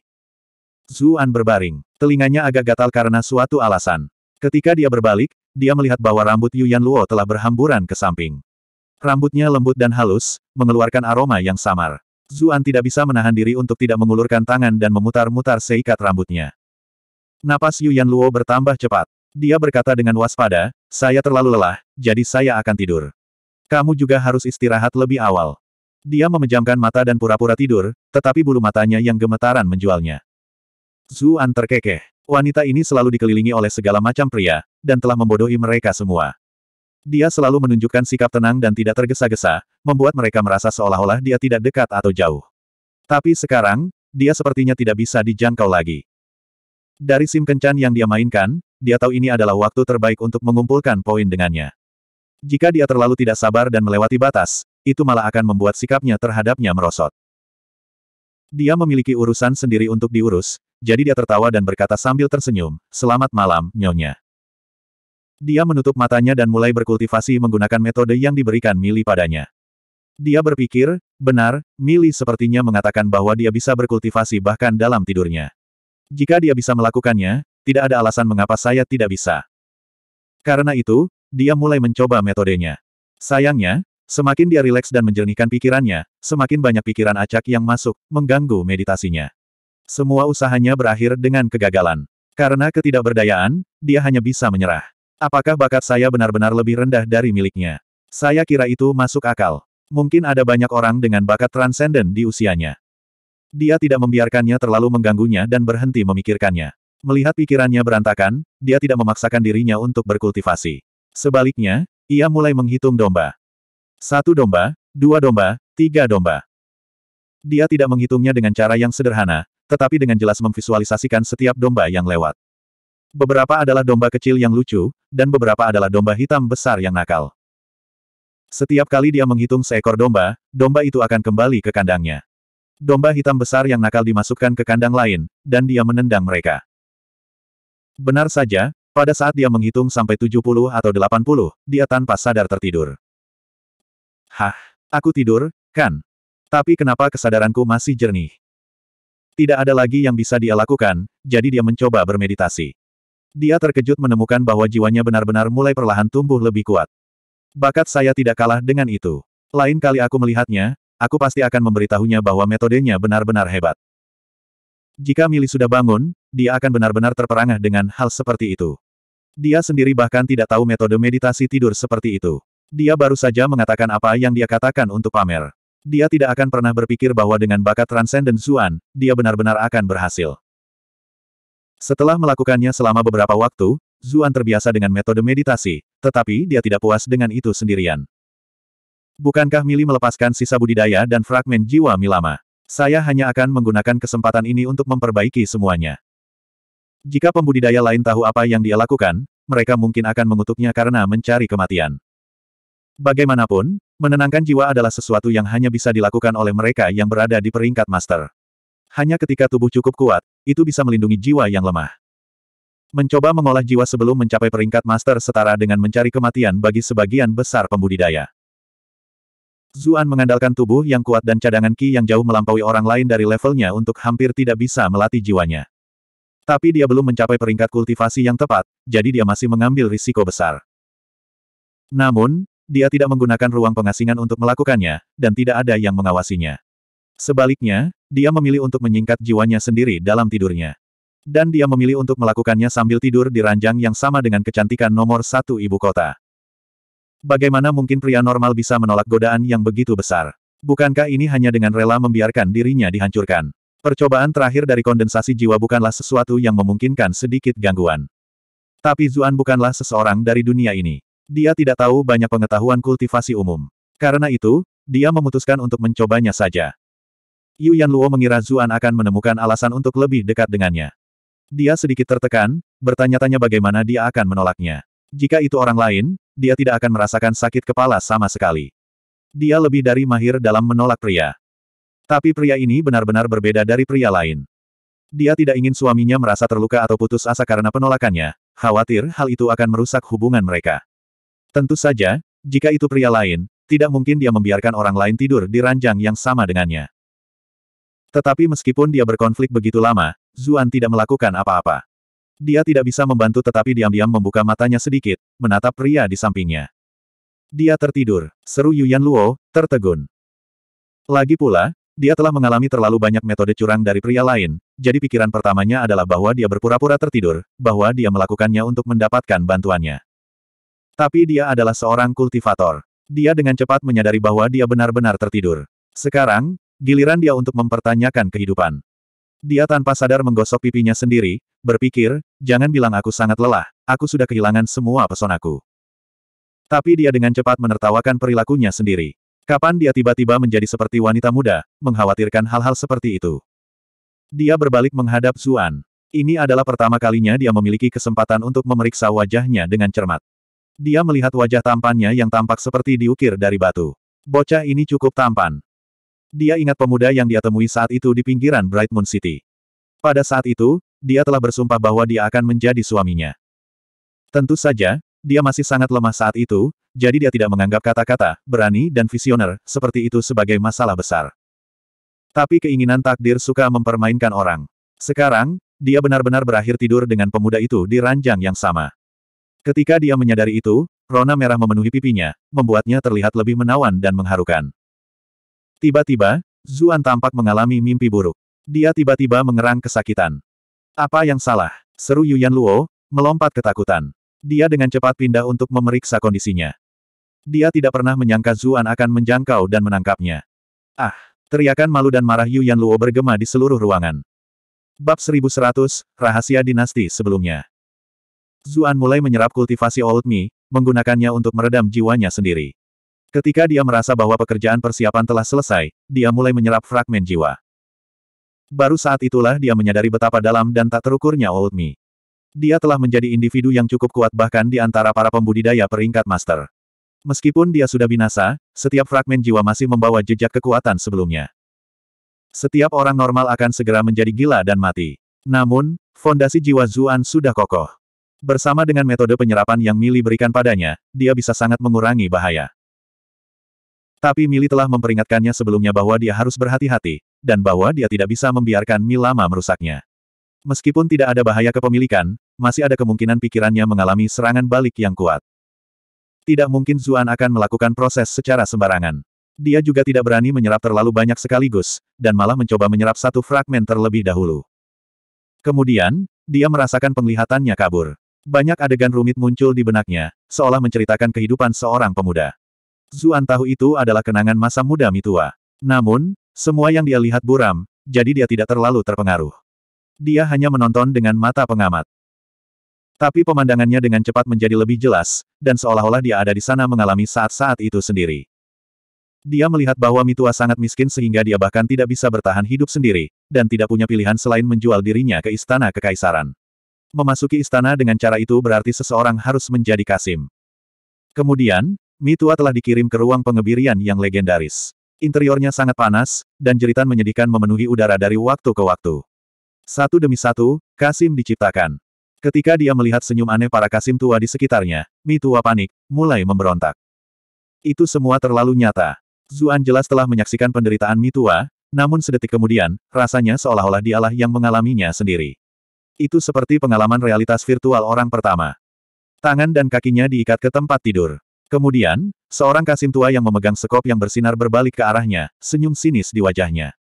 Zuan berbaring, telinganya agak gatal karena suatu alasan. Ketika dia berbalik, dia melihat bahwa rambut Yu Yan Luo telah berhamburan ke samping. Rambutnya lembut dan halus, mengeluarkan aroma yang samar. Zuan tidak bisa menahan diri untuk tidak mengulurkan tangan dan memutar-mutar seikat rambutnya. Napas Yuan Luo bertambah cepat. Dia berkata dengan waspada, saya terlalu lelah, jadi saya akan tidur. Kamu juga harus istirahat lebih awal. Dia memejamkan mata dan pura-pura tidur, tetapi bulu matanya yang gemetaran menjualnya. Zuan terkekeh. Wanita ini selalu dikelilingi oleh segala macam pria, dan telah membodohi mereka semua. Dia selalu menunjukkan sikap tenang dan tidak tergesa-gesa, membuat mereka merasa seolah-olah dia tidak dekat atau jauh. Tapi sekarang, dia sepertinya tidak bisa dijangkau lagi. Dari sim kencan yang dia mainkan, dia tahu ini adalah waktu terbaik untuk mengumpulkan poin dengannya. Jika dia terlalu tidak sabar dan melewati batas, itu malah akan membuat sikapnya terhadapnya merosot. Dia memiliki urusan sendiri untuk diurus, jadi dia tertawa dan berkata sambil tersenyum, Selamat malam, Nyonya. Dia menutup matanya dan mulai berkultivasi menggunakan metode yang diberikan Mili padanya. Dia berpikir, benar, Mili sepertinya mengatakan bahwa dia bisa berkultivasi bahkan dalam tidurnya. Jika dia bisa melakukannya, tidak ada alasan mengapa saya tidak bisa. Karena itu, dia mulai mencoba metodenya. Sayangnya, Semakin dia rileks dan menjernihkan pikirannya, semakin banyak pikiran acak yang masuk, mengganggu meditasinya. Semua usahanya berakhir dengan kegagalan. Karena ketidakberdayaan, dia hanya bisa menyerah. Apakah bakat saya benar-benar lebih rendah dari miliknya? Saya kira itu masuk akal. Mungkin ada banyak orang dengan bakat transenden di usianya. Dia tidak membiarkannya terlalu mengganggunya dan berhenti memikirkannya. Melihat pikirannya berantakan, dia tidak memaksakan dirinya untuk berkultivasi. Sebaliknya, ia mulai menghitung domba. Satu domba, dua domba, tiga domba. Dia tidak menghitungnya dengan cara yang sederhana, tetapi dengan jelas memvisualisasikan setiap domba yang lewat. Beberapa adalah domba kecil yang lucu, dan beberapa adalah domba hitam besar yang nakal. Setiap kali dia menghitung seekor domba, domba itu akan kembali ke kandangnya. Domba hitam besar yang nakal dimasukkan ke kandang lain, dan dia menendang mereka. Benar saja, pada saat dia menghitung sampai 70 atau 80, dia tanpa sadar tertidur. Hah, aku tidur, kan? Tapi kenapa kesadaranku masih jernih? Tidak ada lagi yang bisa dia lakukan, jadi dia mencoba bermeditasi. Dia terkejut menemukan bahwa jiwanya benar-benar mulai perlahan tumbuh lebih kuat. Bakat saya tidak kalah dengan itu. Lain kali aku melihatnya, aku pasti akan memberitahunya bahwa metodenya benar-benar hebat. Jika Mili sudah bangun, dia akan benar-benar terperangah dengan hal seperti itu. Dia sendiri bahkan tidak tahu metode meditasi tidur seperti itu. Dia baru saja mengatakan apa yang dia katakan untuk pamer. Dia tidak akan pernah berpikir bahwa dengan bakat Transcendent Zuan, dia benar-benar akan berhasil. Setelah melakukannya selama beberapa waktu, Zuan terbiasa dengan metode meditasi, tetapi dia tidak puas dengan itu sendirian. Bukankah Mili melepaskan sisa budidaya dan fragmen jiwa Milama? Saya hanya akan menggunakan kesempatan ini untuk memperbaiki semuanya. Jika pembudidaya lain tahu apa yang dia lakukan, mereka mungkin akan mengutuknya karena mencari kematian. Bagaimanapun, menenangkan jiwa adalah sesuatu yang hanya bisa dilakukan oleh mereka yang berada di peringkat master. Hanya ketika tubuh cukup kuat, itu bisa melindungi jiwa yang lemah. Mencoba mengolah jiwa sebelum mencapai peringkat master setara dengan mencari kematian bagi sebagian besar pembudidaya. Zuan mengandalkan tubuh yang kuat dan cadangan ki yang jauh melampaui orang lain dari levelnya untuk hampir tidak bisa melatih jiwanya. Tapi dia belum mencapai peringkat kultivasi yang tepat, jadi dia masih mengambil risiko besar. Namun, dia tidak menggunakan ruang pengasingan untuk melakukannya, dan tidak ada yang mengawasinya. Sebaliknya, dia memilih untuk menyingkat jiwanya sendiri dalam tidurnya. Dan dia memilih untuk melakukannya sambil tidur di ranjang yang sama dengan kecantikan nomor satu ibu kota. Bagaimana mungkin pria normal bisa menolak godaan yang begitu besar? Bukankah ini hanya dengan rela membiarkan dirinya dihancurkan? Percobaan terakhir dari kondensasi jiwa bukanlah sesuatu yang memungkinkan sedikit gangguan. Tapi Zuan bukanlah seseorang dari dunia ini. Dia tidak tahu banyak pengetahuan kultivasi umum. Karena itu, dia memutuskan untuk mencobanya saja. Yu Luo mengira Zuan akan menemukan alasan untuk lebih dekat dengannya. Dia sedikit tertekan, bertanya-tanya bagaimana dia akan menolaknya. Jika itu orang lain, dia tidak akan merasakan sakit kepala sama sekali. Dia lebih dari mahir dalam menolak pria. Tapi pria ini benar-benar berbeda dari pria lain. Dia tidak ingin suaminya merasa terluka atau putus asa karena penolakannya, khawatir hal itu akan merusak hubungan mereka. Tentu saja, jika itu pria lain, tidak mungkin dia membiarkan orang lain tidur di ranjang yang sama dengannya. Tetapi meskipun dia berkonflik begitu lama, Zuan tidak melakukan apa-apa. Dia tidak bisa membantu tetapi diam-diam membuka matanya sedikit, menatap pria di sampingnya. Dia tertidur, seru Yuan Luo, tertegun. Lagi pula, dia telah mengalami terlalu banyak metode curang dari pria lain, jadi pikiran pertamanya adalah bahwa dia berpura-pura tertidur, bahwa dia melakukannya untuk mendapatkan bantuannya. Tapi dia adalah seorang kultivator. Dia dengan cepat menyadari bahwa dia benar-benar tertidur. Sekarang, Giliran dia untuk mempertanyakan kehidupan. Dia tanpa sadar menggosok pipinya sendiri, berpikir, jangan bilang aku sangat lelah, aku sudah kehilangan semua pesonaku. Tapi dia dengan cepat menertawakan perilakunya sendiri. Kapan dia tiba-tiba menjadi seperti wanita muda, mengkhawatirkan hal-hal seperti itu. Dia berbalik menghadap Zuan. Ini adalah pertama kalinya dia memiliki kesempatan untuk memeriksa wajahnya dengan cermat. Dia melihat wajah tampannya yang tampak seperti diukir dari batu. Bocah ini cukup tampan. Dia ingat pemuda yang dia temui saat itu di pinggiran Bright Moon City. Pada saat itu, dia telah bersumpah bahwa dia akan menjadi suaminya. Tentu saja, dia masih sangat lemah saat itu, jadi dia tidak menganggap kata-kata, berani dan visioner, seperti itu sebagai masalah besar. Tapi keinginan takdir suka mempermainkan orang. Sekarang, dia benar-benar berakhir tidur dengan pemuda itu di ranjang yang sama. Ketika dia menyadari itu, rona merah memenuhi pipinya, membuatnya terlihat lebih menawan dan mengharukan. Tiba-tiba, Zuan tampak mengalami mimpi buruk. Dia tiba-tiba mengerang kesakitan. Apa yang salah? Seru Yuan Luo, melompat ketakutan. Dia dengan cepat pindah untuk memeriksa kondisinya. Dia tidak pernah menyangka Zuan akan menjangkau dan menangkapnya. Ah! Teriakan malu dan marah Yuan Luo bergema di seluruh ruangan. Bab 1100, Rahasia Dinasti sebelumnya. Zuan mulai menyerap kultivasi Old Mi, menggunakannya untuk meredam jiwanya sendiri. Ketika dia merasa bahwa pekerjaan persiapan telah selesai, dia mulai menyerap fragmen jiwa. Baru saat itulah dia menyadari betapa dalam dan tak terukurnya Old Me. Dia telah menjadi individu yang cukup kuat bahkan di antara para pembudidaya peringkat master. Meskipun dia sudah binasa, setiap fragmen jiwa masih membawa jejak kekuatan sebelumnya. Setiap orang normal akan segera menjadi gila dan mati. Namun, fondasi jiwa Zuan sudah kokoh. Bersama dengan metode penyerapan yang Mili berikan padanya, dia bisa sangat mengurangi bahaya. Tapi Mili telah memperingatkannya sebelumnya bahwa dia harus berhati-hati, dan bahwa dia tidak bisa membiarkan Mi lama merusaknya. Meskipun tidak ada bahaya kepemilikan, masih ada kemungkinan pikirannya mengalami serangan balik yang kuat. Tidak mungkin Zuan akan melakukan proses secara sembarangan. Dia juga tidak berani menyerap terlalu banyak sekaligus, dan malah mencoba menyerap satu fragmen terlebih dahulu. Kemudian, dia merasakan penglihatannya kabur. Banyak adegan rumit muncul di benaknya, seolah menceritakan kehidupan seorang pemuda. Zuan tahu itu adalah kenangan masa muda Mitua. Namun, semua yang dia lihat buram, jadi dia tidak terlalu terpengaruh. Dia hanya menonton dengan mata pengamat. Tapi pemandangannya dengan cepat menjadi lebih jelas, dan seolah-olah dia ada di sana mengalami saat-saat itu sendiri. Dia melihat bahwa Mitua sangat miskin sehingga dia bahkan tidak bisa bertahan hidup sendiri, dan tidak punya pilihan selain menjual dirinya ke istana kekaisaran. Memasuki istana dengan cara itu berarti seseorang harus menjadi Kasim. Kemudian, Mitua telah dikirim ke ruang pengebirian yang legendaris. Interiornya sangat panas, dan jeritan menyedihkan memenuhi udara dari waktu ke waktu. Satu demi satu, Kasim diciptakan. Ketika dia melihat senyum aneh para Kasim tua di sekitarnya, Mitua panik, mulai memberontak. Itu semua terlalu nyata. Zuan jelas telah menyaksikan penderitaan Mitua, namun sedetik kemudian, rasanya seolah-olah dialah yang mengalaminya sendiri. Itu seperti pengalaman realitas virtual orang pertama. Tangan dan kakinya diikat ke tempat tidur. Kemudian, seorang kasim tua yang memegang sekop yang bersinar berbalik ke arahnya, senyum sinis di wajahnya.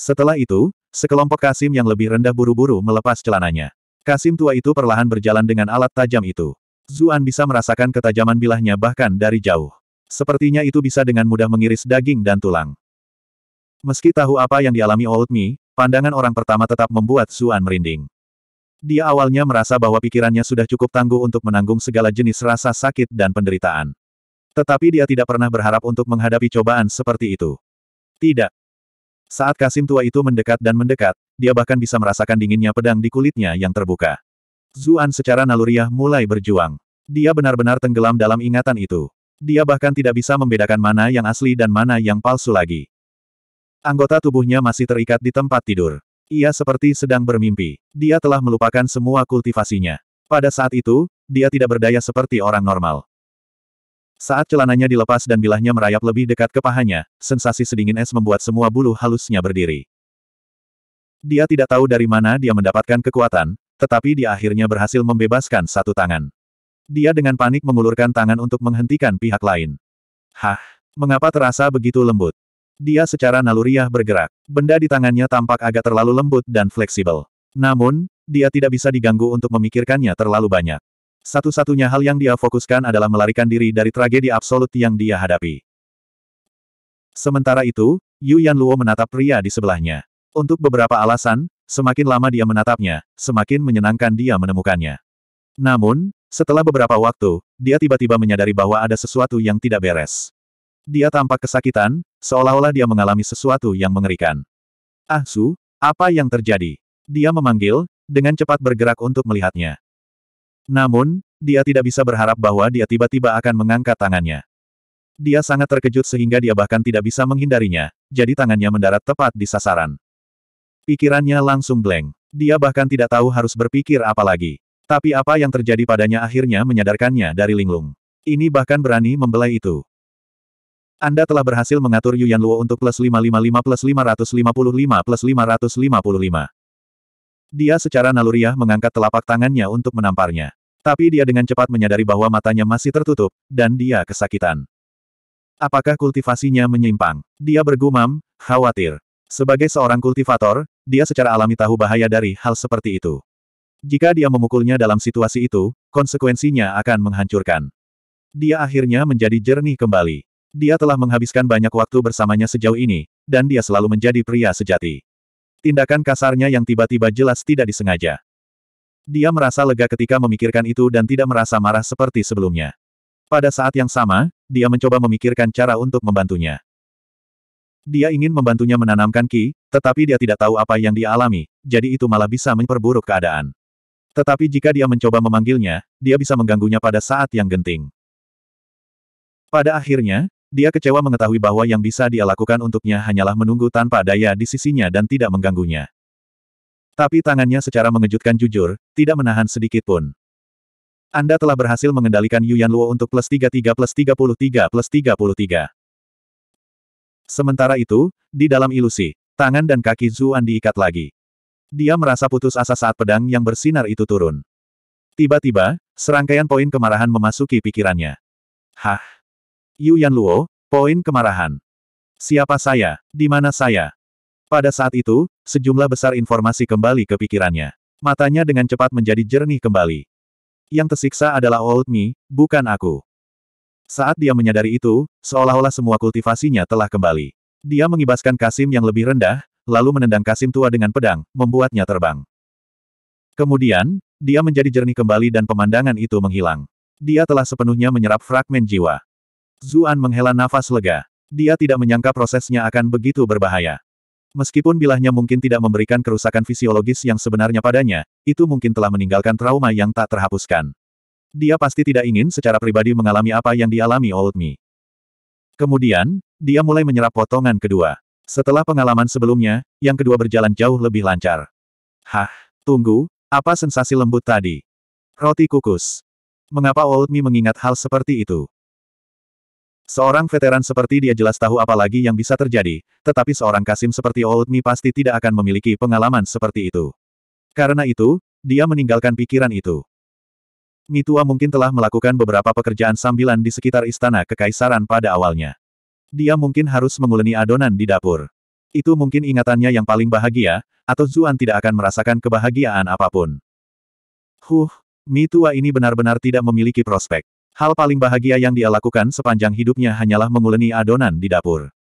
Setelah itu, sekelompok kasim yang lebih rendah buru-buru melepas celananya. Kasim tua itu perlahan berjalan dengan alat tajam itu. Zuan bisa merasakan ketajaman bilahnya bahkan dari jauh. Sepertinya itu bisa dengan mudah mengiris daging dan tulang. Meski tahu apa yang dialami Old Mi, pandangan orang pertama tetap membuat Zuan merinding. Dia awalnya merasa bahwa pikirannya sudah cukup tangguh untuk menanggung segala jenis rasa sakit dan penderitaan. Tetapi dia tidak pernah berharap untuk menghadapi cobaan seperti itu. Tidak. Saat Kasim tua itu mendekat dan mendekat, dia bahkan bisa merasakan dinginnya pedang di kulitnya yang terbuka. Zuan secara naluriah mulai berjuang. Dia benar-benar tenggelam dalam ingatan itu. Dia bahkan tidak bisa membedakan mana yang asli dan mana yang palsu lagi. Anggota tubuhnya masih terikat di tempat tidur. Ia seperti sedang bermimpi. Dia telah melupakan semua kultivasinya. Pada saat itu, dia tidak berdaya seperti orang normal. Saat celananya dilepas dan bilahnya merayap lebih dekat ke pahanya, sensasi sedingin es membuat semua bulu halusnya berdiri. Dia tidak tahu dari mana dia mendapatkan kekuatan, tetapi dia akhirnya berhasil membebaskan satu tangan. Dia dengan panik mengulurkan tangan untuk menghentikan pihak lain. Hah, mengapa terasa begitu lembut? Dia secara naluriah bergerak. Benda di tangannya tampak agak terlalu lembut dan fleksibel. Namun, dia tidak bisa diganggu untuk memikirkannya terlalu banyak. Satu-satunya hal yang dia fokuskan adalah melarikan diri dari tragedi absolut yang dia hadapi. Sementara itu, Yu Yan Luo menatap pria di sebelahnya. Untuk beberapa alasan, semakin lama dia menatapnya, semakin menyenangkan dia menemukannya. Namun, setelah beberapa waktu, dia tiba-tiba menyadari bahwa ada sesuatu yang tidak beres. Dia tampak kesakitan, seolah-olah dia mengalami sesuatu yang mengerikan. Ah Su, apa yang terjadi? Dia memanggil, dengan cepat bergerak untuk melihatnya. Namun, dia tidak bisa berharap bahwa dia tiba-tiba akan mengangkat tangannya. Dia sangat terkejut sehingga dia bahkan tidak bisa menghindarinya, jadi tangannya mendarat tepat di sasaran. Pikirannya langsung blank. Dia bahkan tidak tahu harus berpikir apa lagi. Tapi apa yang terjadi padanya akhirnya menyadarkannya dari linglung. Ini bahkan berani membelai itu. Anda telah berhasil mengatur Yuan Luo untuk plus 555 plus 555 plus 555. Dia secara naluriah mengangkat telapak tangannya untuk menamparnya. Tapi dia dengan cepat menyadari bahwa matanya masih tertutup, dan dia kesakitan. Apakah kultivasinya menyimpang? Dia bergumam, khawatir. Sebagai seorang kultivator, dia secara alami tahu bahaya dari hal seperti itu. Jika dia memukulnya dalam situasi itu, konsekuensinya akan menghancurkan. Dia akhirnya menjadi jernih kembali. Dia telah menghabiskan banyak waktu bersamanya sejauh ini, dan dia selalu menjadi pria sejati. Tindakan kasarnya yang tiba-tiba jelas tidak disengaja. Dia merasa lega ketika memikirkan itu dan tidak merasa marah seperti sebelumnya. Pada saat yang sama, dia mencoba memikirkan cara untuk membantunya. Dia ingin membantunya menanamkan Ki, tetapi dia tidak tahu apa yang dia alami, jadi itu malah bisa memperburuk keadaan. Tetapi jika dia mencoba memanggilnya, dia bisa mengganggunya pada saat yang genting. Pada akhirnya, dia kecewa mengetahui bahwa yang bisa dia lakukan untuknya hanyalah menunggu tanpa daya di sisinya dan tidak mengganggunya. Tapi tangannya secara mengejutkan jujur, tidak menahan sedikit pun. Anda telah berhasil mengendalikan Yuan Luo untuk plus 33 plus 33 plus 33. Sementara itu, di dalam ilusi, tangan dan kaki Zuan diikat lagi. Dia merasa putus asa saat pedang yang bersinar itu turun. Tiba-tiba, serangkaian poin kemarahan memasuki pikirannya. Hah, Yu Luo, poin kemarahan. Siapa saya? Di mana saya? Pada saat itu, sejumlah besar informasi kembali ke pikirannya. Matanya dengan cepat menjadi jernih kembali. Yang tersiksa adalah Old Me, bukan aku. Saat dia menyadari itu, seolah-olah semua kultivasinya telah kembali. Dia mengibaskan Kasim yang lebih rendah, lalu menendang Kasim tua dengan pedang, membuatnya terbang. Kemudian, dia menjadi jernih kembali dan pemandangan itu menghilang. Dia telah sepenuhnya menyerap fragmen jiwa. Zuan menghela nafas lega. Dia tidak menyangka prosesnya akan begitu berbahaya. Meskipun bilahnya mungkin tidak memberikan kerusakan fisiologis yang sebenarnya padanya, itu mungkin telah meninggalkan trauma yang tak terhapuskan. Dia pasti tidak ingin secara pribadi mengalami apa yang dialami Old Me. Kemudian, dia mulai menyerap potongan kedua. Setelah pengalaman sebelumnya, yang kedua berjalan jauh lebih lancar. Hah, tunggu, apa sensasi lembut tadi? Roti kukus. Mengapa Old Me mengingat hal seperti itu? Seorang veteran seperti dia jelas tahu apa lagi yang bisa terjadi, tetapi seorang Kasim seperti Old Mi pasti tidak akan memiliki pengalaman seperti itu. Karena itu, dia meninggalkan pikiran itu. Mi Tua mungkin telah melakukan beberapa pekerjaan sambilan di sekitar istana kekaisaran pada awalnya. Dia mungkin harus menguleni adonan di dapur. Itu mungkin ingatannya yang paling bahagia, atau Zuan tidak akan merasakan kebahagiaan apapun. Huh, Tua ini benar-benar tidak memiliki prospek. Hal paling bahagia yang dia lakukan sepanjang hidupnya hanyalah menguleni adonan di dapur.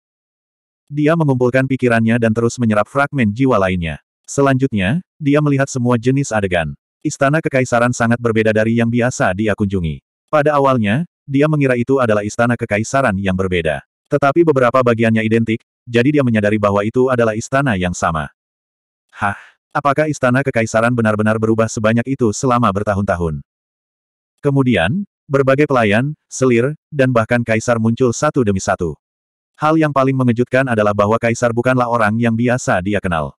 Dia mengumpulkan pikirannya dan terus menyerap fragmen jiwa lainnya. Selanjutnya, dia melihat semua jenis adegan. Istana Kekaisaran sangat berbeda dari yang biasa dia kunjungi. Pada awalnya, dia mengira itu adalah istana kekaisaran yang berbeda. Tetapi beberapa bagiannya identik, jadi dia menyadari bahwa itu adalah istana yang sama. Hah, apakah istana kekaisaran benar-benar berubah sebanyak itu selama bertahun-tahun? Kemudian, Berbagai pelayan, selir, dan bahkan kaisar muncul satu demi satu. Hal yang paling mengejutkan adalah bahwa kaisar bukanlah orang yang biasa dia kenal.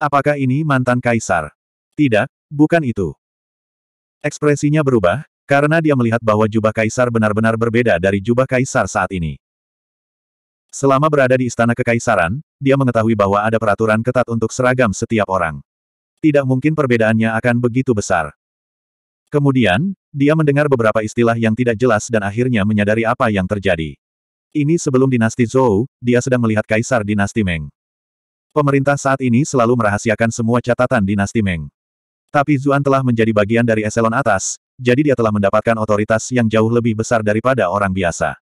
Apakah ini mantan kaisar? Tidak, bukan itu. Ekspresinya berubah, karena dia melihat bahwa jubah kaisar benar-benar berbeda dari jubah kaisar saat ini. Selama berada di istana kekaisaran, dia mengetahui bahwa ada peraturan ketat untuk seragam setiap orang. Tidak mungkin perbedaannya akan begitu besar. Kemudian, dia mendengar beberapa istilah yang tidak jelas dan akhirnya menyadari apa yang terjadi. Ini sebelum dinasti Zhou, dia sedang melihat kaisar dinasti Meng. Pemerintah saat ini selalu merahasiakan semua catatan dinasti Meng. Tapi Zuan telah menjadi bagian dari eselon atas, jadi dia telah mendapatkan otoritas yang jauh lebih besar daripada orang biasa.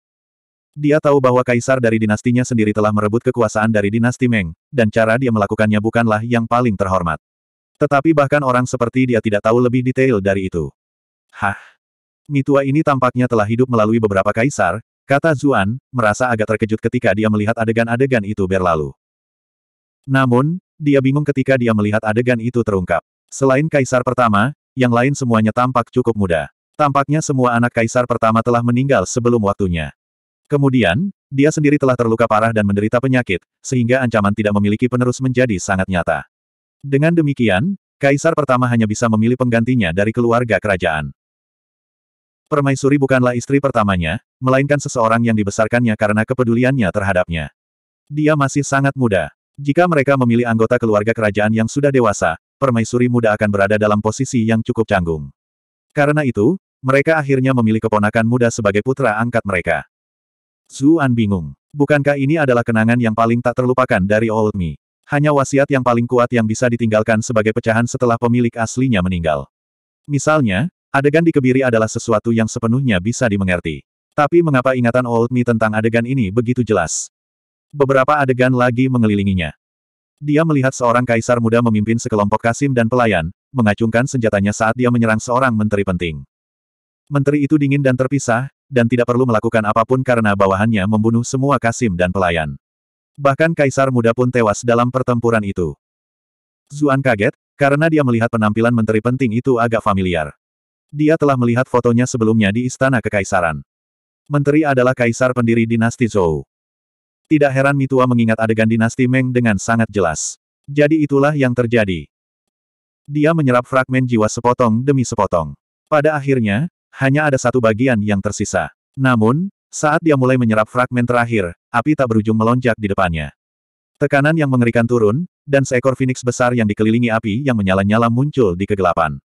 Dia tahu bahwa kaisar dari dinastinya sendiri telah merebut kekuasaan dari dinasti Meng, dan cara dia melakukannya bukanlah yang paling terhormat. Tetapi bahkan orang seperti dia tidak tahu lebih detail dari itu. Hah? Mitua ini tampaknya telah hidup melalui beberapa kaisar, kata Zuan, merasa agak terkejut ketika dia melihat adegan-adegan itu berlalu. Namun, dia bingung ketika dia melihat adegan itu terungkap. Selain kaisar pertama, yang lain semuanya tampak cukup muda. Tampaknya semua anak kaisar pertama telah meninggal sebelum waktunya. Kemudian, dia sendiri telah terluka parah dan menderita penyakit, sehingga ancaman tidak memiliki penerus menjadi sangat nyata. Dengan demikian, kaisar pertama hanya bisa memilih penggantinya dari keluarga kerajaan permaisuri bukanlah istri pertamanya, melainkan seseorang yang dibesarkannya karena kepeduliannya terhadapnya. Dia masih sangat muda. Jika mereka memilih anggota keluarga kerajaan yang sudah dewasa, permaisuri muda akan berada dalam posisi yang cukup canggung. Karena itu, mereka akhirnya memilih keponakan muda sebagai putra angkat mereka. Zuan bingung. Bukankah ini adalah kenangan yang paling tak terlupakan dari Old Me? Hanya wasiat yang paling kuat yang bisa ditinggalkan sebagai pecahan setelah pemilik aslinya meninggal. Misalnya, Adegan di kebiri adalah sesuatu yang sepenuhnya bisa dimengerti. Tapi mengapa ingatan Old Me tentang adegan ini begitu jelas? Beberapa adegan lagi mengelilinginya. Dia melihat seorang kaisar muda memimpin sekelompok kasim dan pelayan, mengacungkan senjatanya saat dia menyerang seorang menteri penting. Menteri itu dingin dan terpisah, dan tidak perlu melakukan apapun karena bawahannya membunuh semua kasim dan pelayan. Bahkan kaisar muda pun tewas dalam pertempuran itu. Zuan kaget, karena dia melihat penampilan menteri penting itu agak familiar. Dia telah melihat fotonya sebelumnya di Istana Kekaisaran. Menteri adalah kaisar pendiri dinasti Zhou. Tidak heran Mitua mengingat adegan dinasti Meng dengan sangat jelas. Jadi itulah yang terjadi. Dia menyerap fragmen jiwa sepotong demi sepotong. Pada akhirnya, hanya ada satu bagian yang tersisa. Namun, saat dia mulai menyerap fragmen terakhir, api tak berujung melonjak di depannya. Tekanan yang mengerikan turun, dan seekor phoenix besar yang dikelilingi api yang menyala-nyala muncul di kegelapan.